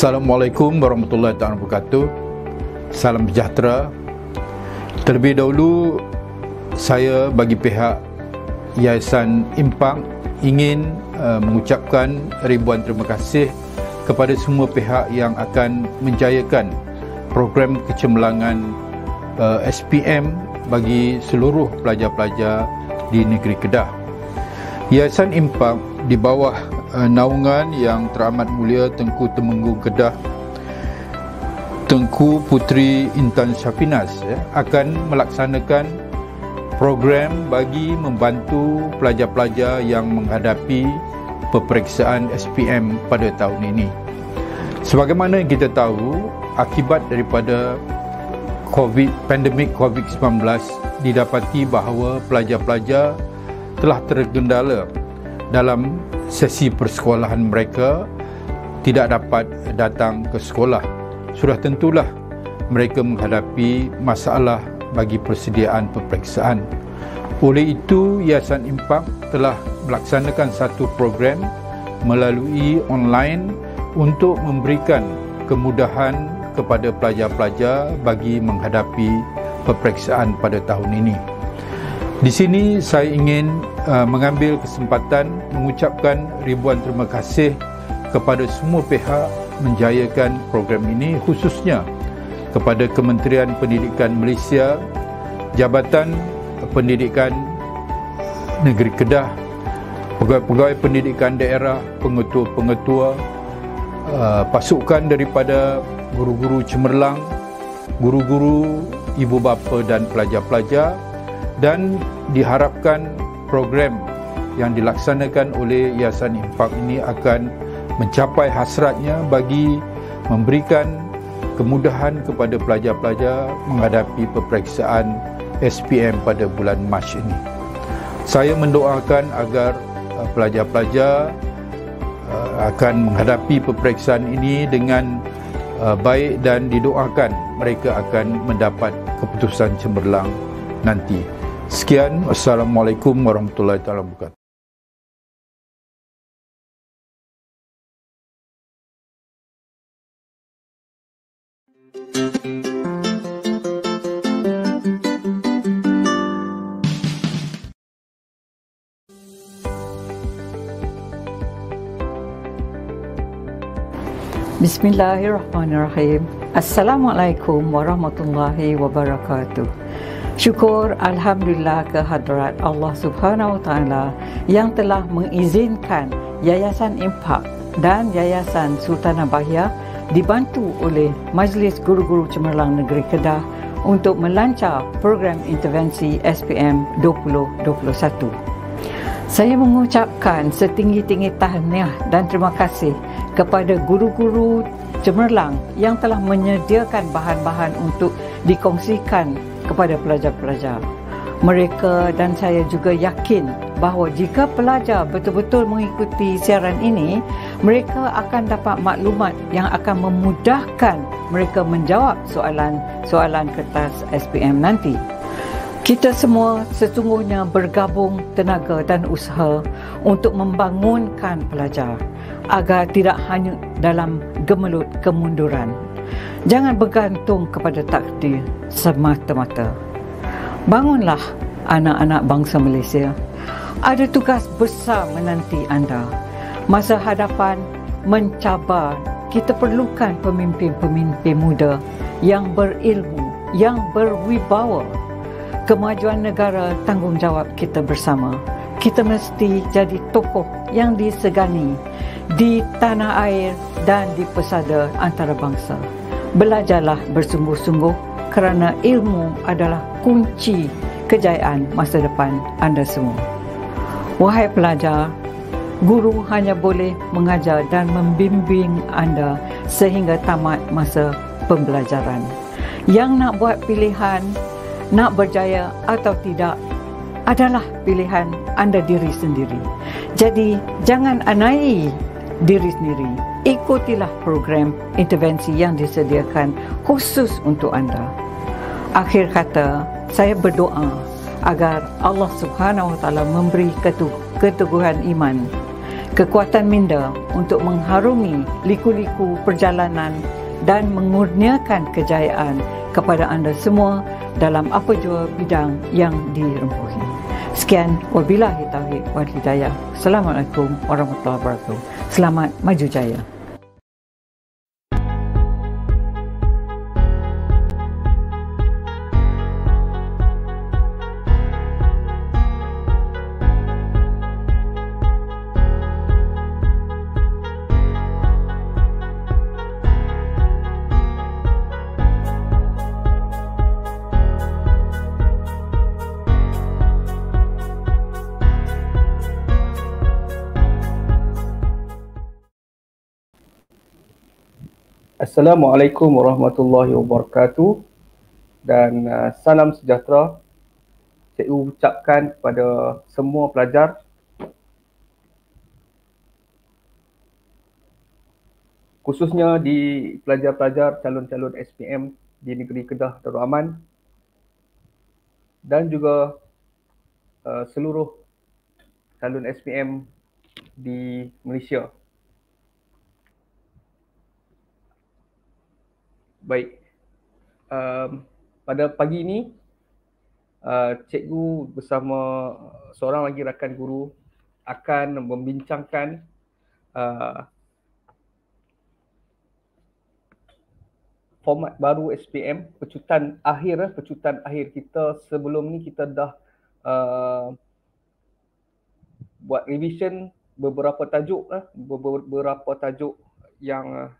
Assalamualaikum warahmatullahi wabarakatuh Salam sejahtera Terlebih dahulu Saya bagi pihak Yayasan Impang Ingin uh, mengucapkan ribuan terima kasih Kepada semua pihak yang akan menjayakan Program kecemerlangan uh, SPM Bagi seluruh pelajar-pelajar di negeri Kedah Yayasan Impang di bawah Eh, naungan yang teramat mulia Tengku Temenggung Kedah Tengku Puteri Intan Syafinas ya, akan melaksanakan program bagi membantu pelajar-pelajar yang menghadapi peperiksaan SPM pada tahun ini. Sebagaimana kita tahu, akibat daripada COVID, pandemik COVID-19 didapati bahawa pelajar-pelajar telah tergendala dalam sesi persekolahan mereka tidak dapat datang ke sekolah. Sudah tentulah mereka menghadapi masalah bagi persediaan peperiksaan. Oleh itu, Yayasan Impak telah melaksanakan satu program melalui online untuk memberikan kemudahan kepada pelajar-pelajar bagi menghadapi peperiksaan pada tahun ini. Di sini saya ingin uh, mengambil kesempatan mengucapkan ribuan terima kasih kepada semua pihak menjayakan program ini khususnya kepada Kementerian Pendidikan Malaysia, Jabatan Pendidikan Negeri Kedah, pegawai-pegawai pendidikan daerah, pengetua-pengetua, uh, pasukan daripada guru-guru cemerlang, guru-guru, ibu bapa dan pelajar-pelajar dan diharapkan program yang dilaksanakan oleh Yayasan Impak ini akan mencapai hasratnya bagi memberikan kemudahan kepada pelajar-pelajar menghadapi peperiksaan SPM pada bulan Mac ini. Saya mendoakan agar uh, pelajar-pelajar uh, akan menghadapi peperiksaan ini dengan uh, baik dan didoakan mereka akan mendapat keputusan cemerlang nanti. Sekian, Assalamualaikum warahmatullahi wabarakatuh. Bismillahirrahmanirrahim. Assalamualaikum warahmatullahi wabarakatuh. Syukur alhamdulillah kehadrat Allah Subhanahu Wa Taala yang telah mengizinkan Yayasan Impak dan Yayasan Sultanah Bahia dibantu oleh Majlis Guru-Guru Cemerlang Negeri Kedah untuk melancar program intervensi SPM 2021. Saya mengucapkan setinggi-tinggi tahniah dan terima kasih kepada guru-guru cemerlang yang telah menyediakan bahan-bahan untuk dikongsikan kepada pelajar-pelajar. Mereka dan saya juga yakin bahawa jika pelajar betul-betul mengikuti siaran ini, mereka akan dapat maklumat yang akan memudahkan mereka menjawab soalan-soalan kertas SPM nanti. Kita semua sesungguhnya bergabung tenaga dan usaha untuk membangunkan pelajar agar tidak hanya dalam gemelut kemunduran. Jangan bergantung kepada takdir semata-mata. Bangunlah anak-anak bangsa Malaysia. Ada tugas besar menanti anda. Masa hadapan mencabar, kita perlukan pemimpin-pemimpin muda yang berilmu, yang berwibawa. Kemajuan negara tanggungjawab kita bersama. Kita mesti jadi tokoh yang disegani di tanah air dan di pesada antarabangsa. Belajarlah bersungguh-sungguh kerana ilmu adalah kunci kejayaan masa depan anda semua. Wahai pelajar, guru hanya boleh mengajar dan membimbing anda sehingga tamat masa pembelajaran. Yang nak buat pilihan nak berjaya atau tidak adalah pilihan anda diri sendiri. Jadi, jangan anai diri sendiri ikutilah program intervensi yang disediakan khusus untuk anda. Akhir kata, saya berdoa agar Allah Subhanahu Wa Taala memberi keteguhan iman, kekuatan minda untuk mengharumi liku-liku perjalanan dan mengurniakan kejayaan kepada anda semua dalam apa jua bidang yang dirempuhi. Sekian, wabillahi taufiq wal hidayah. Assalamualaikum warahmatullahi wabarakatuh. Selamat maju jaya. Assalamualaikum warahmatullahi wabarakatuh dan uh, salam sejahtera saya ucapkan kepada semua pelajar khususnya di pelajar-pelajar calon-calon SPM di negeri Kedah Darul Aman dan juga uh, seluruh calon SPM di Malaysia Baik. Um, pada pagi ini, uh, cikgu bersama seorang lagi rakan guru akan membincangkan uh, format baru SPM, pecutan akhir, eh, pecutan akhir kita sebelum ni kita dah uh, buat revision beberapa tajuk, uh, beberapa tajuk yang uh,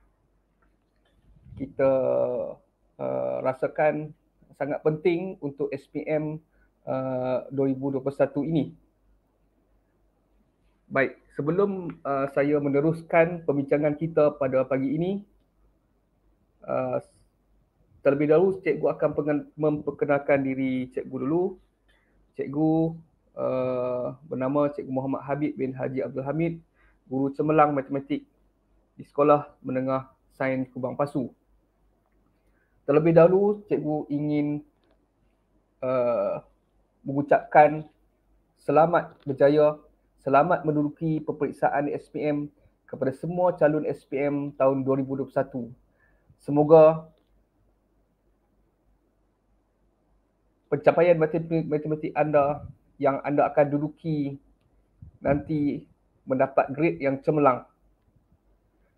kita uh, rasakan sangat penting untuk SPM uh, 2021 ini. Baik, sebelum uh, saya meneruskan pembincangan kita pada pagi ini, uh, terlebih dahulu cikgu akan memperkenalkan diri cikgu dulu. Cikgu uh, bernama Cikgu Muhammad Habib bin Haji Abdul Hamid, guru cemerlang matematik di Sekolah Menengah Sains Kubang Pasu. Terlebih dahulu, cikgu ingin uh, mengucapkan selamat berjaya, selamat menduduki peperiksaan SPM kepada semua calon SPM tahun 2021. Semoga pencapaian matematik anda yang anda akan duduki nanti mendapat grade yang cemerlang.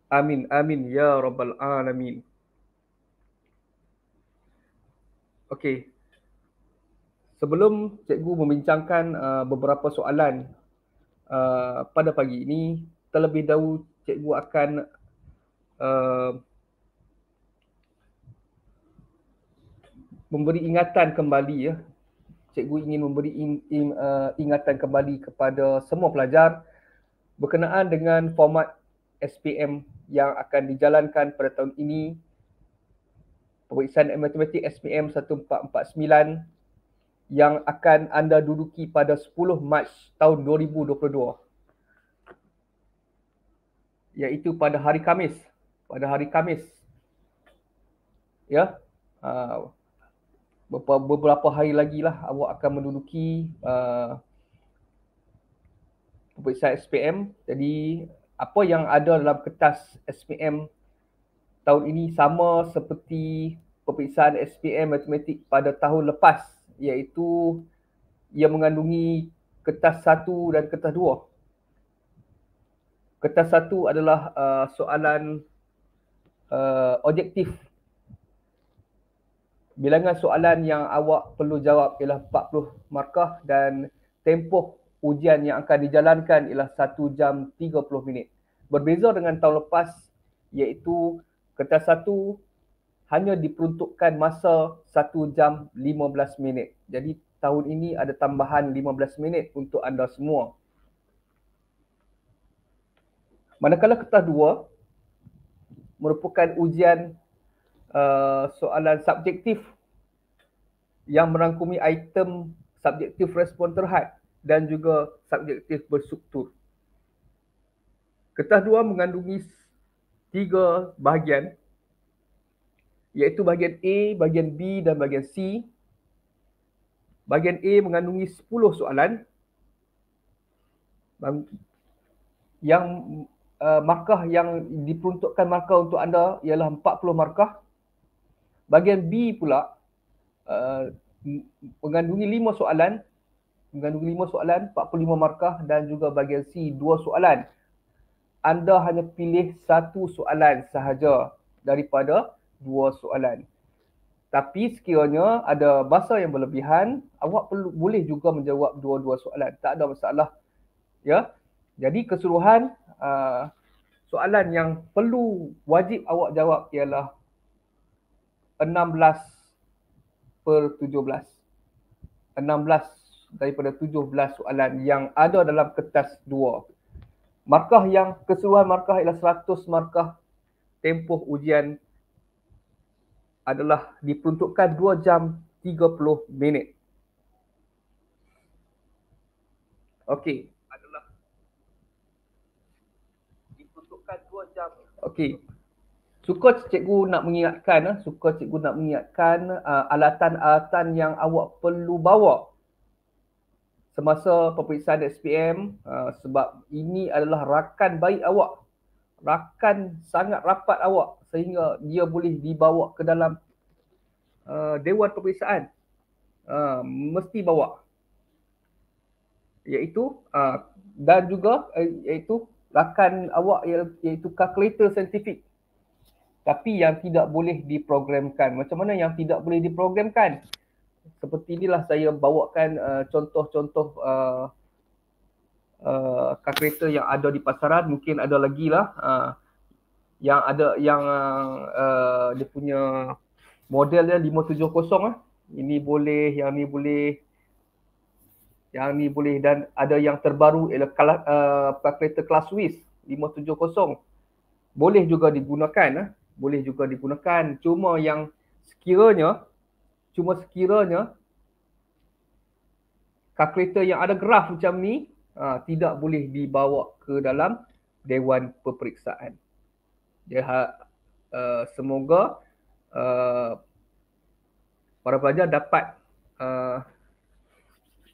Amin, amin, ya Rabbal Alamin. Okey. Sebelum cikgu membincangkan uh, beberapa soalan uh, pada pagi ini, terlebih dahulu cikgu akan uh, memberi ingatan kembali ya. Cikgu ingin memberi in, in, uh, ingatan kembali kepada semua pelajar berkenaan dengan format SPM yang akan dijalankan pada tahun ini peperiksaan matematik SPM 1449 yang akan anda duduki pada 10 Mac tahun 2022 iaitu pada hari Kamis. pada hari Kamis, ya uh, beberapa, hari lagi lah awak akan menduduki uh, ah, peperiksaan SPM jadi apa yang ada dalam kertas SPM tahun ini sama seperti peperiksaan SPM matematik pada tahun lepas iaitu ia mengandungi kertas satu dan kertas dua. Kertas satu adalah uh, soalan uh, objektif. Bilangan soalan yang awak perlu jawab ialah 40 markah dan tempoh ujian yang akan dijalankan ialah 1 jam 30 minit. Berbeza dengan tahun lepas iaitu kertas satu hanya diperuntukkan masa satu jam lima belas minit. Jadi tahun ini ada tambahan lima belas minit untuk anda semua. Manakala kertas dua merupakan ujian uh, soalan subjektif yang merangkumi item subjektif respon terhad dan juga subjektif berstruktur. Kertas dua mengandungi tiga bahagian iaitu bahagian A, bahagian B dan bahagian C. Bahagian A mengandungi 10 soalan yang uh, markah yang diperuntukkan markah untuk anda ialah 40 markah. Bahagian B pula uh, mengandungi 5 soalan mengandungi 5 soalan, 45 markah dan juga bahagian C 2 soalan anda hanya pilih satu soalan sahaja daripada dua soalan. Tapi sekiranya ada bahasa yang berlebihan, awak perlu, boleh juga menjawab dua-dua soalan. Tak ada masalah. Ya. Jadi keseluruhan uh, soalan yang perlu wajib awak jawab ialah 16 per 17. 16 daripada 17 soalan yang ada dalam kertas dua. Markah yang keseluruhan markah ialah 100 markah tempoh ujian adalah diperuntukkan 2 jam 30 minit. Okey. Adalah diperuntukkan 2 jam. Okey. Suka cikgu nak mengingatkan, eh? suka cikgu nak mengingatkan uh, alatan-alatan yang awak perlu bawa semasa peperiksaan SPM uh, sebab ini adalah rakan baik awak rakan sangat rapat awak sehingga dia boleh dibawa ke dalam uh, dewan peperiksaan uh, mesti bawa iaitu uh, dan juga eh, iaitu rakan awak iaitu kalkulator saintifik tapi yang tidak boleh diprogramkan macam mana yang tidak boleh diprogramkan seperti inilah saya bawakan eh, contoh-contoh uh, uh, kereta yang ada di pasaran mungkin ada lagi lah uh, yang ada yang uh, dia punya model dia 570 lah ini boleh yang ni boleh yang ni boleh dan ada yang terbaru ialah uh, kereta kelas Swiss 570 boleh juga digunakan uh. boleh juga digunakan cuma yang sekiranya cuma sekiranya kalkulator yang ada graf macam ni ha, tidak boleh dibawa ke dalam dewan peperiksaan. Dia ha, uh, semoga uh, para pelajar dapat uh,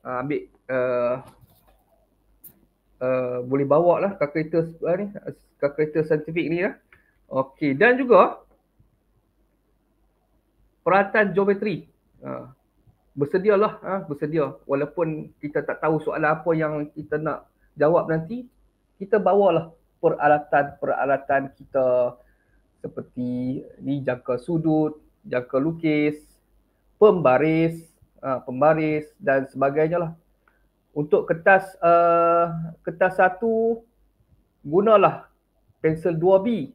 ambil uh, Uh, boleh bawa lah kalkulator ni kalkulator saintifik ni lah. Okey dan juga peralatan geometri ha. bersedia lah, uh, ha, bersedia walaupun kita tak tahu soalan apa yang kita nak jawab nanti kita bawalah peralatan-peralatan kita seperti ni jangka sudut, jangka lukis, pembaris, uh, pembaris dan sebagainya lah. Untuk kertas uh, kertas satu gunalah pensel 2B.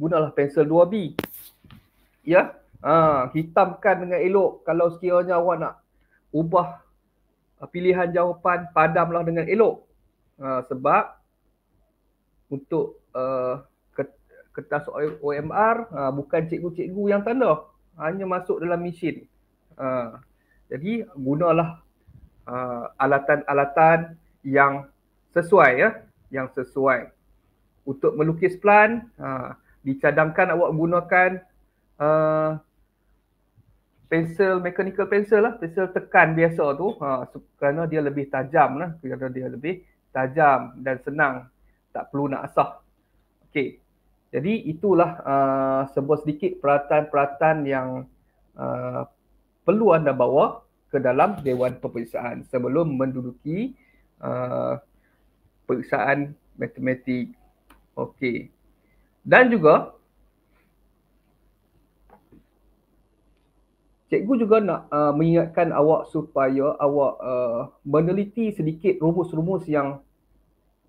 Gunalah pensel 2B. Ya. Ha, hitamkan dengan elok kalau sekiranya awak nak ubah uh, pilihan jawapan, padamlah dengan elok. Ha, sebab untuk uh, kertas OMR, ha, bukan cikgu-cikgu yang tanda. Hanya masuk dalam mesin. Ha, jadi gunalah uh, alatan-alatan yang sesuai ya yang sesuai untuk melukis plan ha, dicadangkan awak gunakan uh, pensel mechanical pencil lah pensel tekan biasa tu ha, kerana dia lebih tajam lah kerana dia lebih tajam dan senang tak perlu nak asah okey jadi itulah uh, sebuah sedikit peralatan-peralatan yang uh, perlu anda bawa ke dalam dewan peperiksaan sebelum menduduki uh, ha, periksaan matematik okey dan juga cikgu juga nak uh, mengingatkan awak supaya awak uh, meneliti sedikit rumus-rumus yang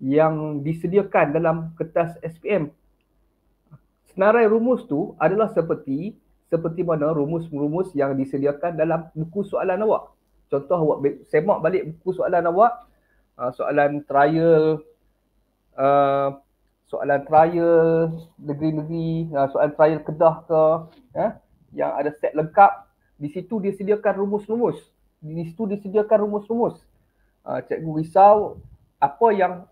yang disediakan dalam kertas SPM. Senarai rumus tu adalah seperti seperti mana rumus-rumus yang disediakan dalam buku soalan awak. Contoh awak semak balik buku soalan awak, uh, soalan trial uh, soalan trial negeri-negeri, uh, soalan trial Kedah ke, eh, yang ada set lengkap di situ dia sediakan rumus-rumus. Di situ dia sediakan rumus-rumus. Uh, cikgu risau apa yang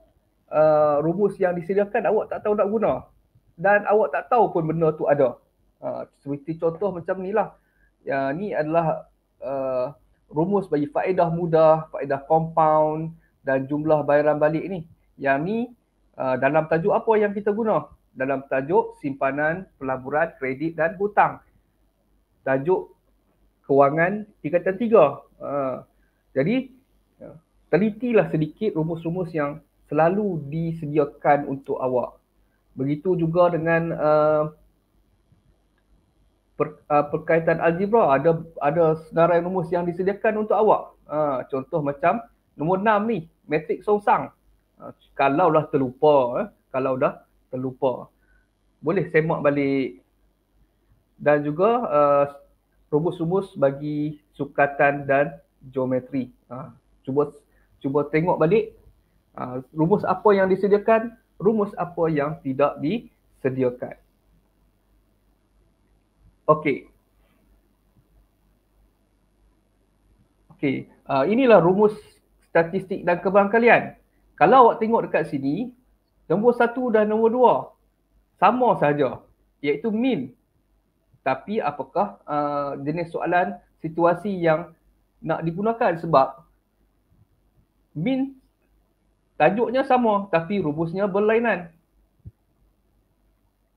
uh, rumus yang disediakan awak tak tahu nak guna. Dan awak tak tahu pun benda tu ada. Uh, seperti contoh macam ni lah. Yang ni adalah uh, rumus bagi faedah mudah, faedah compound dan jumlah bayaran balik ni. Yang ni uh, dalam tajuk apa yang kita guna? Dalam tajuk simpanan, pelaburan, kredit dan hutang. Tajuk kewangan tingkatan tiga. Uh, jadi lah sedikit rumus-rumus yang selalu disediakan untuk awak. Begitu juga dengan uh, uh perkaitan algebra ada ada senarai rumus yang disediakan untuk awak. Uh, contoh macam nombor enam ni matrik songsang. Uh, ha, kalau dah terlupa eh, kalau dah terlupa boleh semak balik dan juga uh, rumus-rumus bagi sukatan dan geometri. Ha, cuba cuba tengok balik ha, rumus apa yang disediakan, rumus apa yang tidak disediakan. Okey. Okey, ha, inilah rumus statistik dan kebarangkalian. Kalau awak tengok dekat sini, nombor satu dan nombor dua sama saja iaitu mean tapi apakah uh, jenis soalan situasi yang nak digunakan sebab min tajuknya sama tapi rumusnya berlainan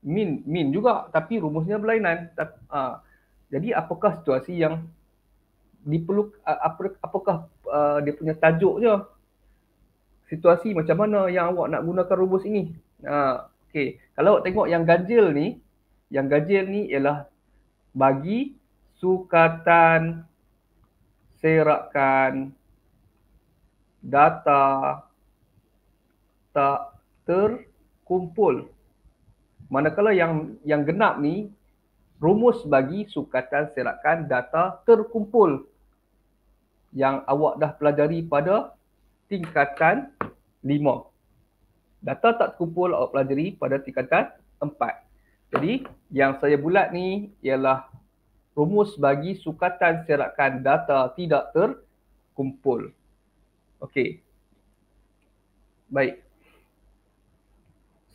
min min juga tapi rumusnya berlainan tapi, uh, jadi apakah situasi yang diperlu uh, apakah uh, dia punya tajuknya situasi macam mana yang awak nak gunakan rumus ini uh, okey kalau awak tengok yang ganjil ni yang ganjil ni ialah bagi sukatan serakan data tak terkumpul. Manakala yang yang genap ni rumus bagi sukatan serakan data terkumpul yang awak dah pelajari pada tingkatan lima. Data tak terkumpul awak pelajari pada tingkatan empat. Jadi yang saya bulat ni ialah rumus bagi sukatan serakan data tidak terkumpul. Okey. Baik.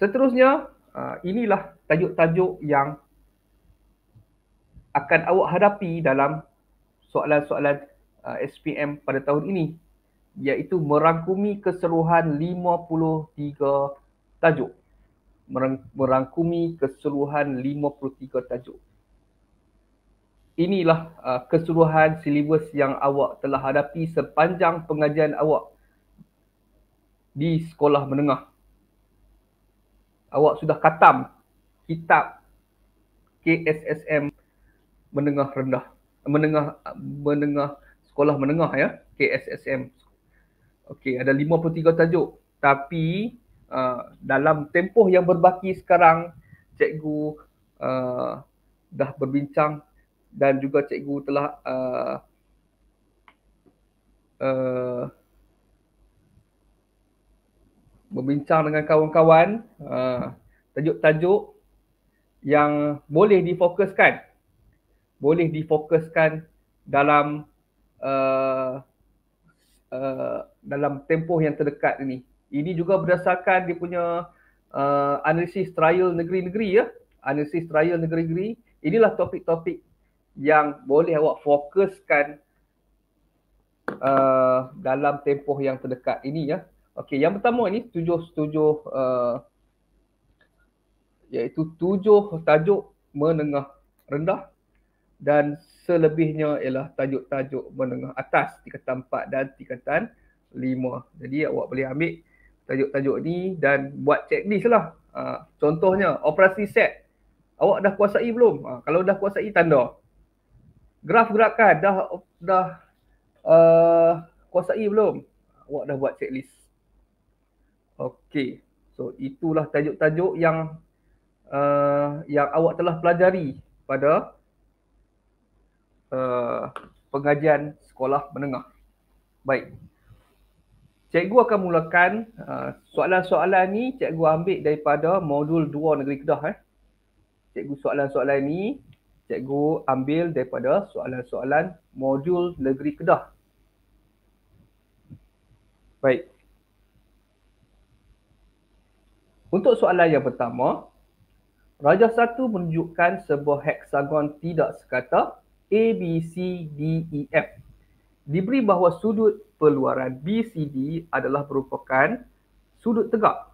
Seterusnya, ha, inilah tajuk-tajuk yang akan awak hadapi dalam soalan-soalan ha, SPM pada tahun ini iaitu merangkumi keseluruhan 53 tajuk merangkumi keseluruhan 53 tajuk. Inilah uh, keseluruhan silibus yang awak telah hadapi sepanjang pengajian awak di sekolah menengah. Awak sudah katam kitab KSSM menengah rendah menengah menengah sekolah menengah ya KSSM. Okey ada 53 tajuk tapi uh, dalam tempoh yang berbaki sekarang cikgu uh, dah berbincang dan juga cikgu telah uh, uh, berbincang dengan kawan-kawan uh, tajuk-tajuk yang boleh difokuskan boleh difokuskan dalam uh, uh, dalam tempoh yang terdekat ini ini juga berdasarkan dia punya uh, analisis trial negeri-negeri ya. Analisis trial negeri-negeri. Inilah topik-topik yang boleh awak fokuskan uh, dalam tempoh yang terdekat ini ya. Okey, yang pertama ini tujuh tujuh uh, iaitu tujuh tajuk menengah rendah dan selebihnya ialah tajuk-tajuk menengah atas tingkatan 4 dan tingkatan 5. Jadi awak boleh ambil tajuk-tajuk ni dan buat checklist lah. Ha, contohnya, operasi set. Awak dah kuasai belum? Ha, kalau dah kuasai, tanda. Graf gerakan, dah dah uh, kuasai belum? Awak dah buat checklist. Okey. So, itulah tajuk-tajuk yang uh, yang awak telah pelajari pada uh, pengajian sekolah menengah. Baik cikgu akan mulakan uh, soalan-soalan ni cikgu ambil daripada modul 2 negeri Kedah eh. Cikgu soalan-soalan ni cikgu ambil daripada soalan-soalan modul negeri Kedah. Baik. Untuk soalan yang pertama, Raja Satu menunjukkan sebuah heksagon tidak sekata A, B, C, D, E, F diberi bahawa sudut perluaran BCD adalah merupakan sudut tegak.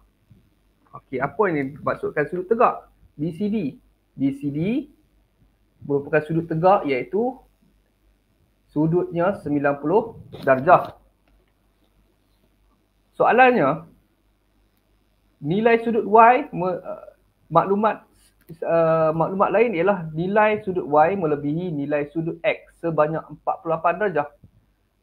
Okey, apa yang dimaksudkan sudut tegak? BCD. BCD merupakan sudut tegak iaitu sudutnya 90 darjah. Soalannya, nilai sudut Y, uh, maklumat uh, maklumat lain ialah nilai sudut Y melebihi nilai sudut X sebanyak 48 darjah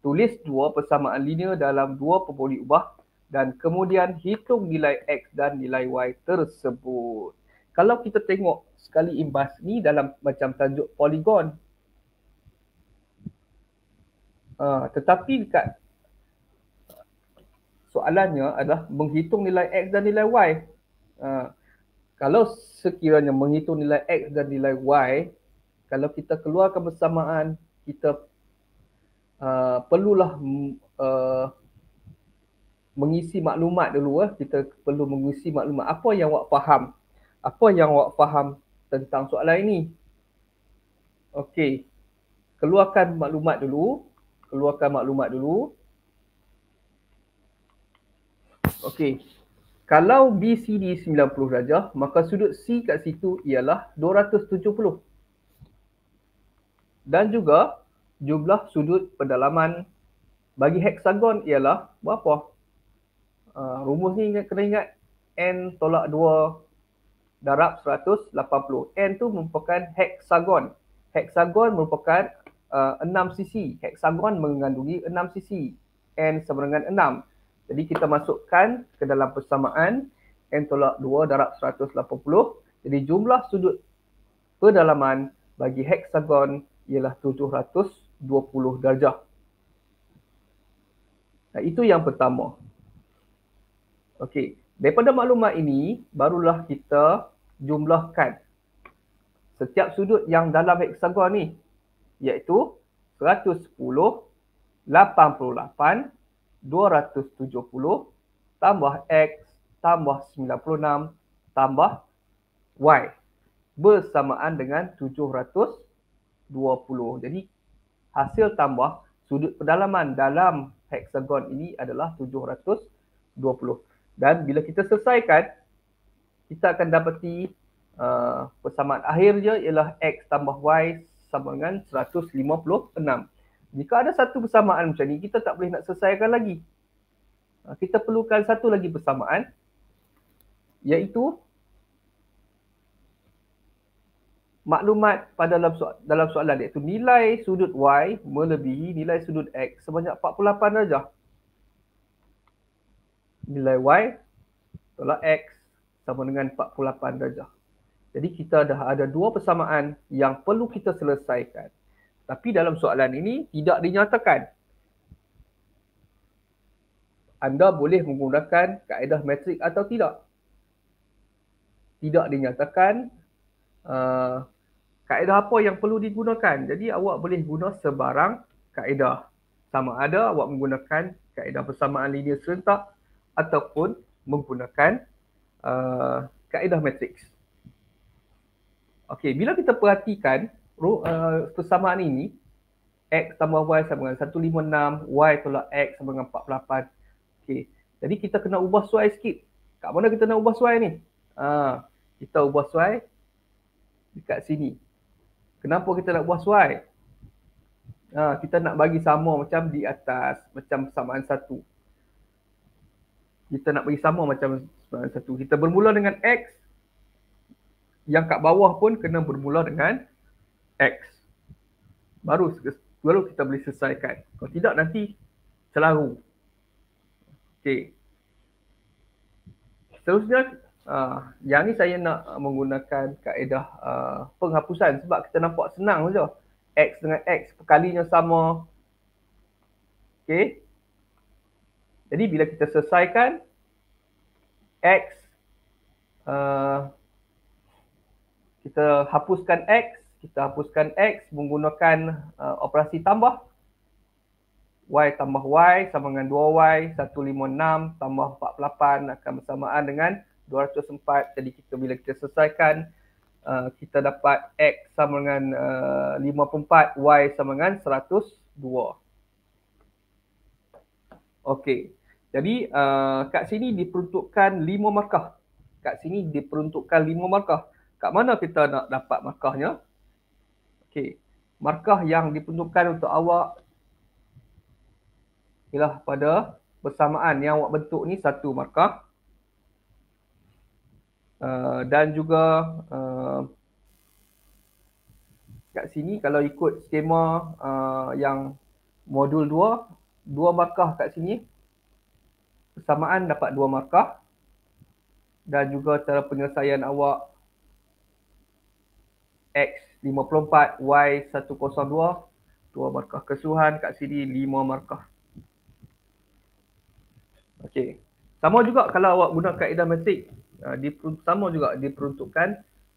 tulis dua persamaan linear dalam dua pemboleh ubah dan kemudian hitung nilai X dan nilai Y tersebut. Kalau kita tengok sekali imbas ni dalam macam tajuk poligon. Uh, ha, tetapi dekat soalannya adalah menghitung nilai X dan nilai Y. Uh, kalau sekiranya menghitung nilai X dan nilai Y, kalau kita keluarkan persamaan, kita uh, perlulah uh, mengisi maklumat dulu eh. kita perlu mengisi maklumat apa yang awak faham apa yang awak faham tentang soalan ini okey keluarkan maklumat dulu keluarkan maklumat dulu okey kalau BCD 90 darjah maka sudut C kat situ ialah 270 dan juga jumlah sudut pedalaman bagi heksagon ialah berapa? Uh, rumus ni ingat, kena ingat N tolak 2 darab 180. N tu merupakan heksagon. Heksagon merupakan uh, ah, 6 sisi. Heksagon mengandungi 6 sisi. N sama dengan 6. Jadi kita masukkan ke dalam persamaan N tolak 2 darab 180. Jadi jumlah sudut pedalaman bagi heksagon ialah 20 darjah. Nah, itu yang pertama. Okey, daripada maklumat ini barulah kita jumlahkan setiap sudut yang dalam heksagon ni iaitu 110 88 270 tambah x tambah 96 tambah y bersamaan dengan 720. Jadi hasil tambah sudut pedalaman dalam heksagon ini adalah 720 dan bila kita selesaikan kita akan dapati uh, persamaan akhirnya ialah x tambah y sama dengan 156 jika ada satu persamaan macam ni kita tak boleh nak selesaikan lagi uh, kita perlukan satu lagi persamaan iaitu maklumat pada dalam soalan, dalam soalan iaitu nilai sudut Y melebihi nilai sudut X sebanyak 48 darjah. Nilai Y tolak X sama dengan 48 darjah. Jadi kita dah ada dua persamaan yang perlu kita selesaikan. Tapi dalam soalan ini tidak dinyatakan. Anda boleh menggunakan kaedah matrik atau tidak. Tidak dinyatakan uh, kaedah apa yang perlu digunakan. Jadi awak boleh guna sebarang kaedah. Sama ada awak menggunakan kaedah persamaan linear serentak ataupun menggunakan uh, kaedah matriks. Okey, bila kita perhatikan uh, persamaan ini, x tambah y sama dengan 156, y tolak x sama dengan 48. Okey, jadi kita kena ubah suai sikit. Kat mana kita nak ubah suai ni? Uh, kita ubah suai dekat sini. Kenapa kita nak buat suai? Ha, kita nak bagi sama macam di atas, macam persamaan satu. Kita nak bagi sama macam persamaan satu. Kita bermula dengan X. Yang kat bawah pun kena bermula dengan X. Baru baru kita boleh selesaikan. Kalau tidak nanti selaru. Okey. Seterusnya Uh, yang ni saya nak menggunakan kaedah uh, penghapusan sebab kita nampak senang saja. X dengan X perkalinya sama. Okay. Jadi bila kita selesaikan X uh, kita hapuskan X kita hapuskan X menggunakan uh, operasi tambah Y tambah Y sama dengan 2Y 156 tambah 48 akan bersamaan dengan 204 tadi kita bila kita selesaikan uh, kita dapat X sama dengan uh, 54 Y sama dengan 102 Okey, jadi uh, kat sini diperuntukkan 5 markah kat sini diperuntukkan 5 markah kat mana kita nak dapat markahnya Okey, markah yang diperuntukkan untuk awak ialah pada bersamaan yang awak bentuk ni satu markah uh, dan juga uh, kat sini kalau ikut skema uh, yang modul 2 dua markah kat sini persamaan dapat dua markah dan juga cara penyelesaian awak X54, Y102 dua markah kesuhan kat sini lima markah Okey. Sama juga kalau awak guna kaedah matik Ah, diperuntuk, sama juga diperuntukkan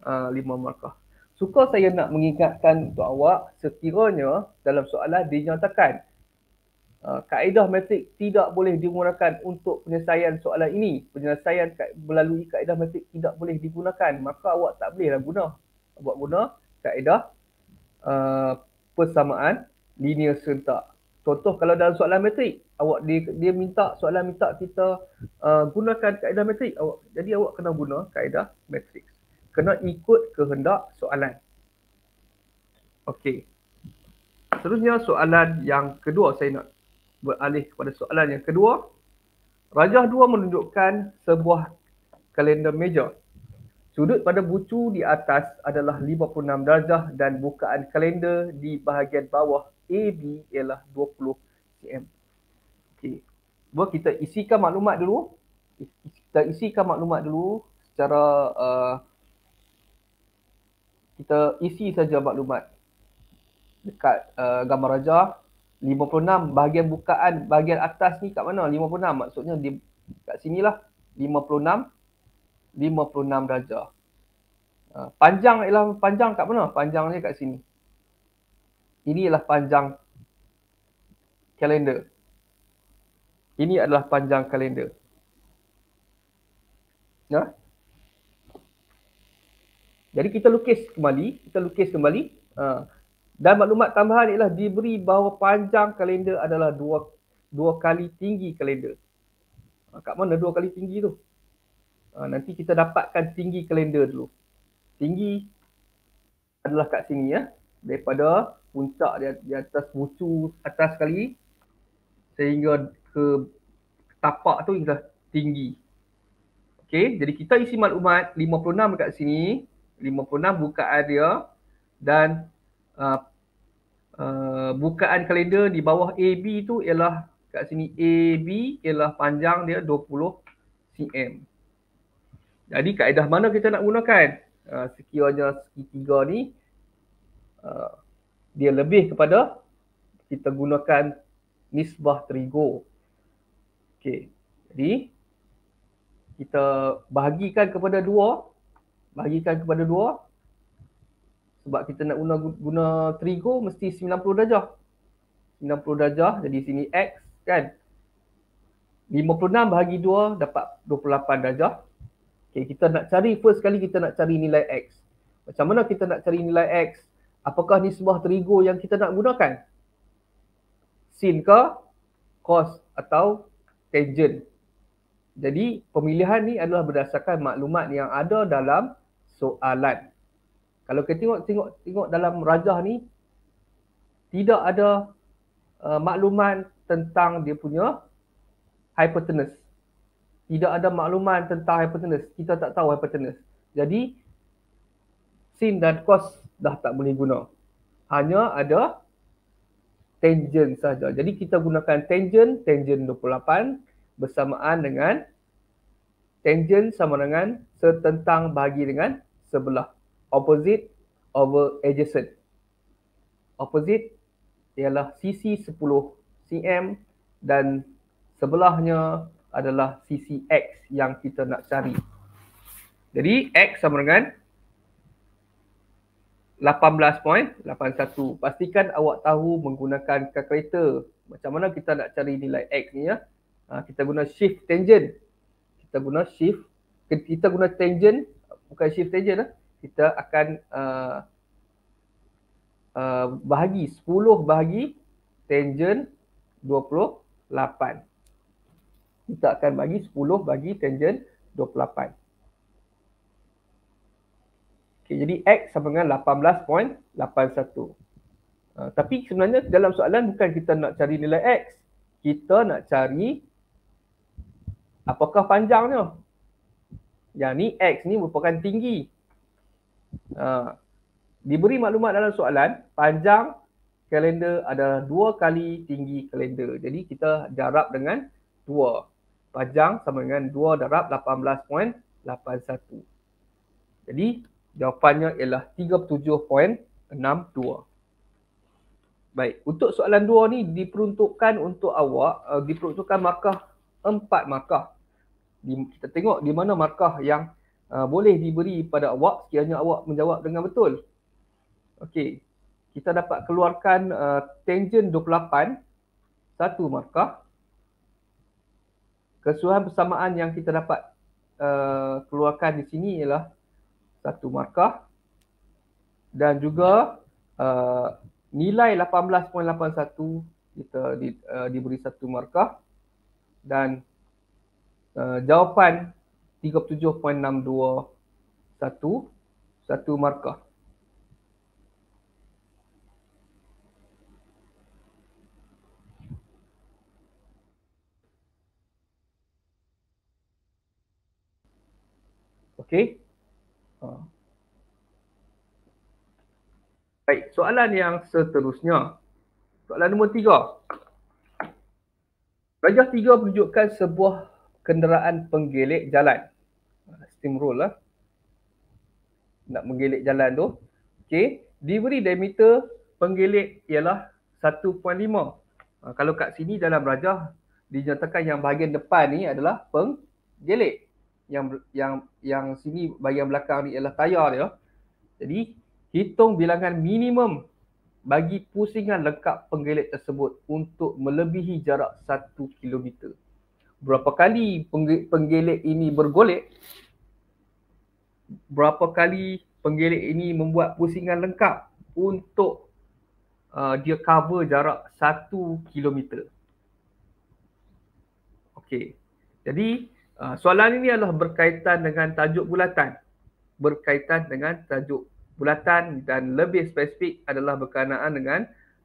ah, lima markah. Suka saya nak mengingatkan untuk awak sekiranya dalam soalan dinyatakan ah, kaedah matrik tidak boleh digunakan untuk penyelesaian soalan ini. Penyelesaian melalui kaedah matrik tidak boleh digunakan. Maka awak tak bolehlah guna. Buat guna kaedah uh, persamaan linear serentak. Contoh kalau dalam soalan matrik, awak dia, dia minta soalan minta kita uh, gunakan kaedah matrik. Awak, jadi awak kena guna kaedah matrik. Kena ikut kehendak soalan. Okey. Seterusnya soalan yang kedua saya nak beralih kepada soalan yang kedua. Rajah dua menunjukkan sebuah kalender meja. Sudut pada bucu di atas adalah 56 darjah dan bukaan kalender di bahagian bawah AB ialah 20 cm. Okey. Buat kita isikan maklumat dulu. Kita isikan maklumat dulu secara uh, kita isi saja maklumat dekat uh, gambar raja 56 bahagian bukaan bahagian atas ni kat mana 56 maksudnya di kat sinilah 56 56 darjah uh, panjang ialah panjang kat mana panjangnya kat sini ini adalah panjang kalender. Ini adalah panjang kalender. Nah. Ya? Jadi kita lukis kembali, kita lukis kembali. Ha. dan maklumat tambahan ialah diberi bahawa panjang kalender adalah dua dua kali tinggi kalender. Ha, kat mana dua kali tinggi tu? Ha, nanti kita dapatkan tinggi kalender dulu. Tinggi adalah kat sini ya, daripada puncak di, di atas mucu atas sekali sehingga ke tapak tu ialah tinggi. Okey, jadi kita isi maklumat 56 dekat sini, 56 bukaan dia dan uh, uh, bukaan kalender di bawah AB tu ialah kat sini AB ialah panjang dia 20 cm. Jadi kaedah mana kita nak gunakan? Uh, sekiranya segitiga ni uh, dia lebih kepada kita gunakan nisbah terigu. Okey. Jadi kita bahagikan kepada dua, bahagikan kepada dua sebab kita nak guna guna terigu mesti 90 darjah. 90 darjah jadi sini x kan. 56 bahagi 2 dapat 28 darjah. Okey, kita nak cari first sekali kita nak cari nilai x. Macam mana kita nak cari nilai x? Apakah ni sebuah terigu yang kita nak gunakan? Sin ke? Cos atau tangent? Jadi pemilihan ni adalah berdasarkan maklumat yang ada dalam soalan. Kalau kita tengok tengok tengok dalam rajah ni tidak ada uh, maklumat tentang dia punya hypotenuse. Tidak ada maklumat tentang hypotenuse. Kita tak tahu hypotenuse. Jadi sin dan cos dah tak boleh guna. Hanya ada tangent saja. Jadi kita gunakan tangent, tangent 28 bersamaan dengan tangent sama dengan setentang bahagi dengan sebelah. Opposite over adjacent. Opposite ialah sisi 10 cm dan sebelahnya adalah sisi x yang kita nak cari. Jadi x sama dengan 18.81 Pastikan awak tahu menggunakan kalkulator. Macam mana kita nak cari nilai X ni ya. Ha, kita guna shift tangent. Kita guna shift. Kita guna tangent, bukan shift tangent lah. Kita akan uh, uh, bahagi 10 bahagi tangent 28. Kita akan bagi 10 bagi tangent 28. Okay, jadi X sama dengan 18.81. Uh, ha, tapi sebenarnya dalam soalan bukan kita nak cari nilai X. Kita nak cari apakah panjangnya. Yang ni X ni merupakan tinggi. Uh, diberi maklumat dalam soalan, panjang kalender adalah dua kali tinggi kalender. Jadi kita darab dengan dua. Panjang sama dengan dua darab 18.81. Jadi Jawapannya ialah 37.62. Baik, untuk soalan dua ni diperuntukkan untuk awak, uh, diperuntukkan markah empat markah. Di, kita tengok di mana markah yang uh, boleh diberi pada awak sekiranya awak menjawab dengan betul. Okey, kita dapat keluarkan uh, tangent 28, satu markah. Kesuruhan persamaan yang kita dapat uh, keluarkan di sini ialah satu markah dan juga uh, nilai 18.81 kita di, uh, diberi satu markah dan uh, jawapan 37.62 satu satu markah Okay. Baik, soalan yang seterusnya. Soalan nombor tiga. rajah tiga menunjukkan sebuah kenderaan penggelik jalan. Ah, Steamroll lah. Nak menggelik jalan tu. okay diberi diameter penggelik ialah 1.5. Ah, kalau kat sini dalam rajah dinyatakan yang bahagian depan ni adalah penggelik yang yang yang sini bahagian belakang ni ialah tayar dia. Jadi hitung bilangan minimum bagi pusingan lengkap penggelet tersebut untuk melebihi jarak 1 km. Berapa kali penggelet ini bergolek? Berapa kali penggelet ini membuat pusingan lengkap untuk uh, dia cover jarak 1 km? Okey. Jadi Ah, soalan ini adalah berkaitan dengan tajuk bulatan. Berkaitan dengan tajuk bulatan dan lebih spesifik adalah berkenaan dengan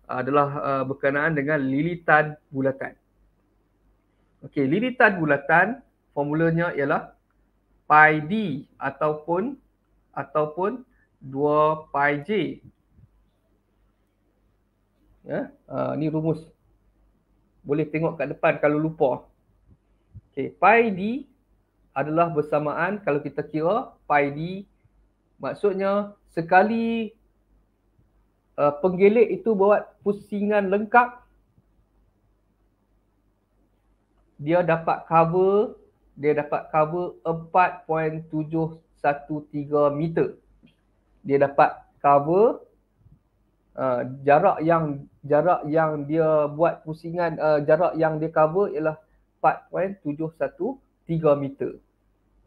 adalah ah, berkenaan dengan lilitan bulatan. Okey, lilitan bulatan formulanya ialah pi d ataupun ataupun 2 pi j. Ya, uh, ni rumus. Boleh tengok kat depan kalau lupa. Okay, pi d adalah bersamaan kalau kita kira pi d maksudnya sekali uh, penggelik itu buat pusingan lengkap dia dapat cover dia dapat cover 4.713 meter dia dapat cover uh, jarak yang jarak yang dia buat pusingan uh, jarak yang dia cover ialah 4.713 meter.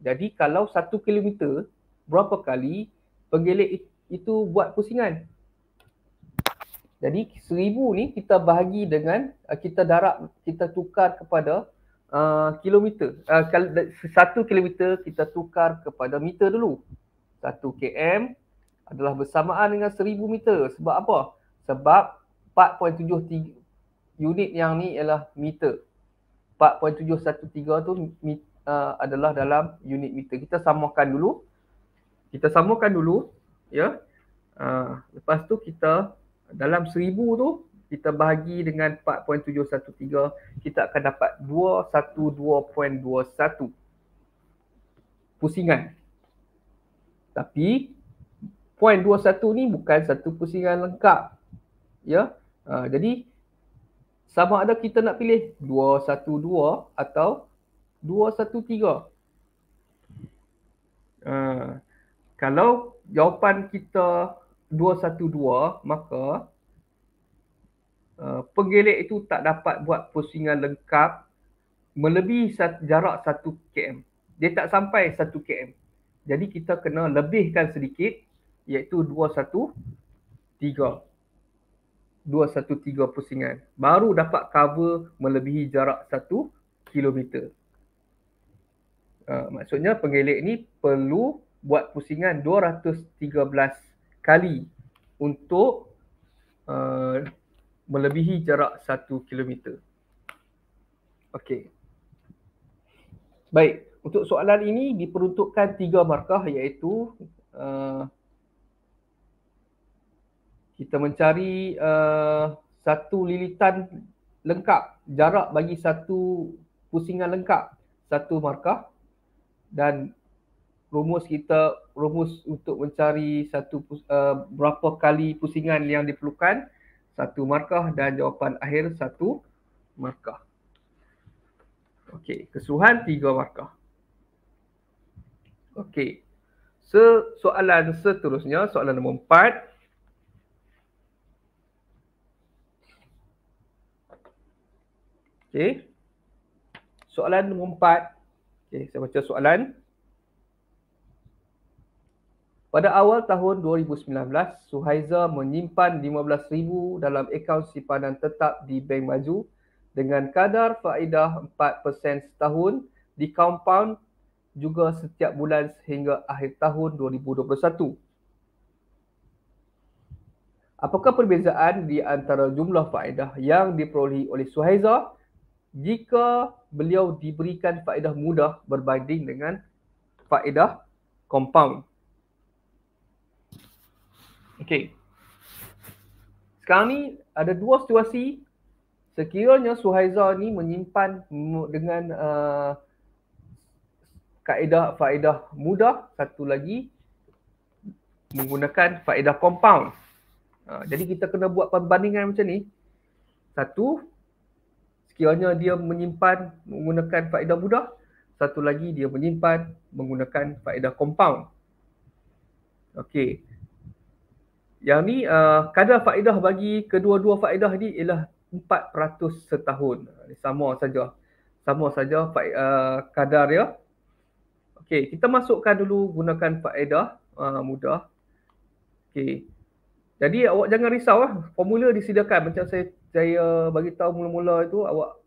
Jadi kalau satu kilometer, berapa kali penggelik itu buat pusingan? Jadi seribu ni kita bahagi dengan uh, kita darab kita tukar kepada uh, kilometer. Uh, satu kilometer kita tukar kepada meter dulu. Satu km adalah bersamaan dengan seribu meter. Sebab apa? Sebab 4.73 unit yang ni ialah meter. 4.713 tu uh, adalah dalam unit meter. Kita samakan dulu. Kita samakan dulu, ya. Yeah. Uh, lepas tu kita dalam seribu tu kita bahagi dengan 4.713, kita akan dapat 212.21 pusingan. Tapi 0.21 ni bukan satu pusingan lengkap. Ya. Yeah. Uh, jadi sama ada kita nak pilih 212 atau 213 uh, ah, kalau jawapan kita 212 maka uh, ah, penggelek itu tak dapat buat pusingan lengkap melebihi sat- jarak 1 km dia tak sampai 1 km jadi kita kena lebihkan sedikit iaitu 213 213 pusingan baru dapat cover melebihi jarak 1 km. Uh, maksudnya penggelek ni perlu buat pusingan 213 kali untuk uh, melebihi jarak 1 km. Okey. Baik, untuk soalan ini diperuntukkan tiga markah iaitu uh, kita mencari uh, satu lilitan lengkap jarak bagi satu pusingan lengkap satu markah dan rumus kita rumus untuk mencari satu uh, berapa kali pusingan yang diperlukan satu markah dan jawapan akhir satu markah okey kesuhan tiga markah okey so soalan seterusnya soalan nombor 4 Okey. Soalan nombor empat. Okey, saya baca soalan. Pada awal tahun 2019, Suhaiza menyimpan rm 15,000 dalam akaun simpanan tetap di Bank Maju dengan kadar faedah 4% setahun di compound juga setiap bulan sehingga akhir tahun 2021. Apakah perbezaan di antara jumlah faedah yang diperolehi oleh Suhaiza jika beliau diberikan faedah mudah berbanding dengan faedah compound. Okey. Sekarang ni ada dua situasi sekiranya Suhaiza ni menyimpan dengan uh, kaedah faedah mudah satu lagi menggunakan faedah compound. Uh, jadi kita kena buat perbandingan macam ni. Satu, sekiranya dia menyimpan menggunakan faedah mudah, satu lagi dia menyimpan menggunakan faedah compound. Okey. Yang ni uh, kadar faedah bagi kedua-dua faedah ni ialah 4% setahun. Sama saja. Sama saja uh, kadar dia. Okey, kita masukkan dulu gunakan faedah uh, mudah. Okey. Jadi awak jangan risau lah. Formula disediakan macam saya saya bagi tahu mula-mula itu awak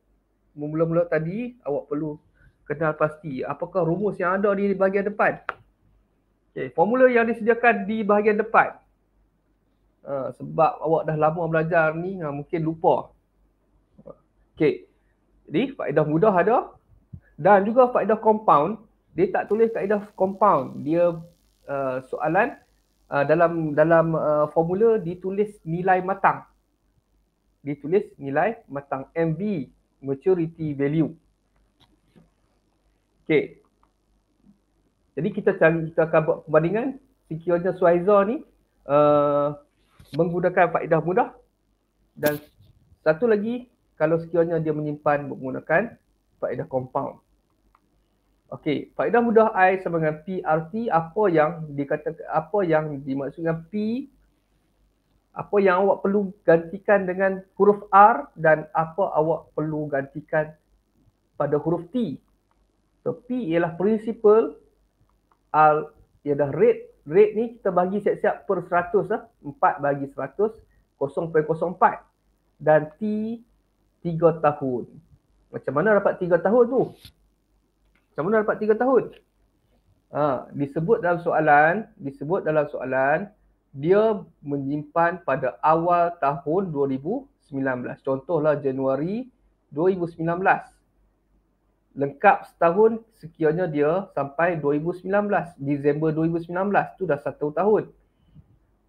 mula-mula tadi awak perlu kenal pasti apakah rumus yang ada di bahagian depan. Okey, formula yang disediakan di bahagian depan. Uh, sebab awak dah lama belajar ni uh, mungkin lupa. Okey. Jadi faedah mudah ada dan juga faedah compound dia tak tulis kaedah compound. Dia uh, soalan uh, dalam dalam uh, formula ditulis nilai matang ditulis nilai matang MV maturity value. Okey. Jadi kita cari kita akan buat perbandingan sekiranya Suaiza ni uh, menggunakan faedah mudah dan satu lagi kalau sekiranya dia menyimpan menggunakan faedah compound. Okey, faedah mudah I sama dengan PRT apa yang dikatakan apa yang dimaksudkan P apa yang awak perlu gantikan dengan huruf R dan apa awak perlu gantikan pada huruf T. So P ialah prinsipal, R ialah rate. Rate ni kita bagi siap-siap per 100 lah. 4 bagi 100, 0.04. Dan T, 3 tahun. Macam mana dapat 3 tahun tu? Macam mana dapat 3 tahun? Ha, disebut dalam soalan, disebut dalam soalan, dia menyimpan pada awal tahun 2019. Contohlah Januari 2019. Lengkap setahun sekiranya dia sampai 2019. Disember 2019 tu dah satu tahun.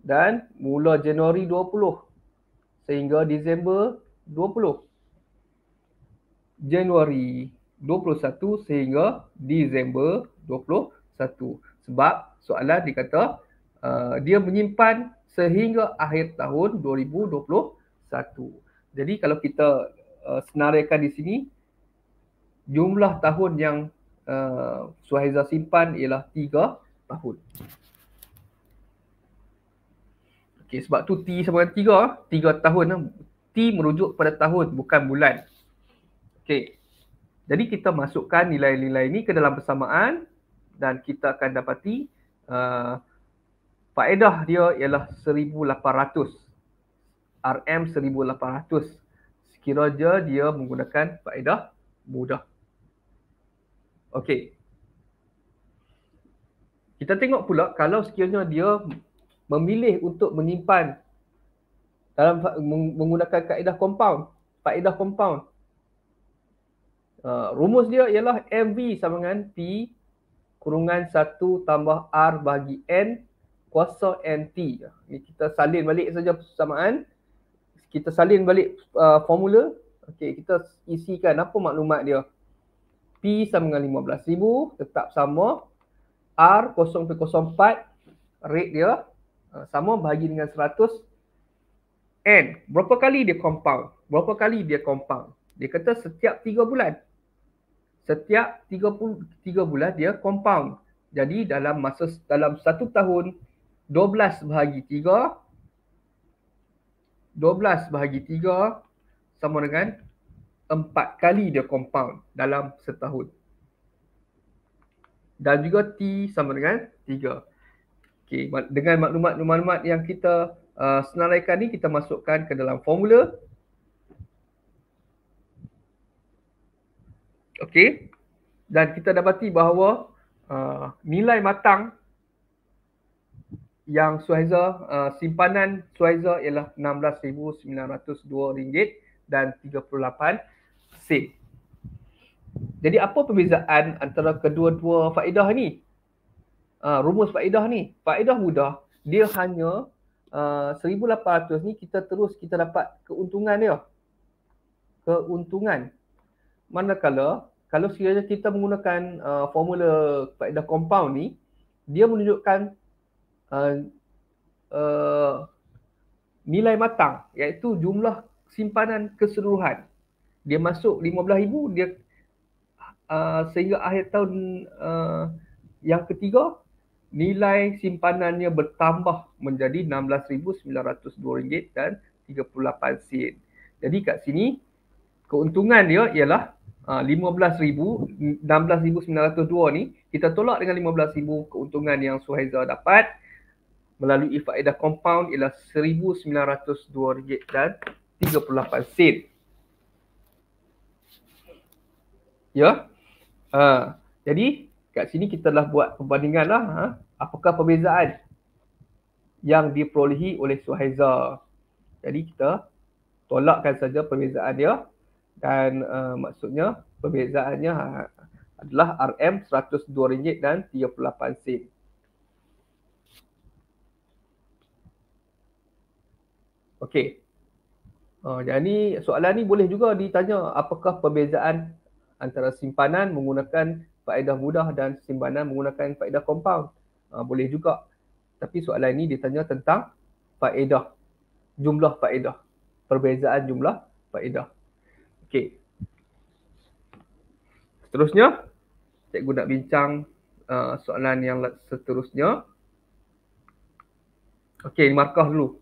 Dan mula Januari 20 sehingga Disember 20. Januari 21 sehingga Disember 21. Sebab soalan dikata Uh, dia menyimpan sehingga akhir tahun 2021. Jadi kalau kita uh, senaraikan di sini jumlah tahun yang uh, Suhaiza simpan ialah 3 tahun. Okey sebab tu T sama dengan 3, 3 tahun T merujuk pada tahun bukan bulan. Okey. Jadi kita masukkan nilai-nilai ini ke dalam persamaan dan kita akan dapati uh, faedah dia ialah 1800 RM 1800 sekiranya dia menggunakan faedah mudah okey kita tengok pula kalau sekiranya dia memilih untuk menyimpan dalam menggunakan kaedah compound faedah compound Uh, rumus dia ialah MV sama dengan P kurungan 1 tambah R bagi N kuasa NT. Ni kita salin balik saja persamaan. Kita salin balik uh, formula. Okey, kita isikan apa maklumat dia. P sama dengan 15,000 tetap sama. R 0.04 rate dia uh, sama bahagi dengan 100 N. Berapa kali dia compound? Berapa kali dia compound? Dia kata setiap 3 bulan. Setiap 30 3 bulan dia compound. Jadi dalam masa dalam satu tahun 12 bahagi 3 12 bahagi 3 sama dengan 4 kali dia compound dalam setahun. Dan juga T sama dengan 3. Okay, dengan maklumat-maklumat yang kita uh, senaraikan ni kita masukkan ke dalam formula. Okay, Dan kita dapati bahawa uh, nilai matang yang suiza uh, simpanan suiza ialah 16,902 ringgit dan 38 sen. Jadi apa perbezaan antara kedua-dua faedah ni? Uh, rumus faedah ni. Faedah mudah. Dia hanya uh, 1800 ni kita terus kita dapat keuntungan dia. Keuntungan. Manakala kalau sekiranya kita menggunakan uh, formula faedah compound ni dia menunjukkan Uh, uh, nilai matang iaitu jumlah simpanan keseluruhan dia masuk 15000 dia uh, sehingga akhir tahun uh, yang ketiga nilai simpanannya bertambah menjadi 16902 ringgit dan 38 sen. Jadi kat sini keuntungan dia ialah uh, 15000 16902 ni kita tolak dengan 15000 keuntungan yang Suhaiza dapat melalui faedah compound ialah RM1,902 dan 38 sen. Ya. Ha. Jadi kat sini kita dah buat perbandingan lah. Ha. Apakah perbezaan yang diperolehi oleh Suhaiza. Jadi kita tolakkan saja perbezaan dia dan uh, maksudnya perbezaannya ha, adalah RM102 dan 38 sen. Okey. Uh, yang ni soalan ni boleh juga ditanya apakah perbezaan antara simpanan menggunakan faedah mudah dan simpanan menggunakan faedah compound. Uh, boleh juga. Tapi soalan ni ditanya tentang faedah. Jumlah faedah. Perbezaan jumlah faedah. Okey. Seterusnya, cikgu guna bincang uh, soalan yang seterusnya. Okey, markah dulu.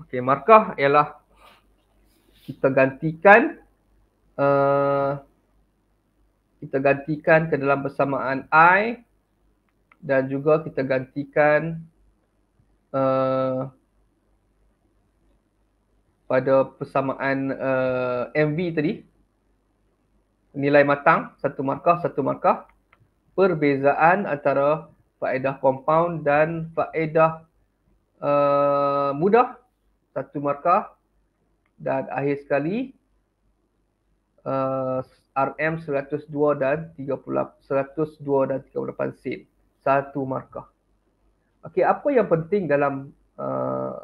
Okey, markah ialah kita gantikan uh, kita gantikan ke dalam persamaan i dan juga kita gantikan uh, pada persamaan uh, mv tadi nilai matang satu markah satu markah perbezaan antara faedah compound dan faedah uh, mudah satu markah dan akhir sekali uh, RM 102 dan 38 102 dan 38 sen satu markah. Okey, apa yang penting dalam uh,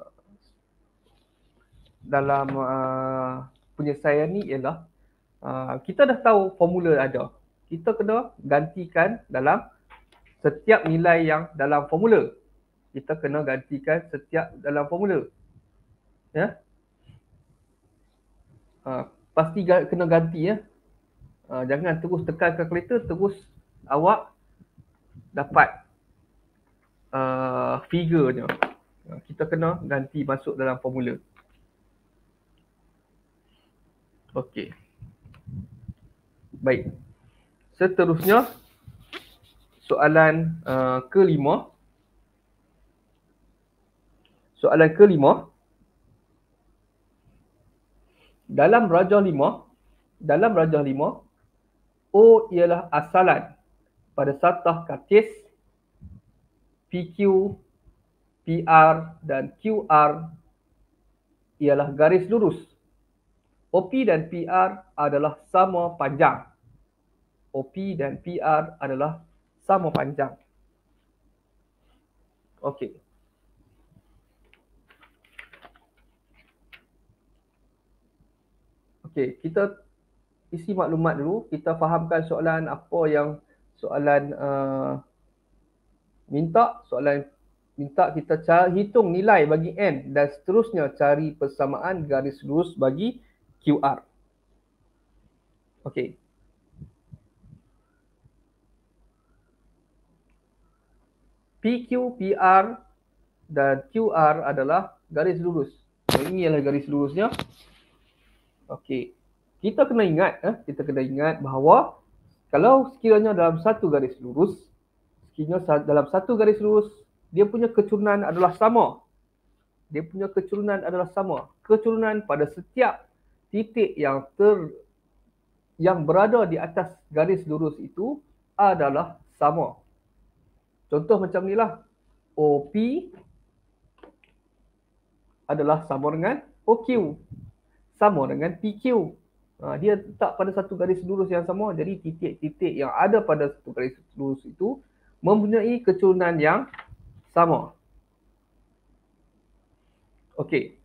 dalam uh, penyelesaian ni ialah uh, kita dah tahu formula ada. Kita kena gantikan dalam setiap nilai yang dalam formula. Kita kena gantikan setiap dalam formula ya. Uh, pasti kena ganti ya. Uh, jangan terus tekan calculator terus awak dapat uh, ha, figure-nya. Uh, kita kena ganti masuk dalam formula. Okey. Baik. Seterusnya soalan uh, kelima. Soalan kelima dalam rajah lima, dalam rajah lima, O ialah asalan pada satah kartis PQ, PR dan QR ialah garis lurus. OP dan PR adalah sama panjang. OP dan PR adalah sama panjang. Okey, Okey, kita isi maklumat dulu, kita fahamkan soalan apa yang soalan uh, minta, soalan minta kita cari, hitung nilai bagi N dan seterusnya cari persamaan garis lurus bagi QR. Okey. PQ, PR dan QR adalah garis lurus. ini adalah garis lurusnya. Okey. Kita kena ingat, eh, kita kena ingat bahawa kalau sekiranya dalam satu garis lurus, sekiranya dalam satu garis lurus, dia punya kecurunan adalah sama. Dia punya kecurunan adalah sama. Kecurunan pada setiap titik yang ter yang berada di atas garis lurus itu adalah sama. Contoh macam lah, OP adalah sama dengan OQ sama dengan PQ. Ha, dia tak pada satu garis lurus yang sama. Jadi titik-titik yang ada pada satu garis lurus itu mempunyai kecurunan yang sama. Okey.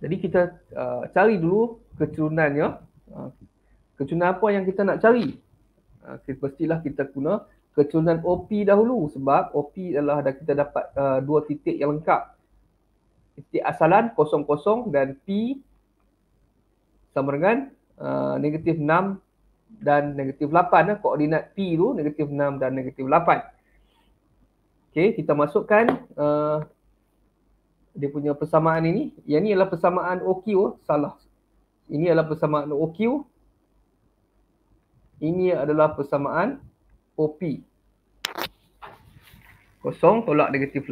Jadi kita uh, cari dulu kecurunannya. Uh, kecurunan apa yang kita nak cari? Uh, ha, pastilah kita guna kecurunan OP dahulu sebab OP adalah dah kita dapat uh, dua titik yang lengkap titik asalan kosong kosong dan P sama dengan uh, negatif uh, 6 dan negatif 8 lah. Eh, koordinat P tu negatif 6 dan negatif 8 Okey, kita masukkan uh, dia punya persamaan ini yang ni adalah persamaan OQ oh, salah ini adalah persamaan OQ ini adalah persamaan OP kosong tolak negatif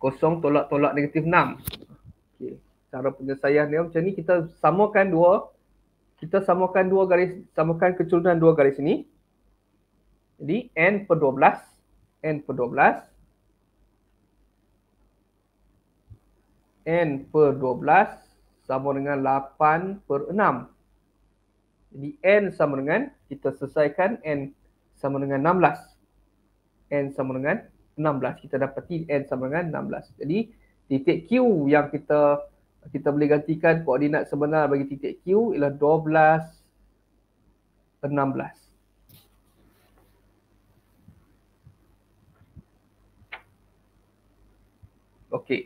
kosong tolak tolak negatif enam. Okey. Cara penyelesaian dia macam ni kita samakan dua kita samakan dua garis samakan keturunan dua garis ini. Jadi n per dua belas n per dua belas n per dua belas sama dengan lapan per enam Jadi n sama dengan kita selesaikan n sama dengan enam belas n sama dengan 16 kita dapat n sama dengan 16 jadi titik Q yang kita kita boleh gantikan koordinat sebenar bagi titik Q ialah 12 16 okey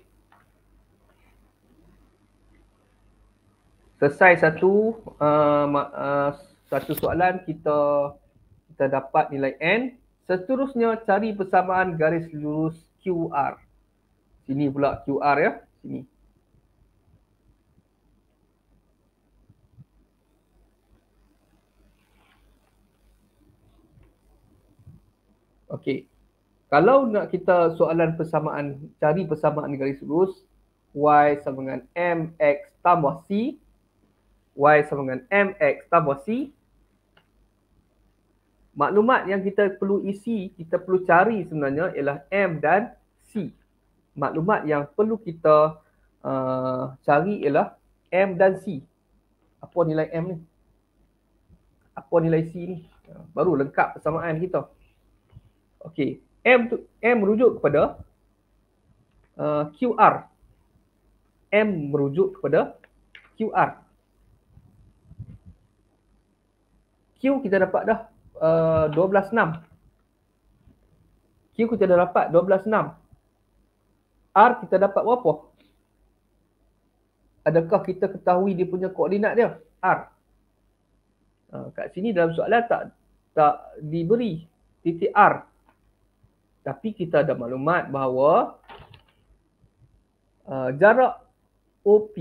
selesai satu uh, uh, satu soalan kita kita dapat nilai N Seterusnya cari persamaan garis lurus QR. Sini pula QR ya, sini. Okey. Kalau nak kita soalan persamaan cari persamaan garis lurus y sama dengan mx tambah c y sama dengan mx tambah c maklumat yang kita perlu isi, kita perlu cari sebenarnya ialah M dan C. Maklumat yang perlu kita uh, cari ialah M dan C. Apa nilai M ni? Apa nilai C ni? Baru lengkap persamaan kita. Okey, M tu M merujuk kepada uh, QR. M merujuk kepada QR. Q kita dapat dah 12.6. Eh, Q kita dah dapat 12.6. R kita dapat berapa? Adakah kita ketahui dia punya koordinat dia? R. Ha, kat sini dalam soalan tak tak diberi titik R. Tapi kita ada maklumat bahawa uh, jarak OP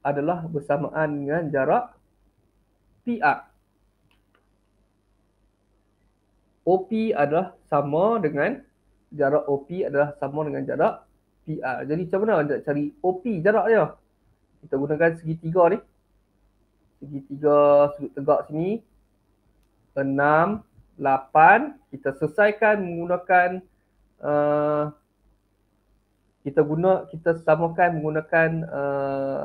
adalah bersamaan dengan jarak PR. OP adalah sama dengan jarak OP adalah sama dengan jarak PR. Jadi macam mana nak cari OP jarak dia? Kita gunakan segitiga ni. Segitiga sudut tegak sini. 6, 8. Kita selesaikan menggunakan uh, kita guna kita samakan menggunakan uh,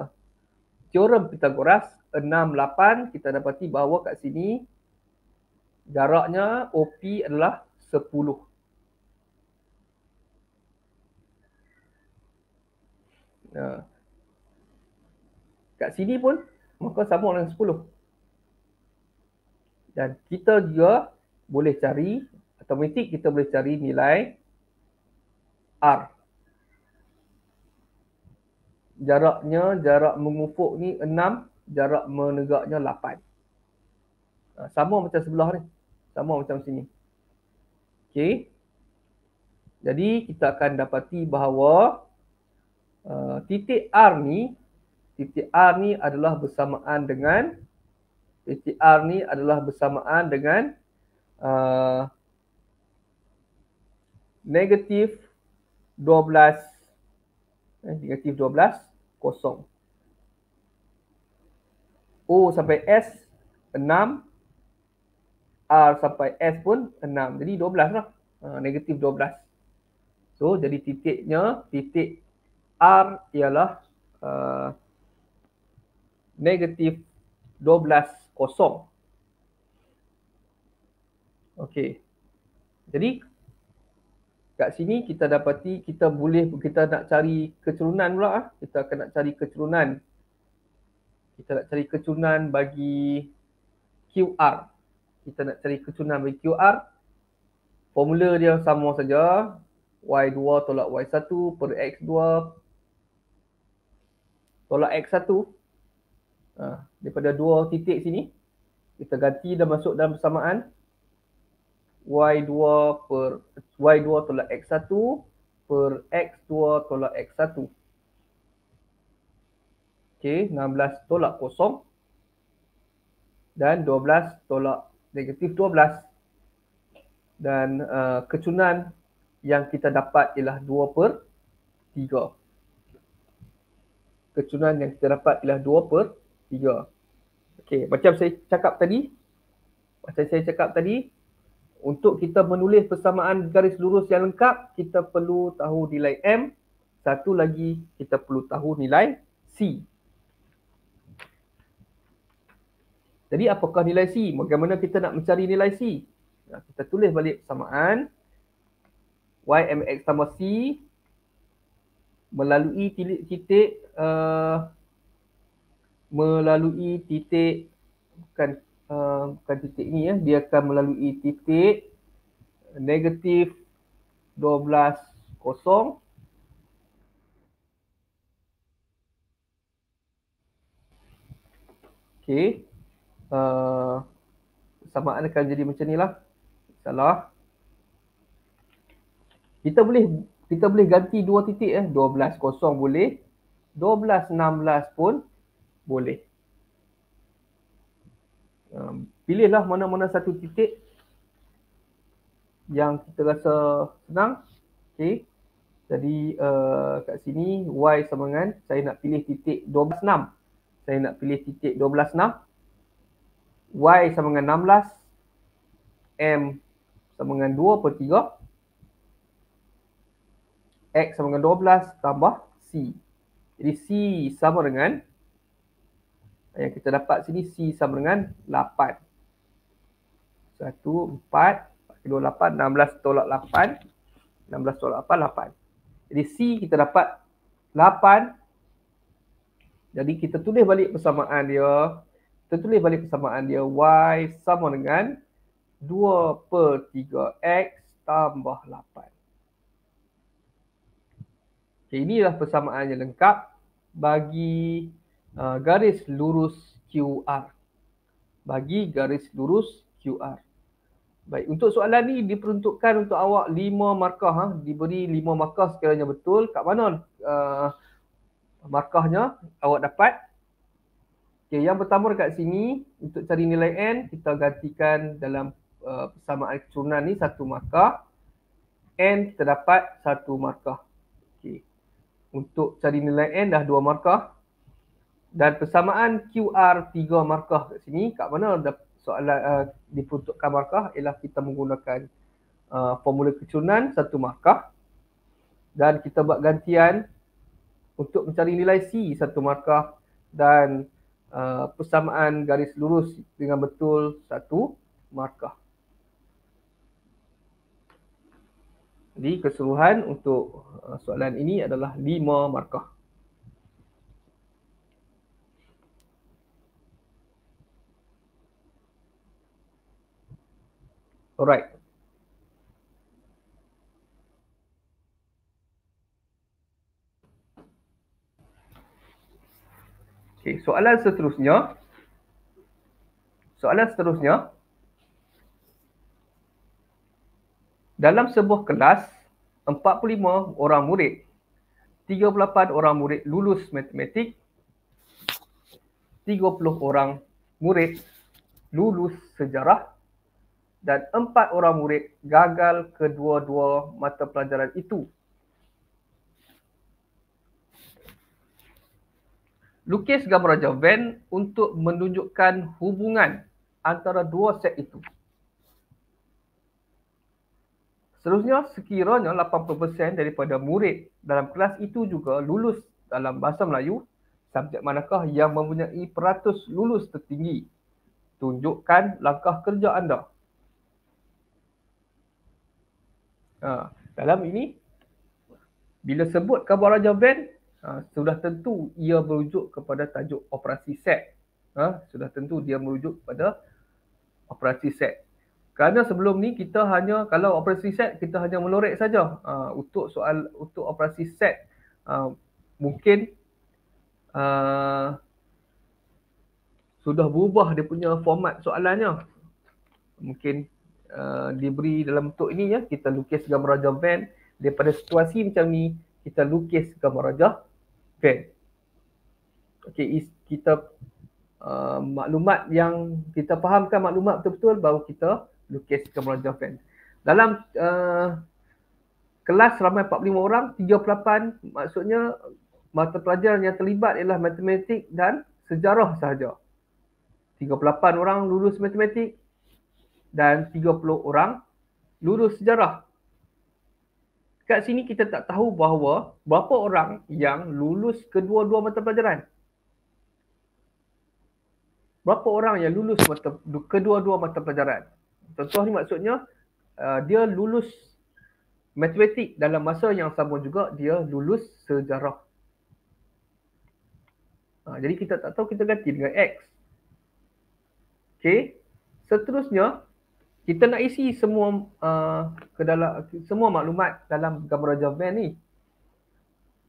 teorem Pythagoras 6, 8. Kita dapati bahawa kat sini jaraknya OP adalah 10. Ya. Kat sini pun maka sama dengan 10. Dan kita juga boleh cari automatik kita boleh cari nilai R. Jaraknya jarak mengufuk ni 6, jarak menegaknya 8. Ha, sama macam sebelah ni. Sama macam sini. Okay. Jadi kita akan dapati bahawa uh, titik R ni, titik R ni adalah bersamaan dengan titik R ni adalah bersamaan dengan uh, negatif 12 eh, negatif 12 kosong. O sampai S R sampai S pun 6. Jadi 12 lah. Uh, negatif 12. So jadi titiknya, titik R ialah uh, negatif 12 kosong. Okey. Jadi kat sini kita dapati kita boleh kita nak cari kecerunan pula ah. Kita akan nak cari kecerunan. Kita nak cari kecerunan bagi QR kita nak cari kecunan bagi QR formula dia sama saja Y2 tolak Y1 per X2 tolak X1 ha, daripada dua titik sini kita ganti dan masuk dalam persamaan Y2 per Y2 tolak X1 per X2 tolak X1 Okey, 16 tolak kosong dan 12 tolak negatif 12 dan uh, kecunan yang kita dapat ialah 2 per 3. Kecunan yang kita dapat ialah 2 per 3. Okey, macam saya cakap tadi, macam saya cakap tadi, untuk kita menulis persamaan garis lurus yang lengkap, kita perlu tahu nilai M. Satu lagi, kita perlu tahu nilai C. Jadi apakah nilai C? Bagaimana kita nak mencari nilai C? Nah, kita tulis balik persamaan YMX sama C melalui titik, titik uh, melalui titik bukan uh, bukan titik ni ya dia akan melalui titik negatif 12 kosong okay persamaan eh, akan jadi macam nilah. Salah. Kita boleh kita boleh ganti dua titik eh 12 kosong boleh 12 16 pun boleh. Um, pilihlah mana-mana satu titik yang kita rasa senang. Okey. Jadi uh, kat sini y sama dengan saya nak pilih titik 12 6. Saya nak pilih titik 12 6. Y sama dengan 16 M sama dengan 2 per 3 X sama dengan 12 tambah C Jadi C sama dengan Yang kita dapat sini C sama dengan 8 1, 4 2, 8, 16 tolak 8 16 tolak 8, 8. Jadi C kita dapat 8. Jadi kita tulis balik persamaan dia kita tulis balik persamaan dia y sama dengan 2 per 3 x tambah 8. Okay, inilah persamaan yang lengkap bagi uh, garis lurus QR. Bagi garis lurus QR. Baik, untuk soalan ni diperuntukkan untuk awak 5 markah. Ha? Diberi 5 markah sekiranya betul. Kat mana uh, markahnya awak dapat? Okay, yang pertama dekat sini untuk cari nilai n kita gantikan dalam uh, persamaan keturunan ni satu markah n kita dapat satu markah. Okay, Untuk cari nilai n dah dua markah. Dan persamaan QR tiga markah kat sini kat mana ada soalan uh, diperuntukkan markah ialah kita menggunakan uh, formula kecunan satu markah dan kita buat gantian untuk mencari nilai C satu markah dan Uh, persamaan garis lurus dengan betul satu markah. Jadi keseluruhan untuk uh, soalan ini adalah lima markah. Alright. Okey, soalan seterusnya Soalan seterusnya Dalam sebuah kelas 45 orang murid 38 orang murid lulus matematik 30 orang murid lulus sejarah dan 4 orang murid gagal kedua-dua mata pelajaran itu lukis gambar Raja Van untuk menunjukkan hubungan antara dua set itu. Seterusnya, sekiranya 80% daripada murid dalam kelas itu juga lulus dalam bahasa Melayu, subjek manakah yang mempunyai peratus lulus tertinggi? Tunjukkan langkah kerja anda. Ha, dalam ini, bila sebut khabar Raja Van, Ha, sudah tentu ia merujuk kepada tajuk operasi set. Ha, sudah tentu dia merujuk kepada operasi set. Kerana sebelum ni kita hanya kalau operasi set kita hanya melorek saja. Ha, untuk soal untuk operasi set ha, mungkin ha, sudah berubah dia punya format soalannya. Mungkin uh, diberi dalam bentuk ini ya kita lukis gambar raja van daripada situasi macam ni kita lukis gambar raja Okay. Okay, is kita uh, maklumat yang kita fahamkan maklumat betul-betul baru kita lukis kemerajaan. Dalam uh, kelas ramai 45 orang, 38 maksudnya mata pelajaran yang terlibat ialah matematik dan sejarah sahaja. 38 orang lulus matematik dan 30 orang lulus sejarah kat sini kita tak tahu bahawa berapa orang yang lulus kedua-dua mata pelajaran. Berapa orang yang lulus kedua-dua mata pelajaran. Tentu ni maksudnya uh, dia lulus matematik dalam masa yang sama juga dia lulus sejarah. Ha, jadi kita tak tahu kita ganti dengan X. Okay. Seterusnya, kita nak isi semua uh, ke dalam semua maklumat dalam gambar jawapan ni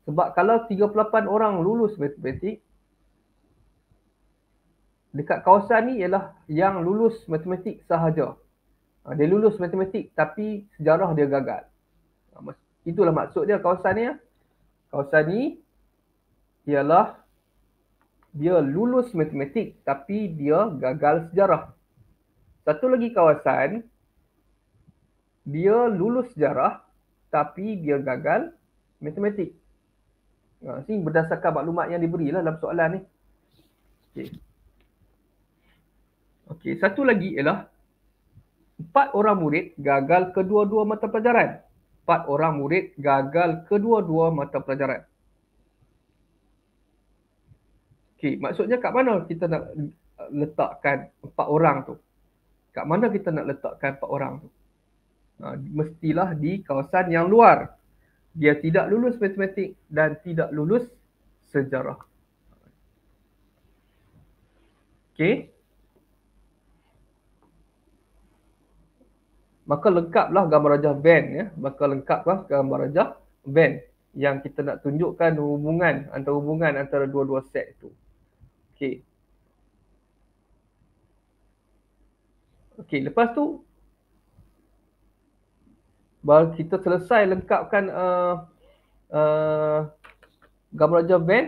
sebab kalau 38 orang lulus matematik dekat kawasan ni ialah yang lulus matematik sahaja uh, dia lulus matematik tapi sejarah dia gagal uh, itulah maksud dia kawasan ni ya. kawasan ni ialah dia lulus matematik tapi dia gagal sejarah satu lagi kawasan dia lulus sejarah tapi dia gagal matematik. Ha, uh, berdasarkan maklumat yang diberi lah dalam soalan ni. Okay, Okey, satu lagi ialah empat orang murid gagal kedua-dua mata pelajaran. Empat orang murid gagal kedua-dua mata pelajaran. Okay, maksudnya kat mana kita nak letakkan empat orang tu? kat mana kita nak letakkan empat orang tu? Ha, mestilah di kawasan yang luar. Dia tidak lulus matematik dan tidak lulus sejarah. Okay. Maka lengkaplah gambar rajah Venn ya. Maka lengkaplah gambar rajah Venn yang kita nak tunjukkan hubungan antara hubungan antara dua-dua set itu. Okey. Okey, lepas tu baru kita selesai lengkapkan a uh, a uh, gambar raja van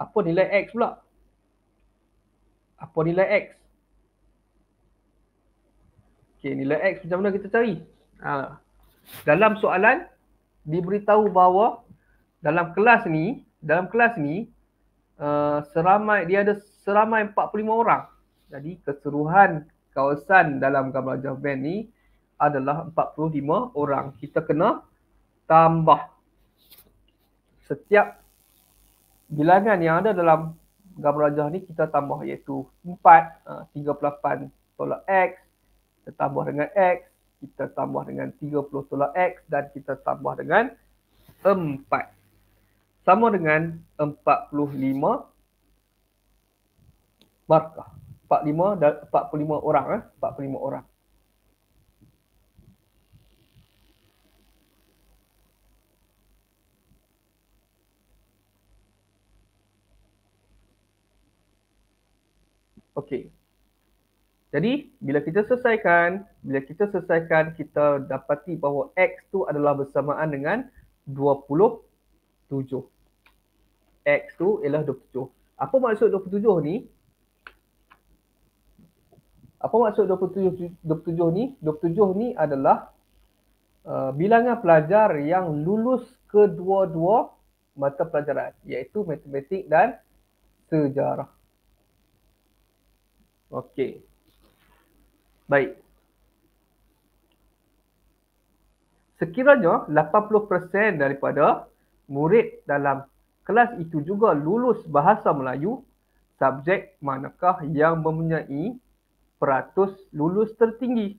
apa nilai x pula? Apa nilai x? Okey, nilai x macam mana kita cari? Ha. Dalam soalan diberitahu bahawa dalam kelas ni, dalam kelas ni uh, seramai dia ada seramai 45 orang. Jadi keseluruhan kawasan dalam gambar Javan ni adalah 45 orang. Kita kena tambah setiap bilangan yang ada dalam gambar rajah ni kita tambah iaitu 4, 38 ha, tolak X, kita tambah dengan X, kita tambah dengan 30 tolak X dan kita tambah dengan 4. Sama dengan 45 markah. 45 dan 45 orang eh 45 orang Okey. Jadi bila kita selesaikan, bila kita selesaikan kita dapati bahawa x tu adalah bersamaan dengan 27. x tu ialah 27. Apa maksud 27 ni? Apa maksud 27 27 ni? 27 ni adalah uh, bilangan pelajar yang lulus kedua-dua mata pelajaran iaitu matematik dan sejarah. Okey. Baik. Sekiranya 80% daripada murid dalam kelas itu juga lulus bahasa Melayu, subjek manakah yang mempunyai peratus lulus tertinggi.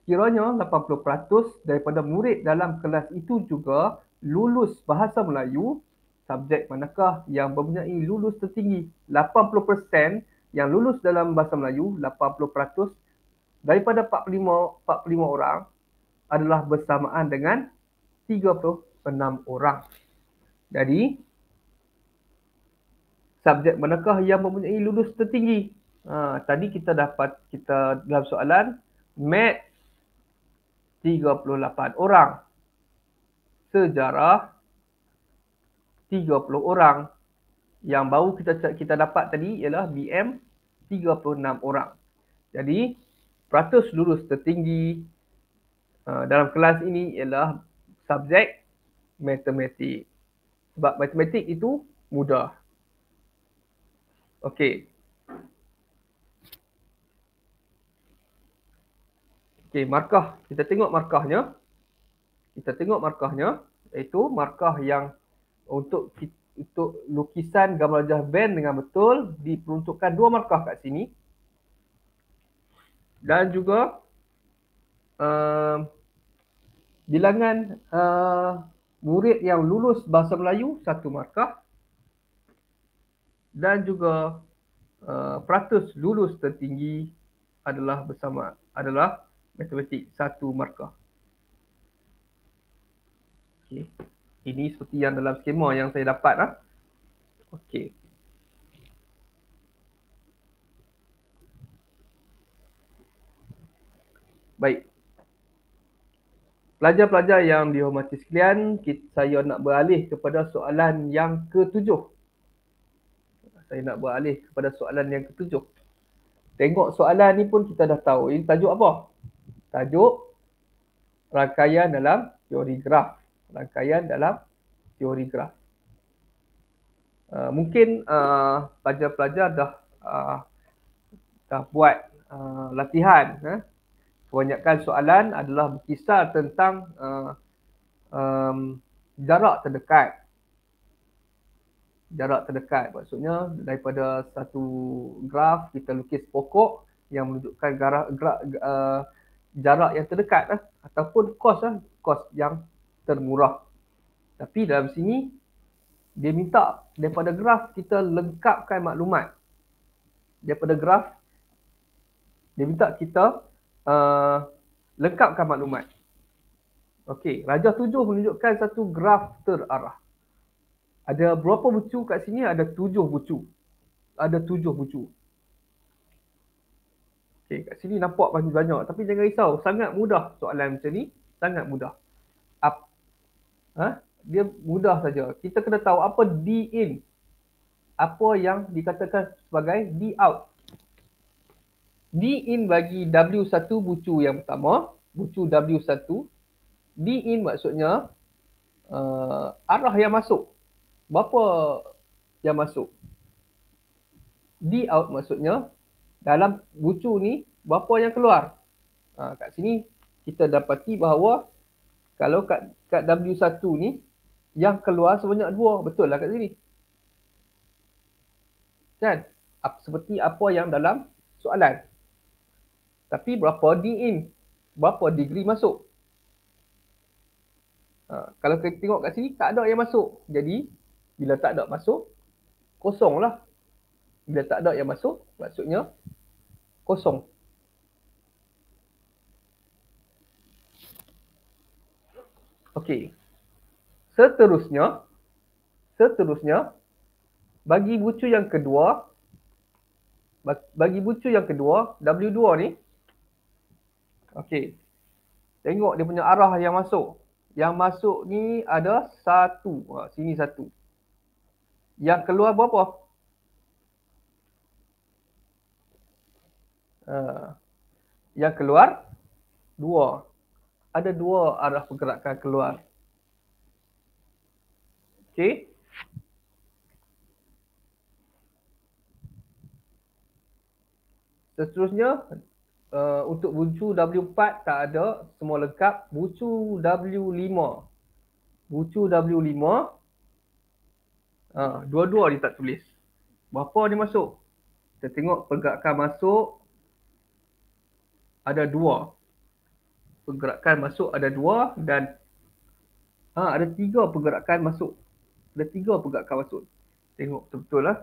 Sekiranya 80% daripada murid dalam kelas itu juga lulus bahasa Melayu, subjek manakah yang mempunyai lulus tertinggi? 80% yang lulus dalam bahasa Melayu, 80% daripada 45 45 orang adalah bersamaan dengan 36 orang. Jadi, subjek manakah yang mempunyai lulus tertinggi? Ha, tadi kita dapat kita dalam soalan mat 38 orang. Sejarah 30 orang. Yang baru kita kita dapat tadi ialah BM 36 orang. Jadi peratus lulus tertinggi uh, dalam kelas ini ialah subjek matematik. Sebab matematik itu mudah. Okey, Okey, markah. Kita tengok markahnya. Kita tengok markahnya. Iaitu markah yang untuk untuk lukisan gambar wajah band dengan betul diperuntukkan dua markah kat sini. Dan juga uh, bilangan uh, murid yang lulus bahasa Melayu satu markah dan juga uh, peratus lulus tertinggi adalah bersama adalah matematik satu markah. Okey. Ini seperti yang dalam skema yang saya dapat lah. Okey. Baik. Pelajar-pelajar yang dihormati sekalian, saya nak beralih kepada soalan yang ketujuh. Saya nak beralih kepada soalan yang ketujuh. Tengok soalan ni pun kita dah tahu. Ini tajuk apa? tajuk rangkaian dalam teori graf rangkaian dalam teori graf uh, mungkin uh, pelajar-pelajar dah uh, dah buat uh, latihan eh? kebanyakan soalan adalah berkisar tentang uh, um, jarak terdekat jarak terdekat maksudnya daripada satu graf kita lukis pokok yang menunjukkan garah, gra, uh, jarak yang terdekat lah, ataupun kos lah, kos yang termurah. Tapi dalam sini, dia minta daripada graf kita lengkapkan maklumat. Daripada graf, dia minta kita uh, lengkapkan maklumat. Okey, Raja Tujuh menunjukkan satu graf terarah. Ada berapa bucu kat sini? Ada tujuh bucu. Ada tujuh bucu. Okay, kat sini nampak masih banyak tapi jangan risau sangat mudah soalan macam ni sangat mudah Up. Ha? dia mudah saja kita kena tahu apa D in apa yang dikatakan sebagai D out D in bagi W1 bucu yang pertama bucu W1 D in maksudnya uh, arah yang masuk berapa yang masuk D out maksudnya dalam bucu ni berapa yang keluar. Ha, kat sini kita dapati bahawa kalau kat, kat W1 ni yang keluar sebanyak dua. Betul lah kat sini. Kan? Seperti apa yang dalam soalan. Tapi berapa di in? Berapa degree masuk? Ha, kalau kita tengok kat sini tak ada yang masuk. Jadi bila tak ada masuk kosong lah bila tak ada yang masuk, maksudnya kosong. Okey. Seterusnya, seterusnya bagi bucu yang kedua bagi bucu yang kedua W2 ni okey. Tengok dia punya arah yang masuk. Yang masuk ni ada satu. Ha, sini satu. Yang keluar berapa? Eh, yang keluar dua ada dua arah pergerakan keluar okey seterusnya uh, untuk bucu W4 tak ada semua lengkap bucu W5 bucu W5 uh, ah, dua-dua dia tak tulis berapa dia masuk kita tengok pergerakan masuk ada dua pergerakan masuk ada dua dan ha, ada tiga pergerakan masuk ada tiga pergerakan masuk tengok betul lah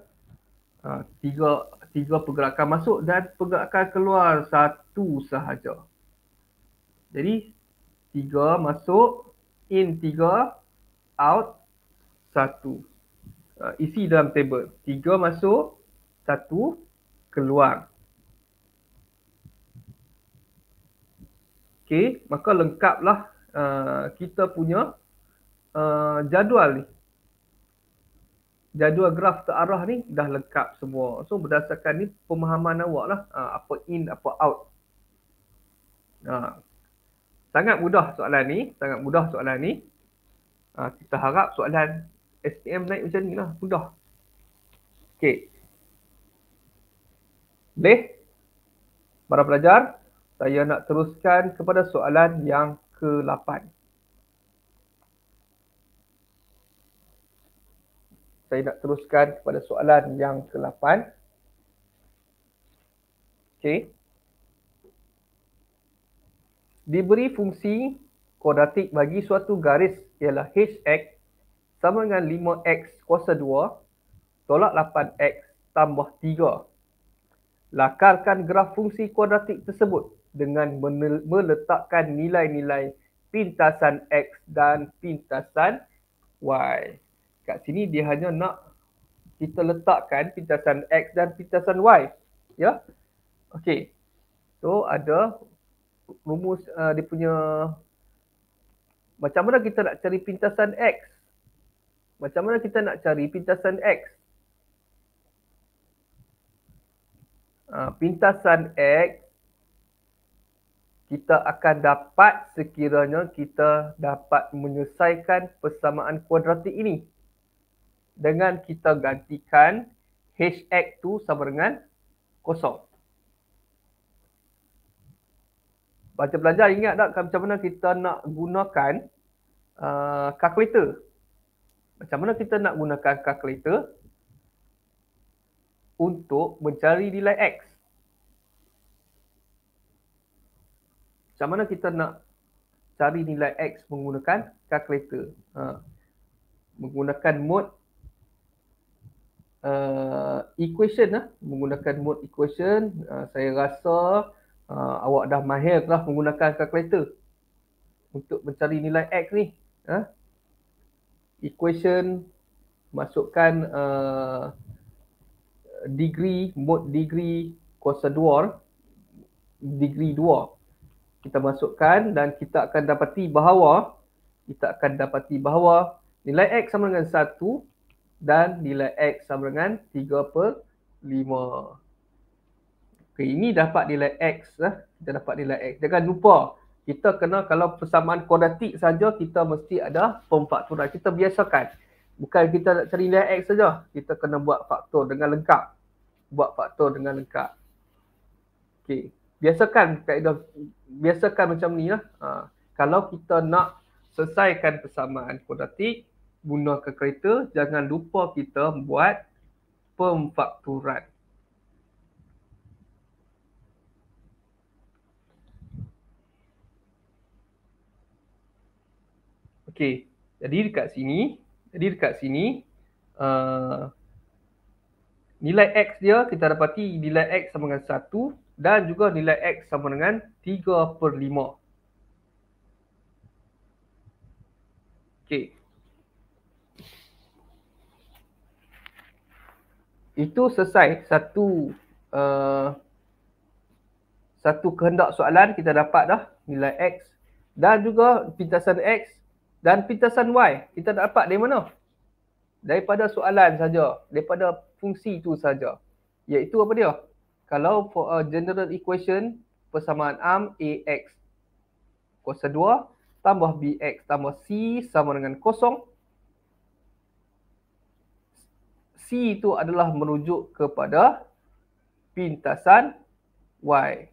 ha, tiga tiga pergerakan masuk dan pergerakan keluar satu sahaja jadi tiga masuk in tiga out satu ha, isi dalam table tiga masuk satu keluar Okey, maka lengkaplah uh, kita punya uh, jadual ni. Jadual graf terarah ni dah lengkap semua. So berdasarkan ni pemahaman awak lah. Uh, apa in, apa out. Uh, sangat mudah soalan ni. Sangat mudah soalan ni. Uh, kita harap soalan SPM naik macam ni lah. Mudah. Okey. Boleh? Para pelajar, saya nak teruskan kepada soalan yang ke-8. Saya nak teruskan kepada soalan yang ke-8. Okey. Diberi fungsi kuadratik bagi suatu garis ialah hx sama dengan 5x kuasa 2 tolak 8x tambah 3. Lakarkan graf fungsi kuadratik tersebut dengan meletakkan nilai-nilai pintasan X dan pintasan Y. Kat sini dia hanya nak kita letakkan pintasan X dan pintasan Y. Ya. Okey. So ada rumus uh, dia punya macam mana kita nak cari pintasan X? Macam mana kita nak cari pintasan X? Uh, pintasan X kita akan dapat sekiranya kita dapat menyelesaikan persamaan kuadratik ini dengan kita gantikan hx tu sama dengan kosong. Baca pelajar ingat tak kan macam mana kita nak gunakan uh, calculator? Macam mana kita nak gunakan kalkulator untuk mencari nilai X? macam mana kita nak cari nilai X menggunakan calculator ha. menggunakan mode uh, equation lah. menggunakan mode equation uh, saya rasa uh, awak dah mahir lah menggunakan calculator untuk mencari nilai X ni ha. equation masukkan uh, degree, mode degree kuasa 2 degree 2 kita masukkan dan kita akan dapati bahawa kita akan dapati bahawa nilai x sama dengan 1 dan nilai x sama dengan 3 per 5. Okay, ini dapat nilai x. Eh. Kita dapat nilai x. Jangan lupa kita kena kalau persamaan kuadratik saja kita mesti ada pemfaktoran. Kita biasakan. Bukan kita nak cari nilai x saja. Kita kena buat faktor dengan lengkap. Buat faktor dengan lengkap. Okey biasakan kaedah biasakan macam ni lah ha, kalau kita nak selesaikan persamaan kodatik ke kereta jangan lupa kita buat pemfakturan Okey, jadi dekat sini, jadi dekat sini uh, nilai x dia kita dapati nilai x sama dengan 1 dan juga nilai X sama dengan 3 per 5. Okey. Itu selesai satu uh, satu kehendak soalan kita dapat dah nilai X dan juga pintasan X dan pintasan Y kita dapat dari mana? Daripada soalan saja, daripada fungsi itu saja. Iaitu apa dia? kalau for a general equation persamaan am ax kuasa 2 tambah bx tambah c sama dengan kosong c itu adalah merujuk kepada pintasan y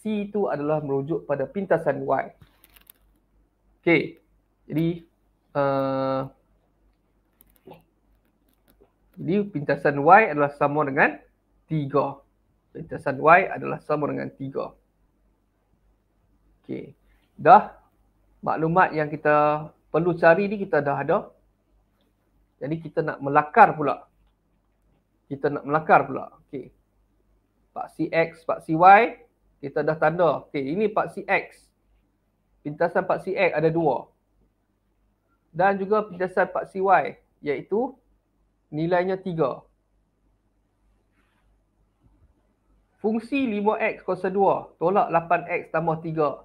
c itu adalah merujuk pada pintasan y okey jadi uh, jadi pintasan y adalah sama dengan 3 lintasan Y adalah sama dengan 3. Okey. Dah maklumat yang kita perlu cari ni kita dah ada. Jadi kita nak melakar pula. Kita nak melakar pula. Okey. Paksi X, paksi Y. Kita dah tanda. Okey, ini paksi X. Pintasan paksi X ada dua. Dan juga pintasan paksi Y iaitu nilainya tiga. Fungsi 5x kuasa 2 tolak 8x tambah 3.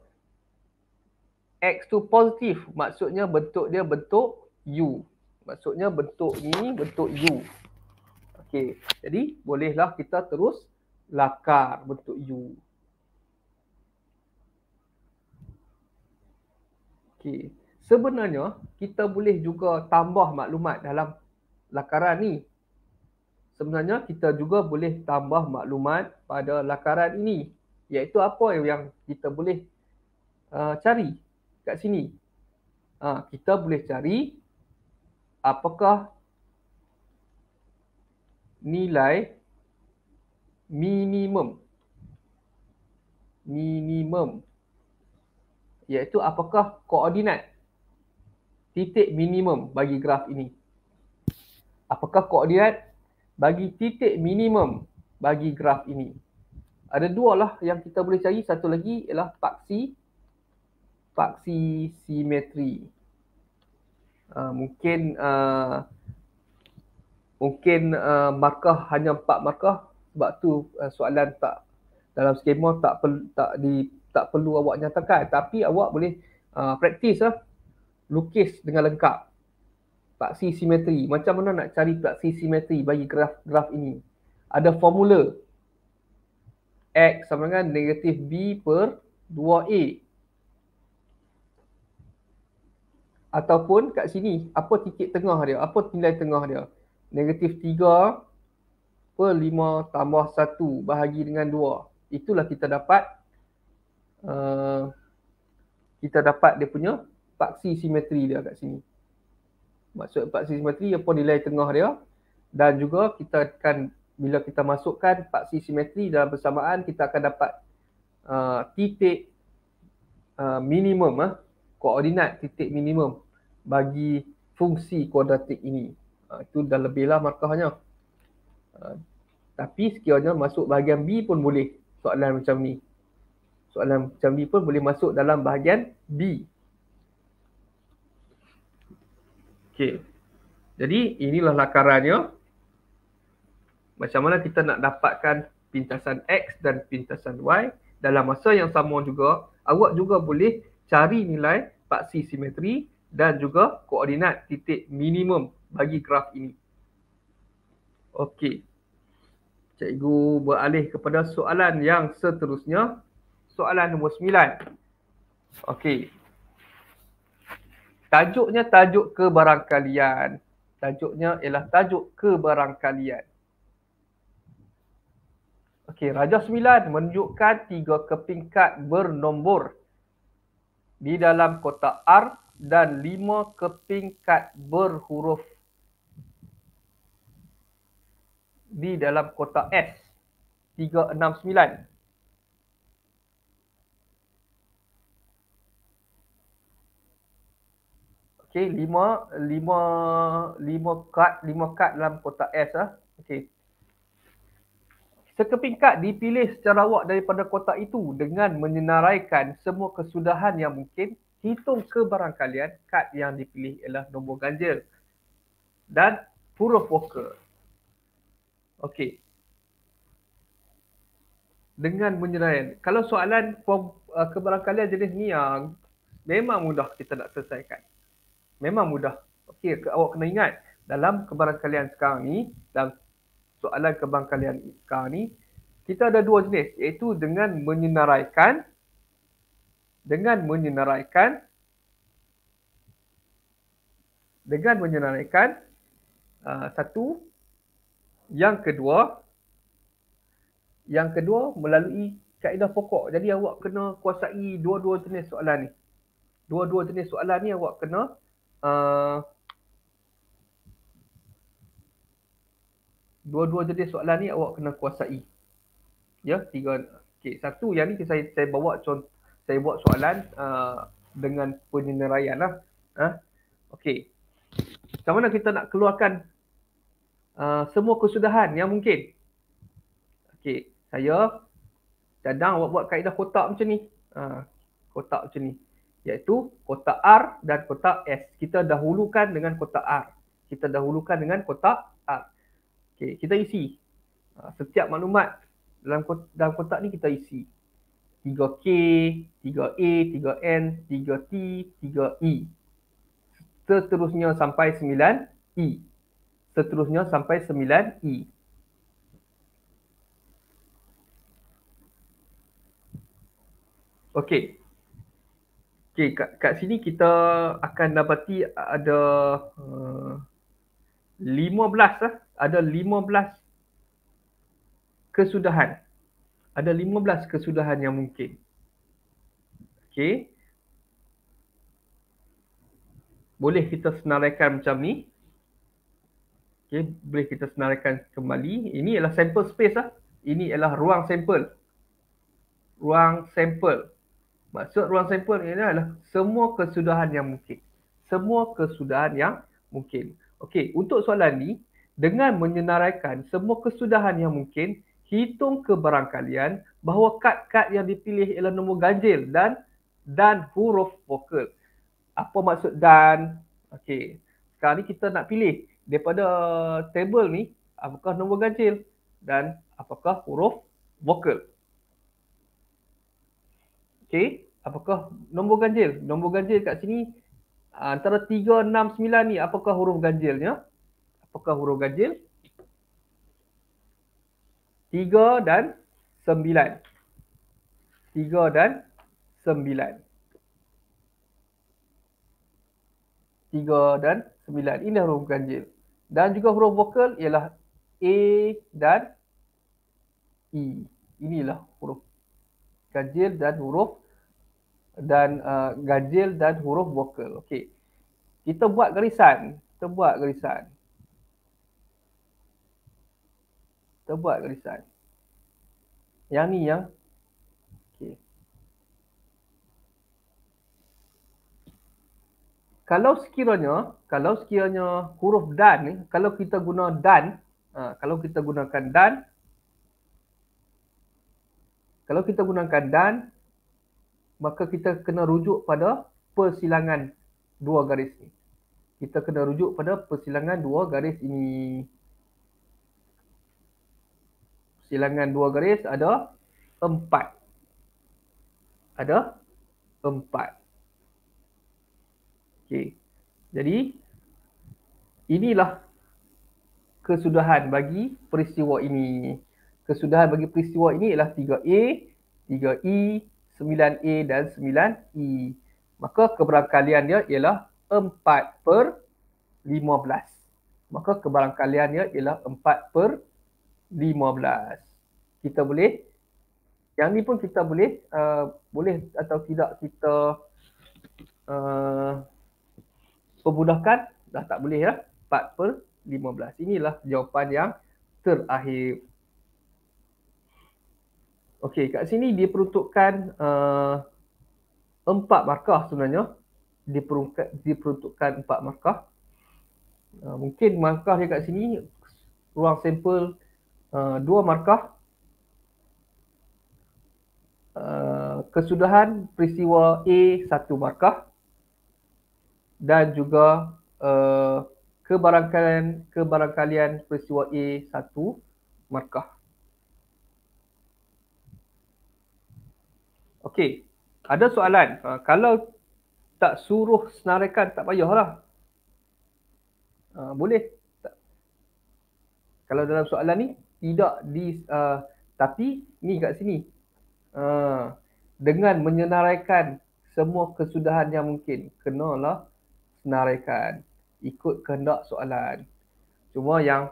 X tu positif maksudnya bentuk dia bentuk U. Maksudnya bentuk ni bentuk U. Okey, jadi bolehlah kita terus lakar bentuk U. Okey, sebenarnya kita boleh juga tambah maklumat dalam lakaran ni sebenarnya kita juga boleh tambah maklumat pada lakaran ini iaitu apa yang kita boleh uh, cari kat sini uh, kita boleh cari apakah nilai minimum minimum iaitu apakah koordinat titik minimum bagi graf ini apakah koordinat bagi titik minimum bagi graf ini. Ada dua lah yang kita boleh cari. Satu lagi ialah paksi paksi simetri. Uh, mungkin uh, mungkin uh, markah hanya empat markah sebab tu uh, soalan tak dalam skema tak per, tak di tak perlu awak nyatakan tapi awak boleh uh, praktis lah lukis dengan lengkap praksi simetri. Macam mana nak cari praksi simetri bagi graf graf ini? Ada formula. X sama dengan negatif B per 2A. Ataupun kat sini, apa titik tengah dia? Apa nilai tengah dia? Negatif 3 per 5 tambah 1 bahagi dengan 2. Itulah kita dapat uh, kita dapat dia punya paksi simetri dia kat sini maksud empat sisi simetri apa nilai tengah dia dan juga kita akan bila kita masukkan empat sisi simetri dalam persamaan kita akan dapat uh, titik uh, minimum uh, koordinat titik minimum bagi fungsi kuadratik ini uh, itu dah lebihlah markahnya uh, tapi sekiranya masuk bahagian B pun boleh soalan macam ni soalan macam ni pun boleh masuk dalam bahagian B Okey. Jadi inilah lakarannya. Macam mana kita nak dapatkan pintasan X dan pintasan Y dalam masa yang sama juga, awak juga boleh cari nilai paksi simetri dan juga koordinat titik minimum bagi graf ini. Okey. Cikgu beralih kepada soalan yang seterusnya. Soalan nombor sembilan. Okey, Tajuknya tajuk kebarangkalian. Tajuknya ialah tajuk kebarangkalian. Okey, Raja Sembilan menunjukkan tiga kepingkat bernombor di dalam kotak R dan lima kepingkat berhuruf di dalam kotak S. Tiga enam sembilan. Okey lima, lima, lima kad, lima kad dalam kotak S lah. okey Sekeping kad dipilih secara awak daripada kotak itu dengan menyenaraikan semua kesudahan yang mungkin, hitung kalian kad yang dipilih ialah nombor ganjil dan puruh poker. okey Dengan menyenaraikan. Kalau soalan eh, kebarangkalian jenis ni yang memang mudah kita nak selesaikan memang mudah. Okey, ke, awak kena ingat dalam kebarangkalian kalian sekarang ni, dalam soalan kebangkalan kalian sekarang ni, kita ada dua jenis iaitu dengan menyenaraikan dengan menyenaraikan dengan menyenaraikan uh, satu yang kedua yang kedua melalui kaedah pokok. Jadi awak kena kuasai dua-dua jenis soalan ni. Dua-dua jenis soalan ni awak kena Eh, dua-dua jenis soalan ni awak kena kuasai. Ya, tiga okey, satu yang ni saya saya bawa contoh saya buat soalan uh, dengan penyenaraian lah. Huh? Ha? Okey. Macam mana kita nak keluarkan uh, semua kesudahan yang mungkin? Okey. Saya cadang awak buat kaedah kotak macam ni. Uh, kotak macam ni iaitu kotak R dan kotak S. Kita dahulukan dengan kotak R. Kita dahulukan dengan kotak R. Okey, kita isi. Ha, setiap maklumat dalam kotak, dalam kotak ni kita isi. 3K, 3A, 3N, 3T, 3E. Seterusnya sampai 9E. Seterusnya sampai 9E. Okey. Okey, kat, kat sini kita akan dapati ada uh, belas, lah. Ada belas kesudahan. Ada lima belas kesudahan yang mungkin. Okey. Boleh kita senaraikan macam ni. Okey, boleh kita senaraikan kembali. Ini adalah sampel space lah. Ini adalah ruang sampel. Ruang sampel. Maksud ruang sampel ini adalah semua kesudahan yang mungkin. Semua kesudahan yang mungkin. Okey, untuk soalan ni, dengan menyenaraikan semua kesudahan yang mungkin, hitung keberangkalian bahawa kad-kad yang dipilih ialah nombor ganjil dan dan huruf vokal. Apa maksud dan? Okey. Sekarang ni kita nak pilih daripada table ni apakah nombor ganjil dan apakah huruf vokal. Okey apakah nombor ganjil? Nombor ganjil kat sini ah, antara 3, 6, 9 ni apakah huruf ganjilnya? Apakah huruf ganjil? 3 dan 9. 3 dan 9. 3 dan 9. Ini huruf ganjil. Dan juga huruf vokal ialah A dan I. E. Inilah huruf ganjil dan huruf dan uh, ganjil dan huruf vokal. Okey. Kita buat garisan. Kita buat garisan. Kita buat garisan. Yang ni yang okey. Kalau sekiranya, kalau sekiranya huruf dan ni, kalau kita guna dan, uh, kalau kita gunakan dan kalau kita gunakan dan maka kita kena rujuk pada persilangan dua garis ini. Kita kena rujuk pada persilangan dua garis ini. Silangan dua garis ada empat. Ada empat. Okey. Jadi, inilah kesudahan bagi peristiwa ini. Kesudahan bagi peristiwa ini ialah 3A, 3E, 9A dan 9E. Maka keberangkalian dia ialah 4 per 15. Maka keberangkalian dia ialah 4 per 15. Kita boleh, yang ni pun kita boleh, uh, boleh atau tidak kita uh, pemudahkan, uh, dah tak boleh lah. 4 per 15. Inilah jawapan yang terakhir. Okey, kat sini dia peruntukkan uh, empat markah sebenarnya. Dia peruntukkan, dia peruntukkan empat markah. Uh, mungkin markah dia kat sini ruang sampel uh, dua markah uh, kesudahan peristiwa A satu markah dan juga uh, kebarangkalian kebarangkalian peristiwa A satu markah. Okey, ada soalan. Ha, kalau tak suruh senaraikan, tak payahlah. Ha, boleh. Tak. Kalau dalam soalan ni, tidak di... Uh, tapi, ni kat sini. Ha, dengan menyenaraikan semua kesudahan yang mungkin, kenalah senaraikan. Ikut kehendak soalan. Cuma yang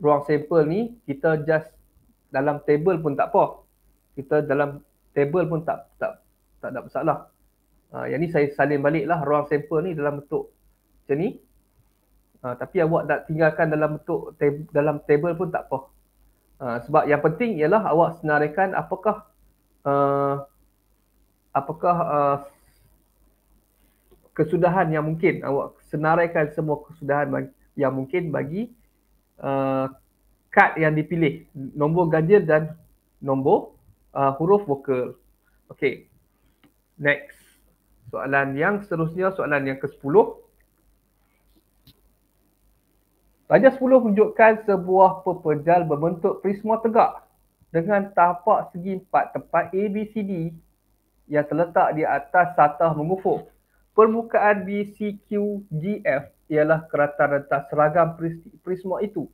ruang sampel ni, kita just dalam table pun tak apa. Kita dalam table pun tak tak tak ada masalah. Ha, yang ni saya salin baliklah ruang sampel ni dalam bentuk macam ni. Ha, tapi awak nak tinggalkan dalam bentuk tab, dalam table pun tak apa. Ha, sebab yang penting ialah awak senaraikan apakah uh, apakah uh, kesudahan yang mungkin awak senaraikan semua kesudahan yang mungkin bagi uh, kad yang dipilih nombor ganjil dan nombor uh, huruf vokal. Okay. Next. Soalan yang seterusnya, soalan yang ke-10. Raja 10 menunjukkan sebuah pepejal berbentuk prisma tegak dengan tapak segi empat tempat A, B, C, D yang terletak di atas satah mengufuk. Permukaan B, C, Q, G, F ialah kerata rentas seragam prisma itu.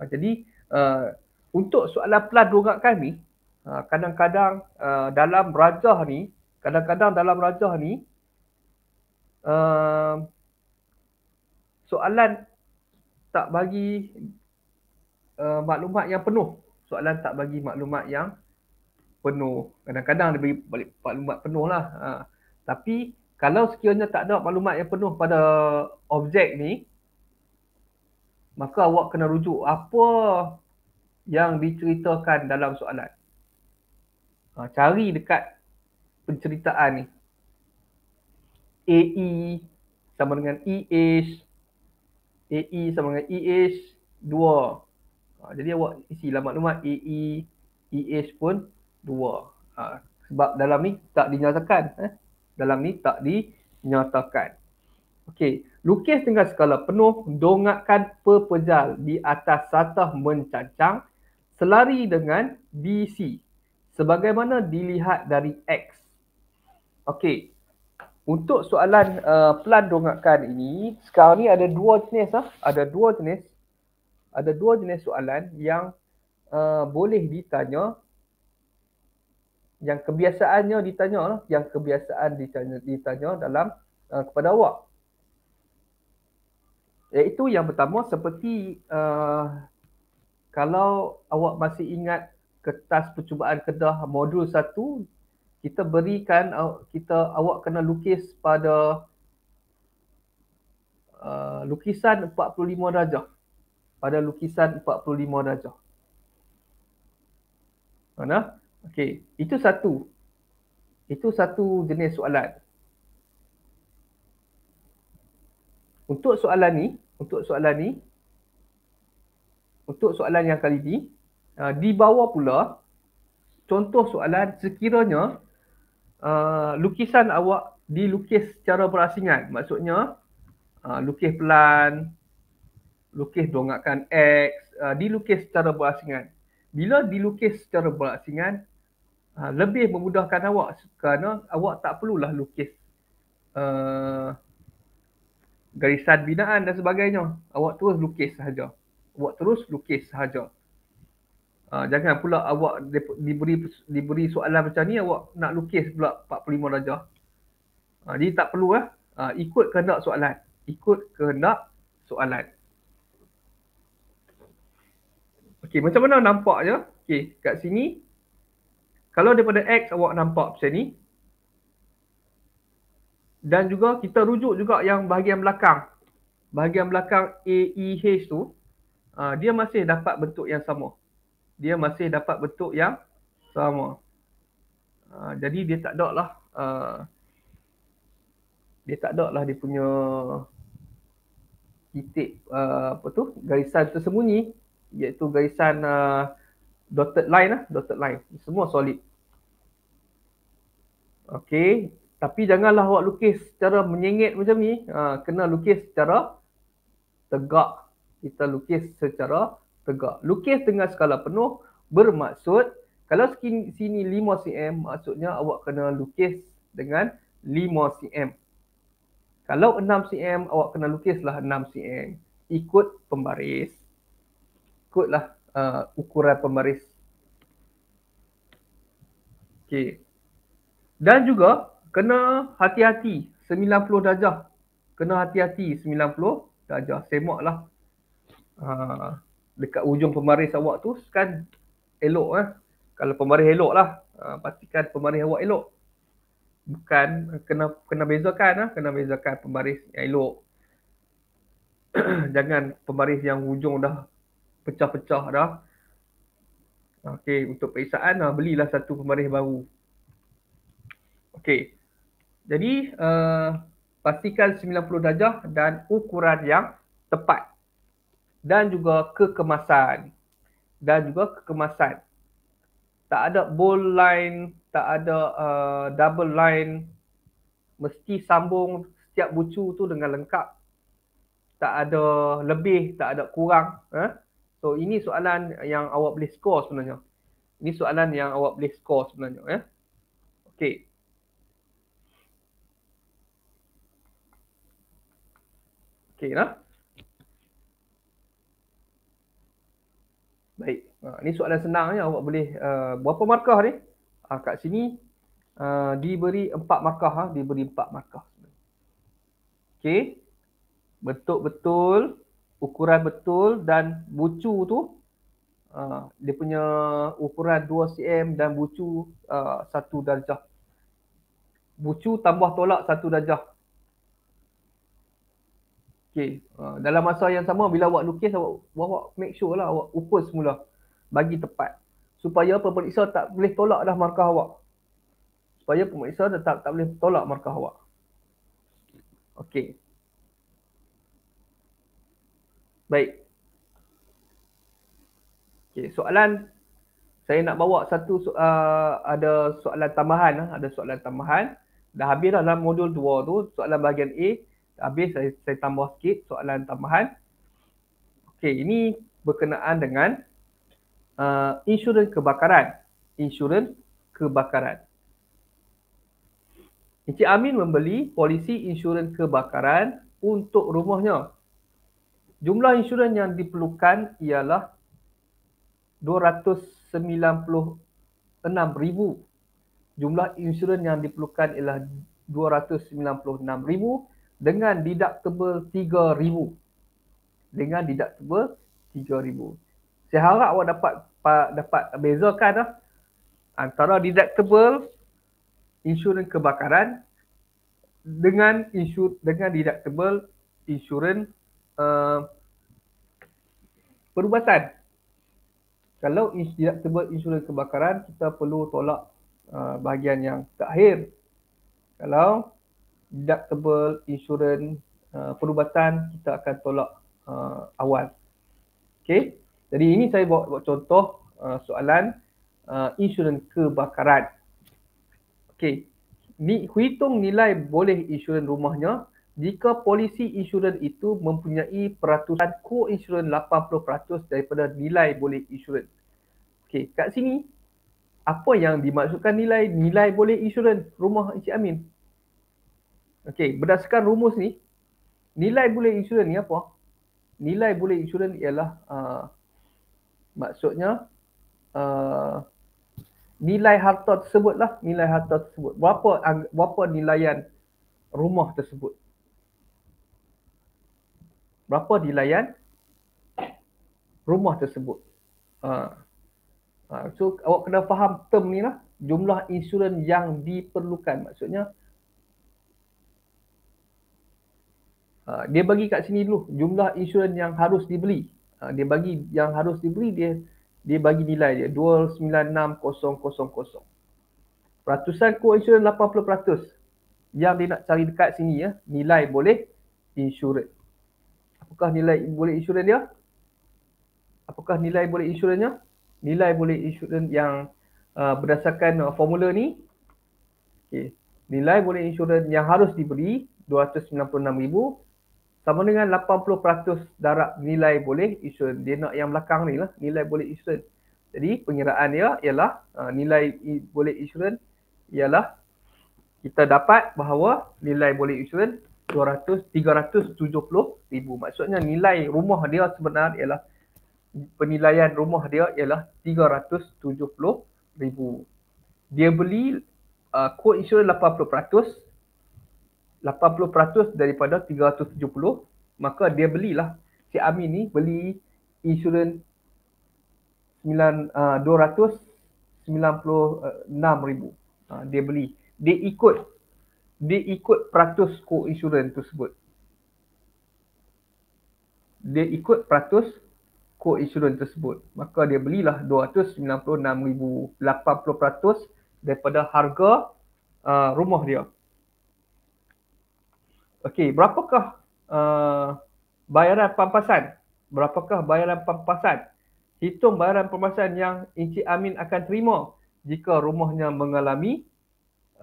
Jadi, uh, untuk soalan pelan dorak kami, Ah, kadang-kadang uh, dalam rajah ni, kadang-kadang dalam rajah ni uh, soalan tak bagi uh, maklumat yang penuh. Soalan tak bagi maklumat yang penuh. Kadang-kadang dia bagi balik maklumat penuh lah. Uh, tapi kalau sekiranya tak ada maklumat yang penuh pada objek ni, maka awak kena rujuk apa yang diceritakan dalam soalan. Ha, cari dekat penceritaan ni. AE sama dengan EH. AE sama dengan EH dua. Ha, jadi awak isi isilah maklumat AE, EH pun dua. Ha, sebab dalam ni tak dinyatakan. Eh? Dalam ni tak dinyatakan. Okey. Lukis dengan skala penuh, dongakkan pepejal di atas satah mencancang selari dengan BC sebagaimana dilihat dari X. Okey. Untuk soalan uh, pelan dongakan ini, sekarang ni ada dua jenis ah, ada dua jenis ada dua jenis soalan yang uh, boleh ditanya yang kebiasaannya ditanya lah, yang kebiasaan ditanya, ditanya dalam uh, kepada awak. Iaitu yang pertama seperti uh, kalau awak masih ingat kertas percubaan Kedah modul 1 kita berikan uh, kita awak kena lukis pada uh, lukisan 45 darjah pada lukisan 45 darjah mana okey itu satu itu satu jenis soalan untuk soalan ni untuk soalan ni untuk soalan yang kali ni Ah, di bawah pula contoh soalan sekiranya uh, lukisan awak dilukis secara berasingan maksudnya uh, lukis pelan lukis dongakan X uh, dilukis secara berasingan bila dilukis secara berasingan uh, lebih memudahkan awak kerana awak tak perlulah lukis uh, garisan binaan dan sebagainya awak terus lukis sahaja awak terus lukis sahaja Ah, jangan pula awak diberi diberi soalan macam ni awak nak lukis pula 45 darjah. Ha, jadi tak perlu lah. Ha, ikut nak soalan. Ikut ke nak soalan. Okey, macam mana nampaknya? Okey, kat sini kalau daripada X awak nampak macam ni dan juga kita rujuk juga yang bahagian belakang bahagian belakang AEH tu uh, dia masih dapat bentuk yang sama dia masih dapat bentuk yang sama. Uh, jadi dia tak ada lah uh, dia tak ada lah dia punya titik uh, apa tu garisan tersembunyi iaitu garisan uh, dotted line lah dotted line semua solid Okay. tapi janganlah awak lukis secara menyengit macam ni uh, kena lukis secara tegak kita lukis secara tegak. Lukis dengan skala penuh bermaksud kalau sini 5 cm maksudnya awak kena lukis dengan 5 cm. Kalau 6 cm awak kena lukislah 6 cm ikut pembaris. Ikutlah uh, ukuran pembaris. Okey. Dan juga kena hati-hati 90 darjah. Kena hati-hati 90 darjah. Semaklah. Uh, dekat ujung pemaris awak tu kan elok eh. Kalau pemaris elok lah. Ha, pastikan pemaris awak elok. Bukan kena kena bezakan lah. Kena bezakan pemaris yang elok. Jangan pemaris yang ujung dah pecah-pecah dah. Okey, untuk periksaan lah, belilah satu pemaris baru. Okey. Jadi, uh, pastikan 90 darjah dan ukuran yang tepat dan juga kekemasan. Dan juga kekemasan. Tak ada bold line, tak ada uh, double line. Mesti sambung setiap bucu tu dengan lengkap. Tak ada lebih, tak ada kurang. Eh? So ini soalan yang awak boleh skor sebenarnya. Ini soalan yang awak boleh skor sebenarnya. Eh? Okay. Okay lah. Ha, ini soalan senang ya awak boleh uh, berapa markah ni? Ha, kat sini uh, diberi empat markah ha, diberi empat markah. Okey. bentuk betul ukuran betul dan bucu tu uh, dia punya ukuran 2 cm dan bucu uh, satu uh, darjah. Bucu tambah tolak satu darjah. Okay, uh, dalam masa yang sama bila awak lukis awak awak make sure lah awak ukur semula bagi tepat supaya pemeriksa tak boleh tolak dah markah awak supaya pemeriksa tetap tak boleh tolak markah awak okey baik okey soalan saya nak bawa satu uh, ada soalan tambahan ah. ada soalan tambahan dah habis dah dalam modul 2 tu soalan bahagian A dah habis saya, saya tambah sikit soalan tambahan okey ini berkenaan dengan uh, insurans kebakaran. Insurans kebakaran. Encik Amin membeli polisi insurans kebakaran untuk rumahnya. Jumlah insurans yang diperlukan ialah RM296,000. Jumlah insurans yang diperlukan ialah RM296,000 dengan deductible RM3,000. Dengan deductible RM3,000 saya harap awak dapat dapat bezakan lah antara deductible insurans kebakaran dengan insur dengan deductible insurans uh, perubatan. Kalau deductible insurans kebakaran kita perlu tolak uh, bahagian yang terakhir. Kalau deductible insurans uh, perubatan kita akan tolak uh, awal. Okay. Jadi ini saya buat, buat contoh uh, soalan uh, insurans kebakaran. Okey, ni hitung nilai boleh insurans rumahnya jika polisi insurans itu mempunyai peratusan co-insurans 80% daripada nilai boleh insurans. Okey, kat sini apa yang dimaksudkan nilai nilai boleh insurans rumah Encik Amin? Okey, berdasarkan rumus ni, nilai boleh insurans ni apa? Nilai boleh insurans ialah uh, Maksudnya uh, nilai harta tersebutlah nilai harta tersebut. Berapa berapa nilaian rumah tersebut? Berapa nilaian rumah tersebut? Uh, uh, so awak kena faham term ni lah jumlah insurans yang diperlukan maksudnya uh, dia bagi kat sini dulu jumlah insurans yang harus dibeli Ah, dia bagi yang harus diberi dia dia bagi nilai dia 296000. Peratusan koinsuran 80% yang dia nak cari dekat sini ya, nilai boleh insured. Apakah nilai boleh insuran dia? Apakah nilai boleh insurannya? Nilai boleh insuran yang uh, berdasarkan uh, formula ni. Okey. Nilai boleh insuran yang harus diberi 296000 sama dengan 80% darab nilai boleh isun. Dia nak yang belakang ni lah, nilai boleh isun. Jadi pengiraan dia ialah uh, nilai boleh isun ialah kita dapat bahawa nilai boleh isun 200, ribu. Maksudnya nilai rumah dia sebenarnya ialah penilaian rumah dia ialah ribu. Dia beli uh, kod insurans 80% daripada 370 maka dia belilah si Amin ni beli insurans 9 uh, 296,000 uh, dia beli dia ikut dia ikut peratus ko insuran tersebut dia ikut peratus ko insuran tersebut maka dia belilah 296,000 80% daripada harga uh, rumah dia Okey, berapakah uh, bayaran pampasan? Berapakah bayaran pampasan? Hitung bayaran pampasan yang Encik Amin akan terima jika rumahnya mengalami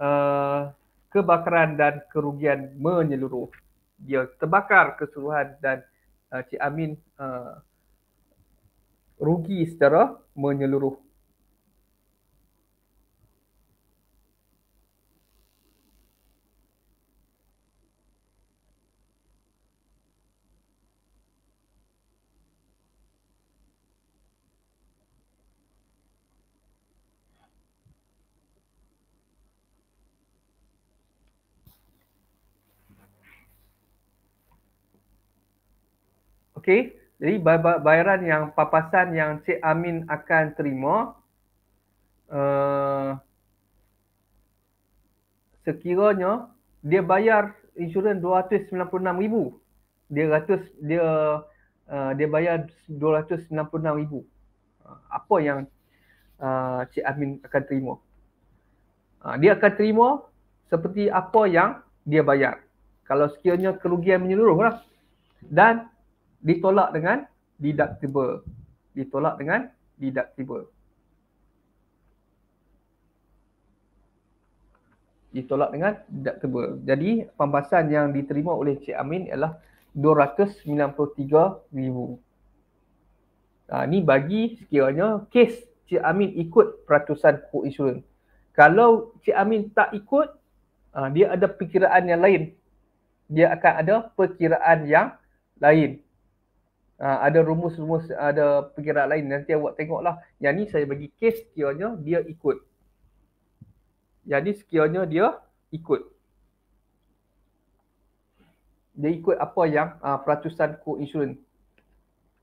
uh, kebakaran dan kerugian menyeluruh. Dia terbakar keseluruhan dan uh, Amin uh, rugi secara menyeluruh. Okey, jadi bayaran yang papasan yang Cik Amin akan terima uh, sekiranya dia bayar insurans 296,000. Dia ratus dia uh, dia bayar 296,000. Apa yang uh, Cik Amin akan terima? Uh, dia akan terima seperti apa yang dia bayar. Kalau sekiranya kerugian menyeluruh lah. Dan ditolak dengan deductible ditolak dengan deductible ditolak dengan deductible. Jadi pampasan yang diterima oleh Cik Amin ialah 293,000. Ah ha, ni bagi sekiranya kes Cik Amin ikut peratusan co-insurance. Kalau Cik Amin tak ikut, ha, dia ada perkiraan yang lain. Dia akan ada perkiraan yang lain. Ah, ada rumus-rumus ada perkiraan lain nanti awak tengoklah yang ni saya bagi kes sekiranya dia ikut yang ni sekiranya dia ikut dia ikut apa yang uh, peratusan kod insurans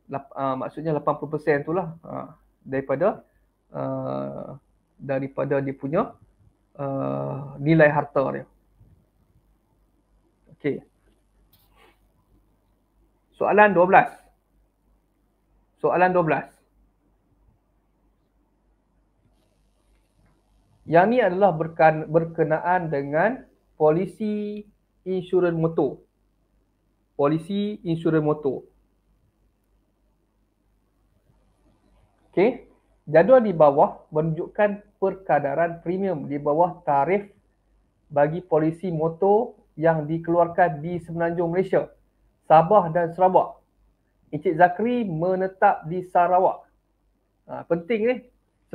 uh, maksudnya 80% tu lah uh, daripada uh, daripada dia punya uh, nilai harta dia. Okey. Soalan 12. Soalan 12. Yang ni adalah berkenaan dengan polisi insurans motor. Polisi insurans motor. Okey. Jadual di bawah menunjukkan perkadaran premium di bawah tarif bagi polisi motor yang dikeluarkan di Semenanjung Malaysia, Sabah dan Sarawak. Encik Zakri menetap di Sarawak. Ha, penting ni. Eh?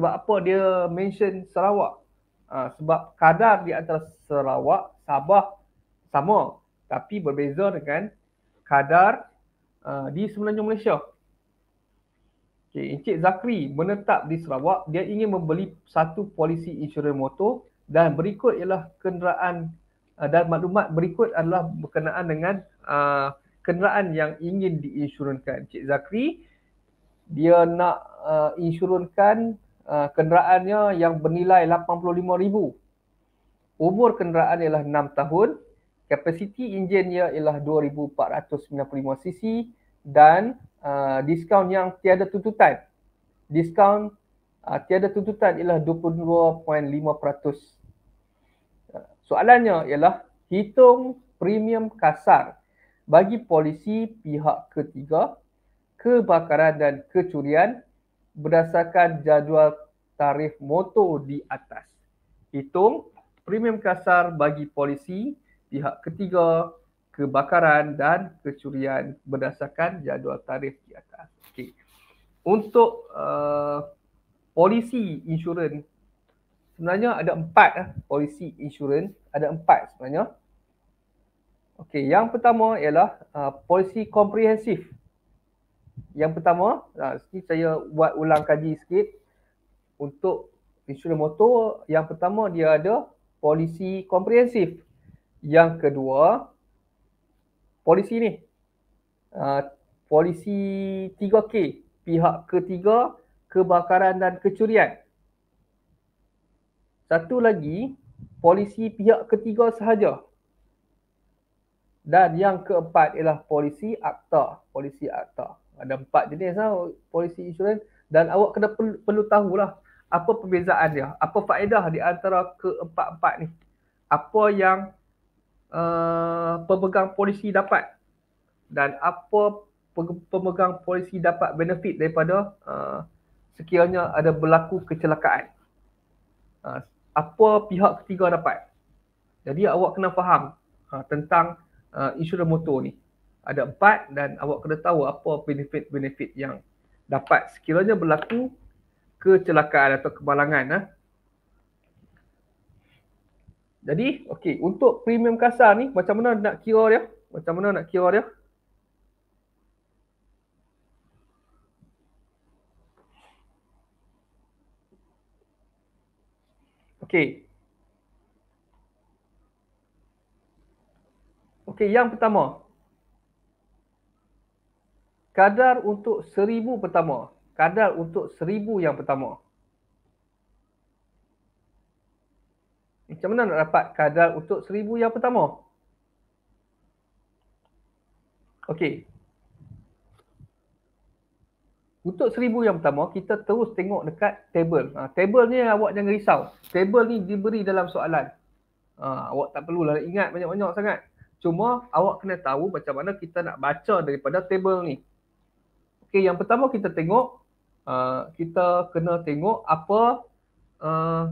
Sebab apa dia mention Sarawak? Ha, sebab kadar di antara Sarawak, Sabah sama. Tapi berbeza dengan kadar uh, di Semenanjung Malaysia. Okay, Encik Zakri menetap di Sarawak. Dia ingin membeli satu polisi insurans motor. Dan berikut ialah kenderaan uh, dan maklumat berikut adalah berkenaan dengan uh, kenderaan yang ingin diinsurankan Cik Zakri dia nak uh, insurankan uh, kenderaannya yang bernilai 85000 umur kenderaan ialah 6 tahun kapasiti enjin dia ialah 2495 cc dan uh, diskaun yang tiada tuntutan diskaun uh, tiada tuntutan ialah 22.5% uh, soalannya ialah hitung premium kasar bagi polisi pihak ketiga kebakaran dan kecurian berdasarkan jadual tarif motor di atas. Hitung premium kasar bagi polisi pihak ketiga kebakaran dan kecurian berdasarkan jadual tarif di atas. Okey. Untuk uh, polisi insurans sebenarnya ada empat uh, polisi insurans ada empat sebenarnya. Okey, yang pertama ialah uh, polisi komprehensif. Yang pertama, uh, saya buat ulang kaji sikit untuk insurans motor, yang pertama dia ada polisi komprehensif. Yang kedua, polisi ni. Uh, polisi 3K, pihak ketiga, kebakaran dan kecurian. Satu lagi, polisi pihak ketiga sahaja. Dan yang keempat ialah polisi akta. Polisi akta. Ada empat jenis lah polisi insurans. Dan awak kena perlu, perlu tahulah apa perbezaan dia. Apa faedah di antara keempat-empat ni. Apa yang uh, pemegang polisi dapat. Dan apa pemegang polisi dapat benefit daripada uh, sekiranya ada berlaku kecelakaan. Uh, apa pihak ketiga dapat. Jadi awak kena faham uh, tentang tentang uh, insurans motor ni. Ada empat dan awak kena tahu apa benefit-benefit yang dapat sekiranya berlaku kecelakaan atau kemalangan. Ha. Jadi, okey, untuk premium kasar ni macam mana nak kira dia? Macam mana nak kira dia? Okey, Okey, yang pertama. Kadar untuk seribu pertama. Kadar untuk seribu yang pertama. Macam mana nak dapat kadar untuk seribu yang pertama? Okey. Untuk seribu yang pertama, kita terus tengok dekat table. Ha, table ni awak jangan risau. Table ni diberi dalam soalan. Ha, awak tak perlulah ingat banyak-banyak sangat. Cuma awak kena tahu macam mana kita nak baca daripada table ni. Okey, yang pertama kita tengok uh, kita kena tengok apa uh,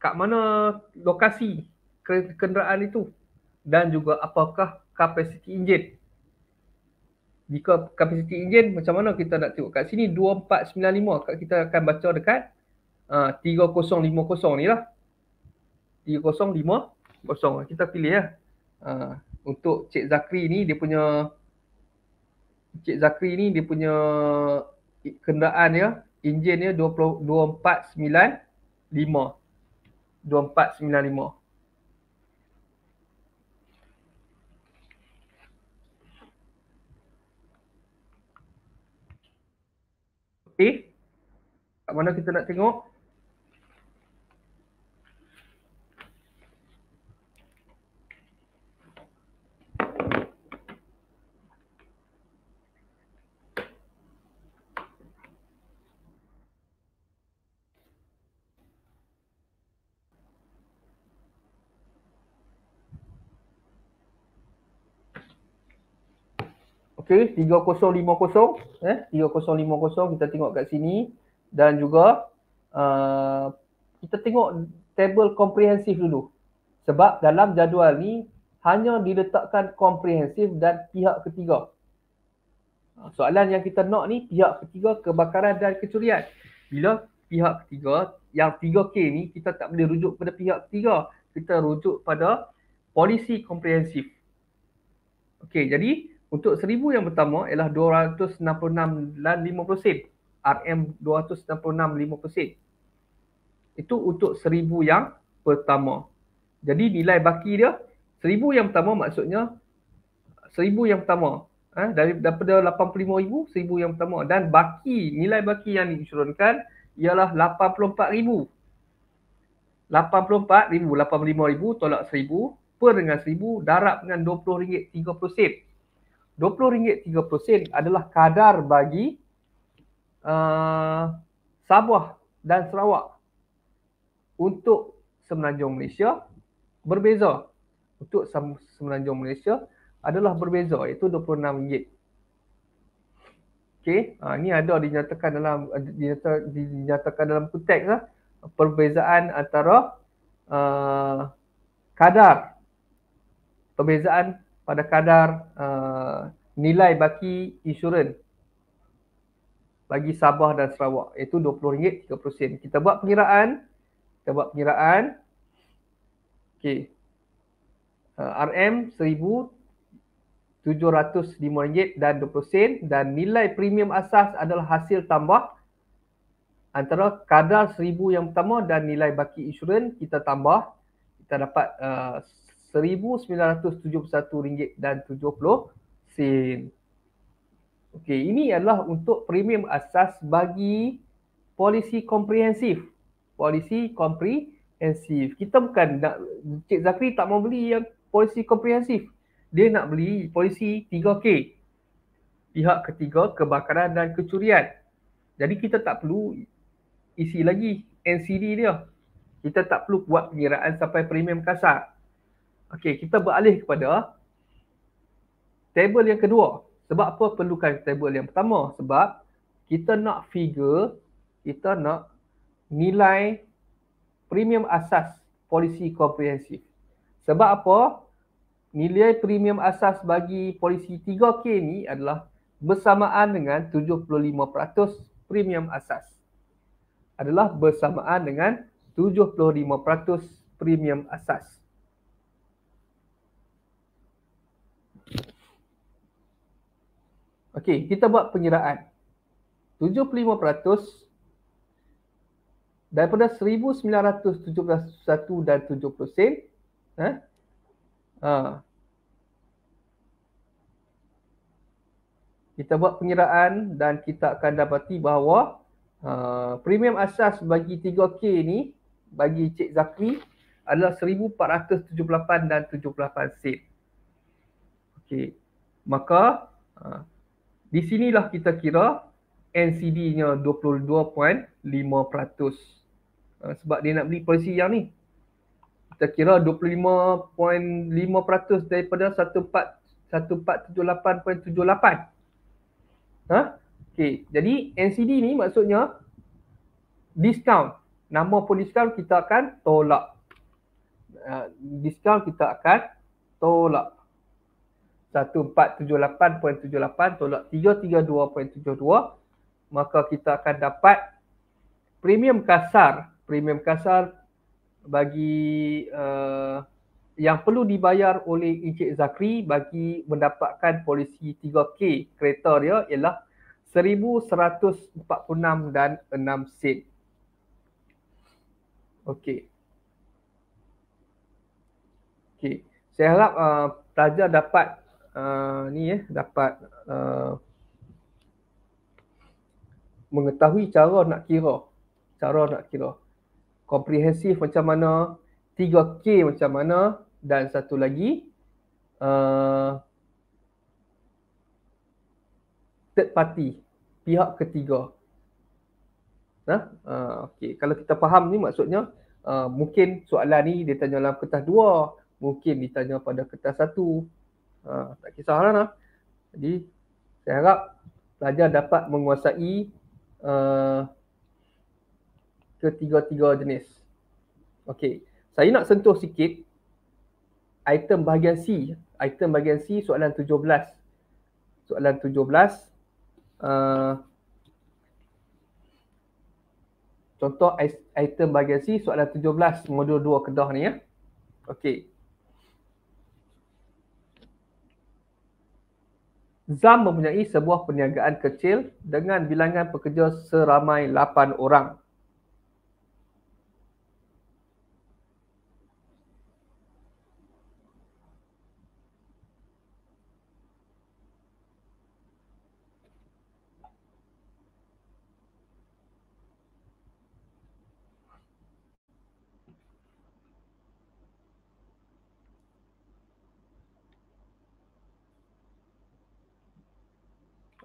kat mana lokasi kenderaan itu dan juga apakah kapasiti enjin. Jika kapasiti enjin macam mana kita nak tengok kat sini 2495 kita akan baca dekat uh, 3050 ni lah. 3050 kita pilih lah. Uh, untuk Cik Zakri ni dia punya Cik Zakri ni dia punya kenderaan ya, enjin dia 2495 2495 Okey. Kat mana kita nak tengok? Okey, 3050 eh 3050 kita tengok kat sini dan juga uh, kita tengok table komprehensif dulu. Sebab dalam jadual ni hanya diletakkan komprehensif dan pihak ketiga. Uh, soalan yang kita nak ni pihak ketiga kebakaran dan kecurian. Bila pihak ketiga yang 3K ni kita tak boleh rujuk pada pihak ketiga. Kita rujuk pada polisi komprehensif. Okey, jadi untuk seribu yang pertama ialah dan 266.50 sen. RM266.50. Itu untuk seribu yang pertama. Jadi nilai baki dia seribu yang pertama maksudnya seribu yang pertama eh dari daripada ribu seribu yang pertama dan baki nilai baki yang diinsurankan ialah ribu 84000. 84,000, ribu tolak seribu per dengan seribu darab dengan ringgit RM20.30. RM20.30 adalah kadar bagi uh, Sabah dan Sarawak untuk Semenanjung Malaysia berbeza. Untuk Semenanjung Malaysia adalah berbeza iaitu RM26. Okey, ha, ini ada dinyatakan dalam dinyata, dinyatakan dalam kuteks lah, ha, perbezaan antara uh, kadar perbezaan pada kadar uh, nilai baki insurans bagi Sabah dan Sarawak iaitu RM20.30. Kita buat pengiraan, kita buat pengiraan. Okey. Uh, eh, RM RM1,705 dan 20 sen dan nilai premium asas adalah hasil tambah antara kadar RM1,000 yang pertama dan nilai baki insurans kita tambah kita dapat eh, 1971 ringgit dan 70 sen. Okey, ini adalah untuk premium asas bagi polisi komprehensif. Polisi komprehensif. Kita bukan nak Cik Zakri tak mau beli yang polisi komprehensif. Dia nak beli polisi 3K. Pihak ketiga kebakaran dan kecurian. Jadi kita tak perlu isi lagi NCD dia. Kita tak perlu buat penyiraan sampai premium kasar. Okey, kita beralih kepada table yang kedua. Sebab apa perlukan table yang pertama? Sebab kita nak figure, kita nak nilai premium asas polisi komprehensif. Sebab apa? Nilai premium asas bagi polisi 3K ni adalah bersamaan dengan 75% premium asas. Adalah bersamaan dengan 75% premium asas. Okey, kita buat pengiraan. 75% daripada 1971 dan 70 sen, eh? Ha. Kita buat pengiraan dan kita akan dapati bahawa uh, premium asas bagi 3K ni bagi Cik Zakri adalah 1478 dan 78 sen. Okey. Maka ha, di sinilah kita kira NCD-nya 22.5%. Ah, sebab dia nak beli polisi yang ni. Kita kira 25.5% daripada 1478.78. Ha? Okay. Jadi NCD ni maksudnya discount. Nama pun discount kita akan tolak. Uh, discount kita akan tolak. 1478.78 tolak 332.72 maka kita akan dapat premium kasar premium kasar bagi uh, yang perlu dibayar oleh Encik Zakri bagi mendapatkan polisi 3K kereta dia ialah 1146 dan 6 sen. Okey. Okey. Saya harap uh, pelajar dapat uh, ni eh dapat uh, mengetahui cara nak kira cara nak kira komprehensif macam mana 3K macam mana dan satu lagi uh, third party pihak ketiga nah uh, okey kalau kita faham ni maksudnya uh, mungkin soalan ni dia tanya dalam kertas dua, mungkin ditanya pada kertas satu. Ha, tak kisahlah nak. Lah. Jadi saya harap pelajar dapat menguasai uh, ketiga-tiga jenis. Okey, saya nak sentuh sikit item bahagian C. Item bahagian C soalan 17. Soalan 17. Uh, eh, contoh item bahagian C soalan 17 modul 2 Kedah ni ya. Okey. Zam mempunyai sebuah perniagaan kecil dengan bilangan pekerja seramai 8 orang.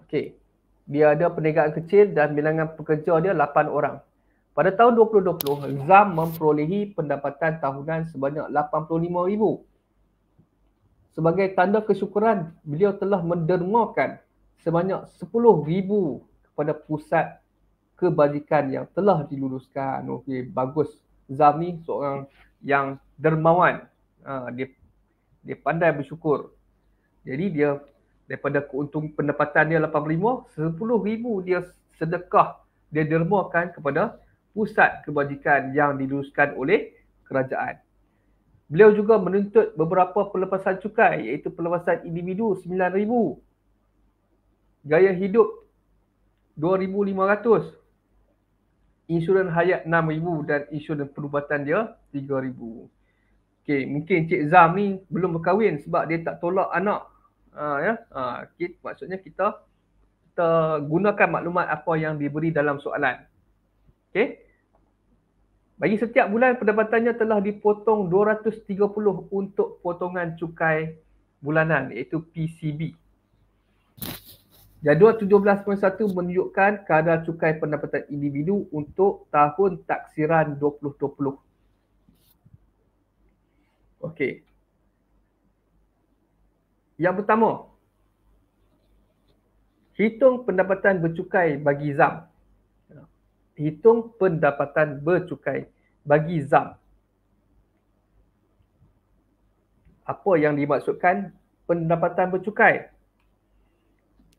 Okey. Dia ada perniagaan kecil dan bilangan pekerja dia 8 orang. Pada tahun 2020, Zam memperolehi pendapatan tahunan sebanyak 85,000. Sebagai tanda kesyukuran, beliau telah mendermakan sebanyak 10,000 kepada pusat kebajikan yang telah diluluskan. Okey, bagus. Zam ni seorang yang dermawan. Ha, dia dia pandai bersyukur. Jadi dia daripada keuntung pendapatan dia 85 10000 dia sedekah dia dermakan kepada pusat kebajikan yang diluluskan oleh kerajaan beliau juga menuntut beberapa pelepasan cukai iaitu pelepasan individu 9000 gaya hidup 2500 insurans hayat 6000 dan insurans perubatan dia 3000 Okay, mungkin Cik Zam ni belum berkahwin sebab dia tak tolak anak ha, ya ha, ah, kita, maksudnya kita kita gunakan maklumat apa yang diberi dalam soalan okey bagi setiap bulan pendapatannya telah dipotong 230 untuk potongan cukai bulanan iaitu PCB. Jadual 17.1 menunjukkan kadar cukai pendapatan individu untuk tahun taksiran 2020. Okey, yang pertama, hitung pendapatan bercukai bagi ZAM. Hitung pendapatan bercukai bagi ZAM. Apa yang dimaksudkan pendapatan bercukai?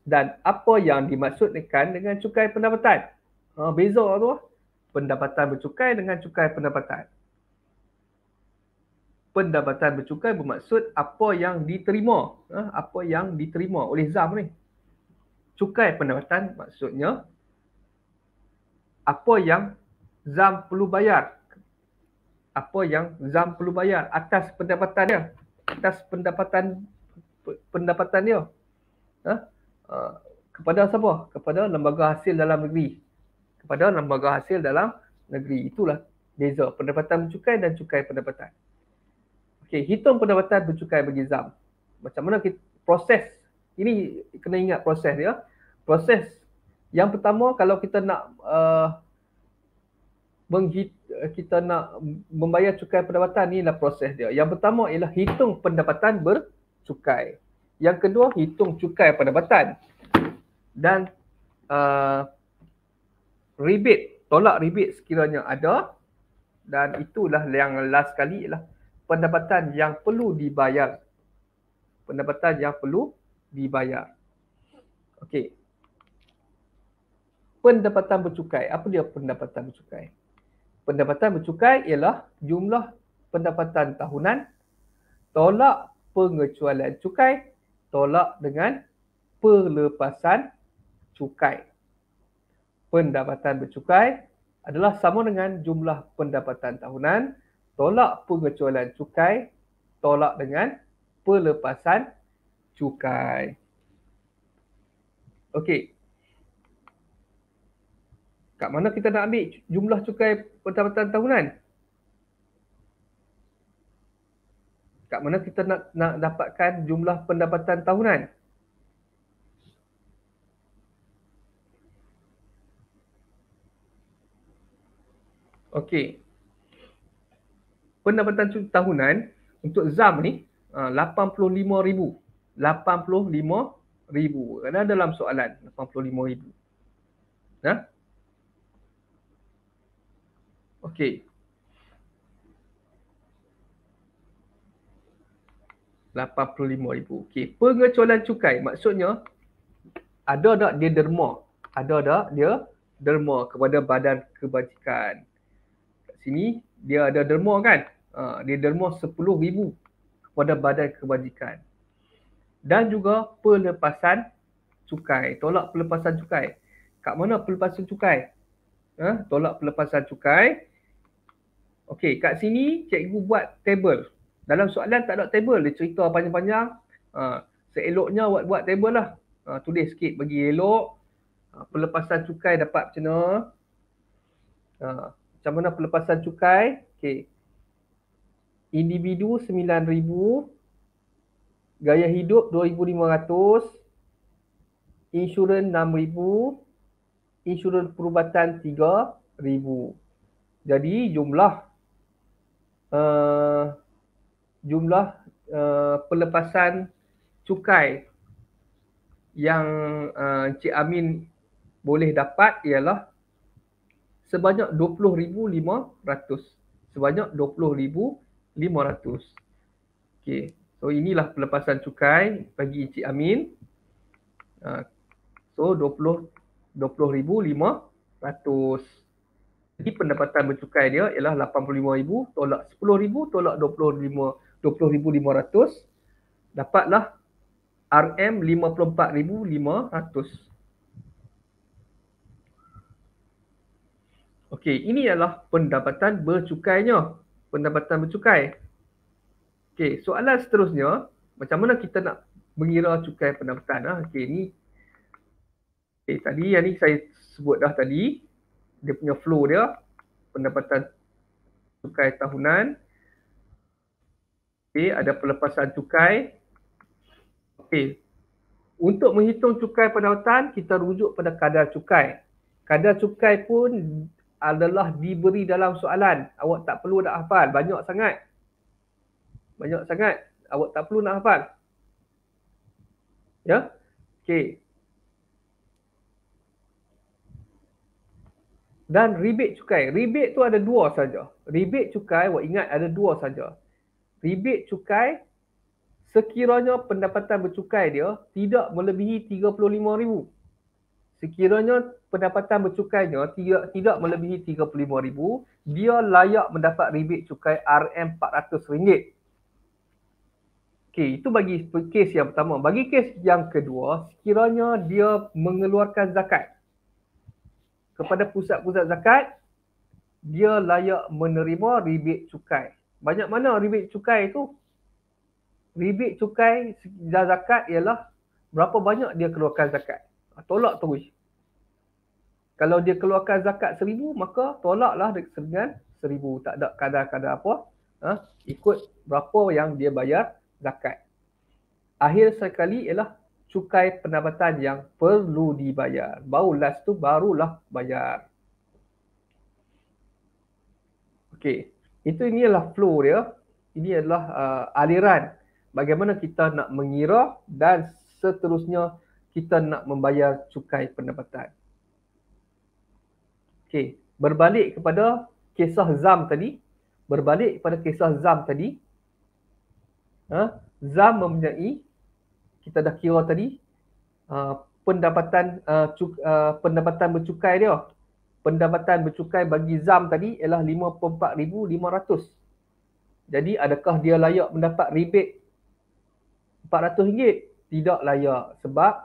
Dan apa yang dimaksudkan dengan cukai pendapatan? Ha, beza tu. Pendapatan bercukai dengan cukai pendapatan pendapatan bercukai bermaksud apa yang diterima ha, apa yang diterima oleh zam ni cukai pendapatan maksudnya apa yang zam perlu bayar apa yang zam perlu bayar atas pendapatan dia atas pendapatan pendapatan dia ha? Ha, kepada siapa kepada lembaga hasil dalam negeri kepada lembaga hasil dalam negeri itulah beza pendapatan bercukai dan cukai pendapatan Okay, hitung pendapatan bercukai bagi Zam. Macam mana kita, proses? Ini kena ingat proses dia. Proses yang pertama kalau kita nak uh, menghi, kita nak membayar cukai pendapatan ni lah proses dia. Yang pertama ialah hitung pendapatan bercukai. Yang kedua hitung cukai pendapatan. Dan uh, rebate, tolak rebate sekiranya ada dan itulah yang last kali lah pendapatan yang perlu dibayar. Pendapatan yang perlu dibayar. Okey. Pendapatan bercukai. Apa dia pendapatan bercukai? Pendapatan bercukai ialah jumlah pendapatan tahunan tolak pengecualian cukai tolak dengan pelepasan cukai. Pendapatan bercukai adalah sama dengan jumlah pendapatan tahunan tolak pengecualian cukai tolak dengan pelepasan cukai. Okey. Kat mana kita nak ambil jumlah cukai pendapatan tahunan? Kat mana kita nak nak dapatkan jumlah pendapatan tahunan? Okey pendapatan tahunan untuk ZAM ni ah, uh, 85,000. ribu 85 ribu dalam soalan 85 ribu nah huh? okey RM85,000. Okey, pengecualian cukai maksudnya ada tak dia derma? Ada tak dia derma kepada badan kebajikan? Kat sini dia ada derma kan uh, dia derma 10000 kepada badan kebajikan dan juga pelepasan cukai tolak pelepasan cukai kat mana pelepasan cukai huh? Ha, tolak pelepasan cukai okey kat sini cikgu buat table dalam soalan tak ada table dia cerita panjang-panjang uh, seeloknya buat buat table lah uh, tulis sikit bagi elok uh, pelepasan cukai dapat macam mana uh, macam mana pelepasan cukai okey individu 9000 gaya hidup 2500 insurans 6000 insurans perubatan 3000 jadi jumlah uh, jumlah uh, pelepasan cukai yang uh, Encik Amin boleh dapat ialah sebanyak 20,500. Sebanyak 20,500. Okey. So inilah pelepasan cukai bagi Encik Amin. Ha. So 20 20,500. Jadi pendapatan bercukai dia ialah 85,000 tolak 10,000 tolak 25 20,500 dapatlah RM54,500. Okey, ini ialah pendapatan bercukainya. Pendapatan bercukai. Okey, soalan seterusnya, macam mana kita nak mengira cukai pendapatan? Ha? Okey, ni okay, eh, tadi yang ni saya sebut dah tadi, dia punya flow dia, pendapatan cukai tahunan. Okey, ada pelepasan cukai. Okey. Untuk menghitung cukai pendapatan, kita rujuk pada kadar cukai. Kadar cukai pun adalah diberi dalam soalan. Awak tak perlu nak hafal. Banyak sangat. Banyak sangat. Awak tak perlu nak hafal. Ya? Okey. Dan rebate cukai. Rebate tu ada dua saja. Rebate cukai, awak ingat ada dua saja. Rebate cukai, sekiranya pendapatan bercukai dia tidak melebihi RM35,000. Sekiranya pendapatan bercukainya tidak tidak melebihi 35000 dia layak mendapat rebate cukai RM400. Okey, itu bagi kes yang pertama. Bagi kes yang kedua, sekiranya dia mengeluarkan zakat kepada pusat-pusat zakat, dia layak menerima rebate cukai. Banyak mana rebate cukai itu? Rebate cukai zakat ialah berapa banyak dia keluarkan zakat. Tolak terus kalau dia keluarkan zakat seribu maka tolaklah dengan seribu tak ada kadar-kadar apa ha? ikut berapa yang dia bayar zakat akhir sekali ialah cukai pendapatan yang perlu dibayar baru last tu barulah bayar Okey, itu inilah flow dia ini adalah uh, aliran bagaimana kita nak mengira dan seterusnya kita nak membayar cukai pendapatan Okey, berbalik kepada kisah Zam tadi, berbalik kepada kisah Zam tadi. Ha? Zam mempunyai kita dah kira tadi uh, pendapatan uh, ha, cuk, uh, ha, pendapatan bercukai dia. Pendapatan bercukai bagi Zam tadi ialah 54,500. Jadi adakah dia layak mendapat rebate 400 ringgit? Tidak layak sebab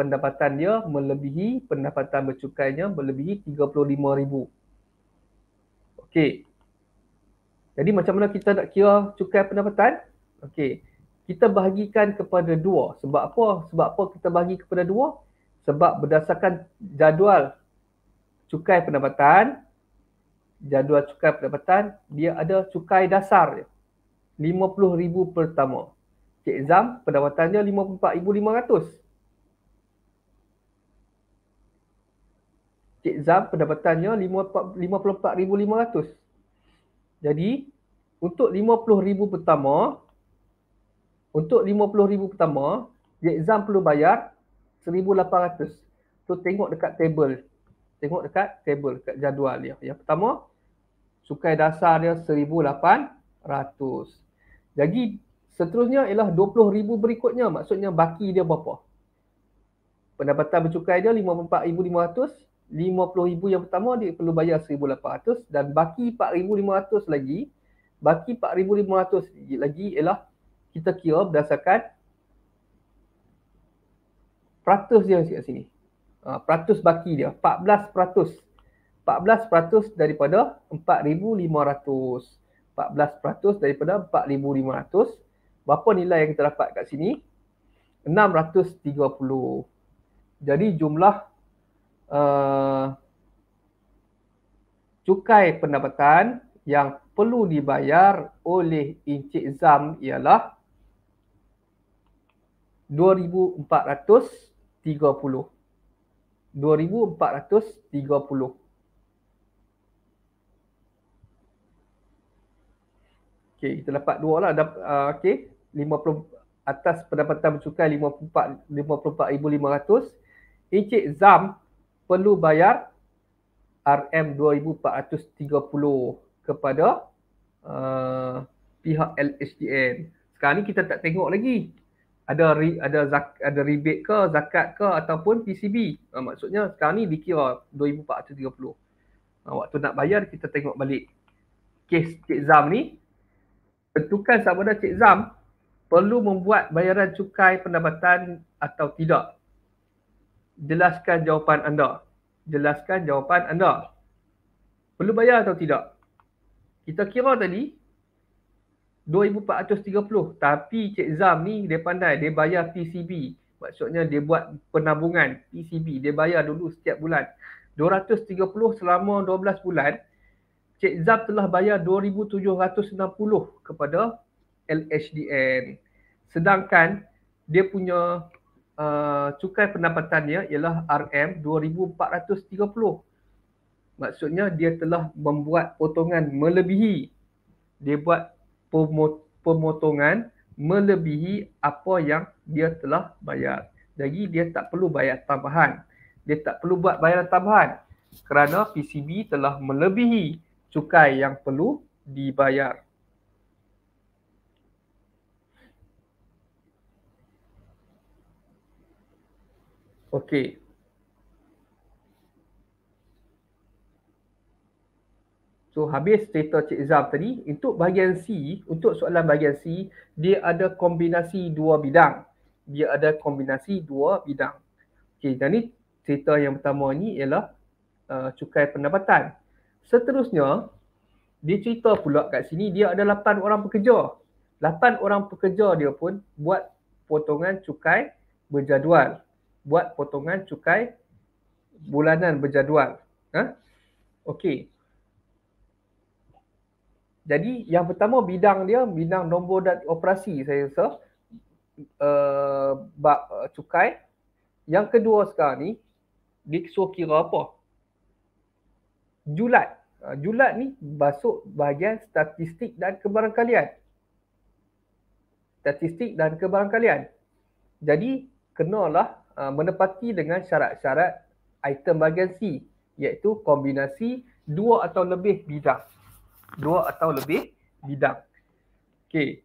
pendapatan dia melebihi pendapatan bercukainya melebihi 35000. Okey. Jadi macam mana kita nak kira cukai pendapatan? Okey. Kita bahagikan kepada dua. Sebab apa? Sebab apa kita bagi kepada dua? Sebab berdasarkan jadual cukai pendapatan jadual cukai pendapatan dia ada cukai dasar dia. 50000 pertama. Cik Zam pendapatan dia 54500. Cik Zam pendapatannya 54,500. Jadi untuk 50,000 pertama untuk 50,000 pertama Cik Zam perlu bayar 1,800. So tengok dekat table. Tengok dekat table, dekat jadual dia. Yang pertama cukai dasar dia 1,800. Jadi seterusnya ialah 20,000 berikutnya maksudnya baki dia berapa? Pendapatan bercukai dia 54,500 RM50,000 yang pertama dia perlu bayar RM1,800 dan baki RM4,500 lagi baki RM4,500 lagi ialah kita kira berdasarkan peratus dia kat sini uh, peratus baki dia 14 peratus 14 peratus daripada RM4,500 14 peratus daripada RM4,500 berapa nilai yang kita dapat kat sini 630 jadi jumlah Uh, cukai pendapatan yang perlu dibayar oleh Encik Zam ialah 2430 2430 Okey, kita dapat dua lah. Uh, okey, 50 atas pendapatan cukai 54 54,500. Encik Zam perlu bayar RM2430 kepada uh, pihak LHDN. Sekarang ni kita tak tengok lagi ada re, ada zak, ada rebate ke zakat ke ataupun PCB. Uh, ah, maksudnya sekarang ni dikira 2430. Uh, ah, waktu nak bayar kita tengok balik kes Cik Zam ni tentukan sama ada Cik Zam perlu membuat bayaran cukai pendapatan atau tidak jelaskan jawapan anda. Jelaskan jawapan anda. Perlu bayar atau tidak? Kita kira tadi 2430 tapi Cik Zam ni dia pandai dia bayar PCB. Maksudnya dia buat penabungan PCB. Dia bayar dulu setiap bulan. 230 selama 12 bulan Cik Zab telah bayar 2760 kepada LHDN. Sedangkan dia punya Eh, cukai pendapatannya ialah RM2430. Maksudnya dia telah membuat potongan melebihi dia buat pemotongan melebihi apa yang dia telah bayar. Jadi dia tak perlu bayar tambahan. Dia tak perlu buat bayaran tambahan kerana PCB telah melebihi cukai yang perlu dibayar. Ok. So habis cerita Cik Zaf tadi, untuk bahagian C, untuk soalan bahagian C, dia ada kombinasi dua bidang. Dia ada kombinasi dua bidang. Okey, dan ni cerita yang pertama ni ialah uh, cukai pendapatan. Seterusnya, dia cerita pula kat sini dia ada 8 orang pekerja. 8 orang pekerja dia pun buat potongan cukai berjadual buat potongan cukai bulanan berjadual. Ha? Okey. Jadi yang pertama bidang dia bidang nombor dan operasi saya rasa uh, eh, bab uh, eh, cukai. Yang kedua sekarang ni dia suruh kira apa? Julat. Uh, julat ni masuk bahagian statistik dan kebarangkalian. Statistik dan kebarangkalian. Jadi kenalah Uh, menepati dengan syarat-syarat item bagian C iaitu kombinasi dua atau lebih bidang. Dua atau lebih bidang. Okey.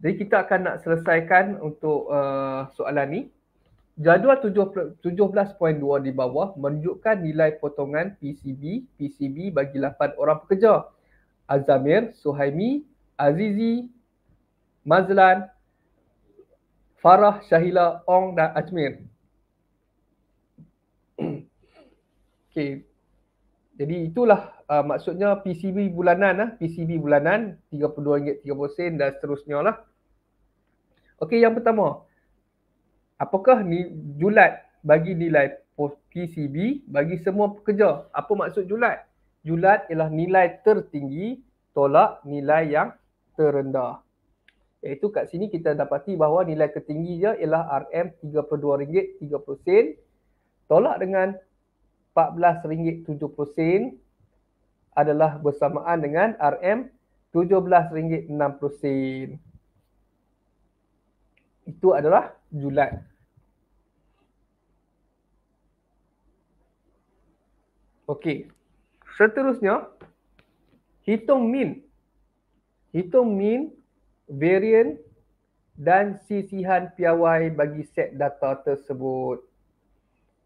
Jadi kita akan nak selesaikan untuk uh, soalan ni. Jadual 17.2 di bawah menunjukkan nilai potongan PCB PCB bagi 8 orang pekerja. Azamir, Suhaimi, Azizi, Mazlan, Farah, Syahila, Ong dan Ajmir. Okey. Jadi itulah uh, maksudnya PCB bulanan lah. PCB bulanan RM32.30 dan seterusnya lah. Okey yang pertama. Apakah ni julat bagi nilai PCB bagi semua pekerja? Apa maksud julat? Julat ialah nilai tertinggi tolak nilai yang terendah iaitu kat sini kita dapati bahawa nilai tertinggi dia ialah RM32.30 tolak dengan RM14.70 adalah bersamaan dengan RM17.60. Itu adalah Julai. Okey. Seterusnya, hitung min. Hitung min varian dan sisihan piawai bagi set data tersebut.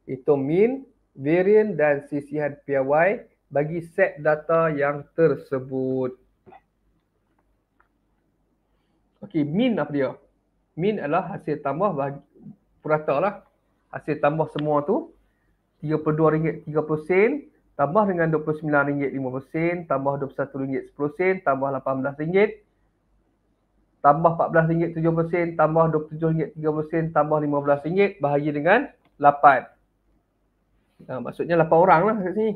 Itu mean, varian dan sisihan piawai bagi set data yang tersebut. Okey, mean apa dia? Mean adalah hasil tambah bagi purata lah. Hasil tambah semua tu RM32.30 tambah dengan RM29.50 tambah RM21.10 tambah RM18 tambah RM14.70 tambah RM27.30 tambah RM15 bahagi dengan 8. Ha, ah, maksudnya 8 orang lah kat sini.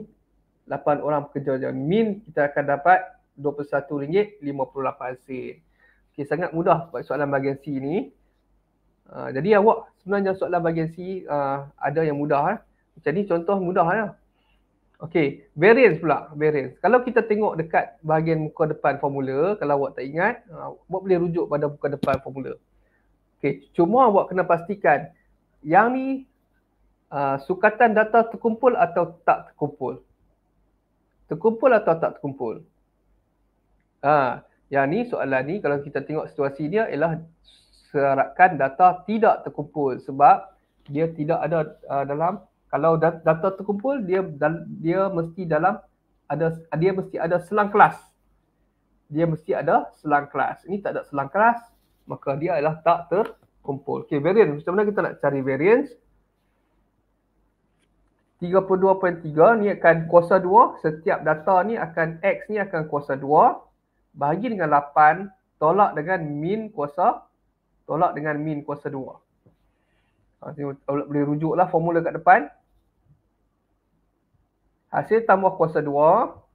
8 orang pekerja je. Min kita akan dapat RM21.58. Okay, sangat mudah buat soalan bahagian C ni. Uh, jadi awak sebenarnya soalan bahagian C uh, ada yang mudah. Eh. Lah. Jadi contoh mudah lah. Eh. Okey, variance pula, variance. Kalau kita tengok dekat bahagian muka depan formula, kalau awak tak ingat, ah, awak boleh rujuk pada muka depan formula. Okey, cuma awak kena pastikan yang ni uh, sukatan data terkumpul atau tak terkumpul. Terkumpul atau tak terkumpul. Ha, yang ni soalan ni kalau kita tengok situasi dia ialah serakan data tidak terkumpul sebab dia tidak ada uh, dalam kalau data terkumpul dia dia mesti dalam ada dia mesti ada selang kelas dia mesti ada selang kelas ini tak ada selang kelas maka dia adalah tak terkumpul okey variance macam mana kita nak cari variance 32.3 ni akan kuasa 2 setiap data ni akan x ni akan kuasa 2 bahagi dengan 8 tolak dengan min kuasa tolak dengan min kuasa 2 ha, boleh rujuklah formula kat depan Hasil tambah kuasa 2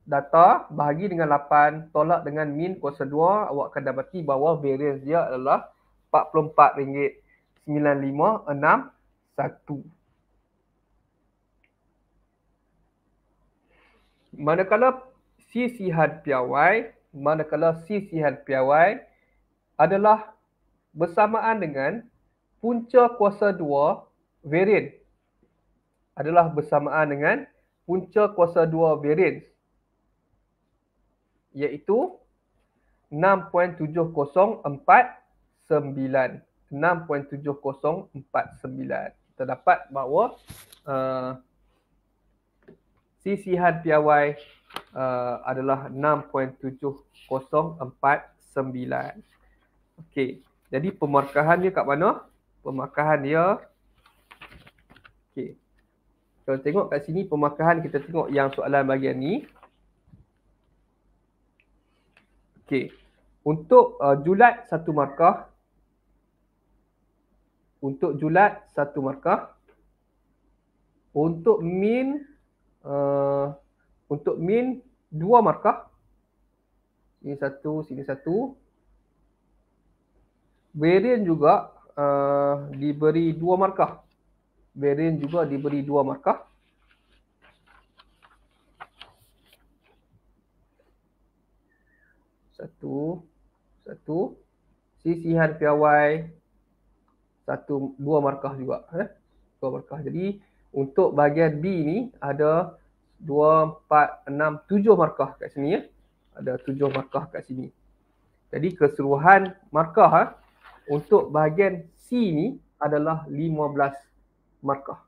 data bahagi dengan 8 tolak dengan min kuasa 2 awak akan dapati bahawa variance dia adalah RM44.9561. Manakala C piawai PY, manakala C sihat PY adalah bersamaan dengan punca kuasa 2 variance adalah bersamaan dengan punca kuasa 2 variance iaitu 6.7049 6.7049 kita dapat bahawa uh, sisihan PIY uh, adalah 6.7049 okey jadi pemarkahan dia kat mana pemarkahan dia okey kalau tengok kat sini pemakahan kita tengok yang soalan bahagian ni. Okey. Untuk uh, julat satu markah. Untuk julat satu markah. Untuk min uh, untuk min dua markah. Ini satu, sini satu. Variant juga uh, diberi dua markah. Varian juga diberi dua markah. Satu, satu. Si Sisihan piawai, satu, dua markah juga. Eh? Dua markah. Jadi untuk bahagian B ni ada dua, empat, enam, tujuh markah kat sini. Eh? Ada tujuh markah kat sini. Jadi keseluruhan markah eh? untuk bahagian C ni adalah lima belas markah.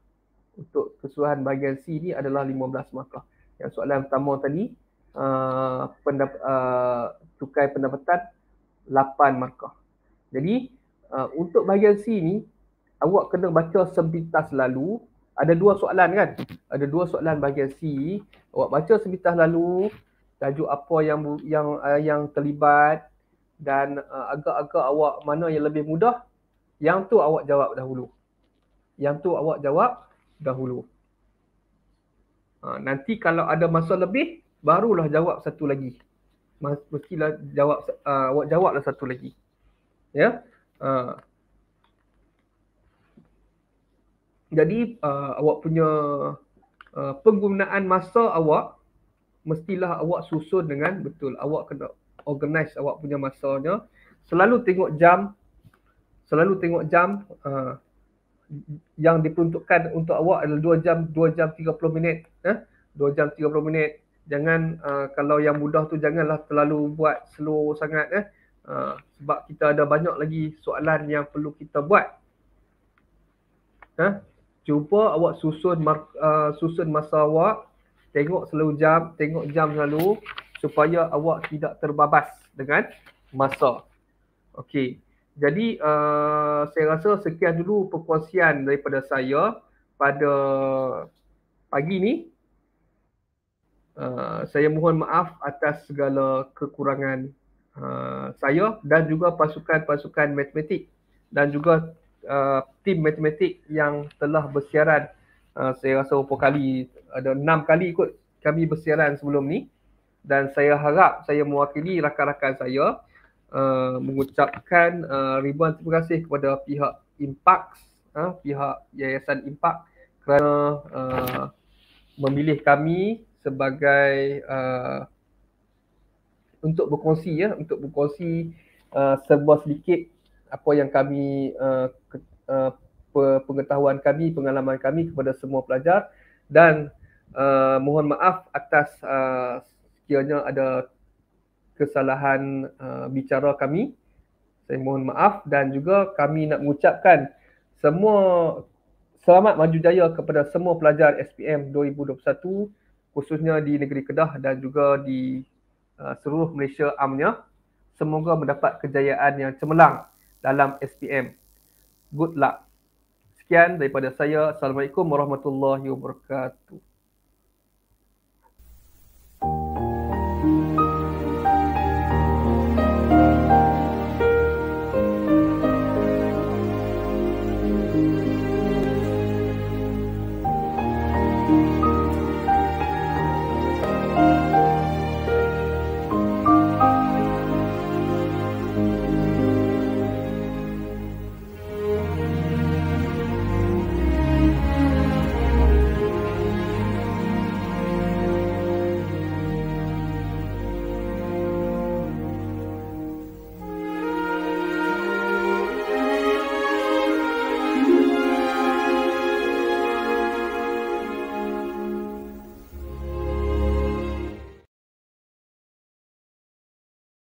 Untuk keseluruhan bahagian C ni adalah 15 markah. Yang soalan pertama tadi, uh, pendap- uh, cukai pendapatan 8 markah. Jadi, uh, untuk bahagian C ni, awak kena baca sepintas lalu. Ada dua soalan kan? Ada dua soalan bahagian C. Awak baca sepintas lalu, tajuk apa yang yang uh, yang terlibat dan uh, agak-agak awak mana yang lebih mudah yang tu awak jawab dahulu yang tu awak jawab dahulu. Ha, nanti kalau ada masa lebih, barulah jawab satu lagi. Mestilah jawab, uh, awak jawablah satu lagi. Ya. Yeah? Ha. Jadi uh, awak punya uh, penggunaan masa awak, mestilah awak susun dengan betul. Awak kena organize awak punya masanya. Selalu tengok jam. Selalu tengok jam. Uh, yang diperuntukkan untuk awak adalah 2 jam 2 jam 30 minit eh 2 jam 30 minit jangan uh, kalau yang mudah tu janganlah terlalu buat slow sangat eh uh, sebab kita ada banyak lagi soalan yang perlu kita buat eh cuba awak susun mar- uh, susun masa awak tengok selalu jam tengok jam selalu supaya awak tidak terbabas dengan masa okey jadi uh, saya rasa sekian dulu perkongsian daripada saya pada pagi ini, Uh, eh, saya mohon maaf atas segala kekurangan uh, saya dan juga pasukan-pasukan matematik dan juga uh, tim matematik yang telah bersiaran uh, saya rasa berapa kali ada enam kali ikut kami bersiaran sebelum ni dan saya harap saya mewakili rakan-rakan saya uh, mengucapkan uh, ribuan terima kasih kepada pihak IMPAX, uh, pihak Yayasan IMPAX kerana uh, memilih kami sebagai uh, untuk berkongsi ya, untuk berkongsi uh, serba sedikit apa yang kami uh, uh, pengetahuan kami, pengalaman kami kepada semua pelajar dan uh, mohon maaf atas uh, sekiranya ada kesalahan uh, bicara kami. Saya mohon maaf dan juga kami nak mengucapkan semua selamat maju jaya kepada semua pelajar SPM 2021 khususnya di negeri Kedah dan juga di uh, seluruh Malaysia amnya. Semoga mendapat kejayaan yang cemerlang dalam SPM. Good luck. Sekian daripada saya. Assalamualaikum warahmatullahi wabarakatuh.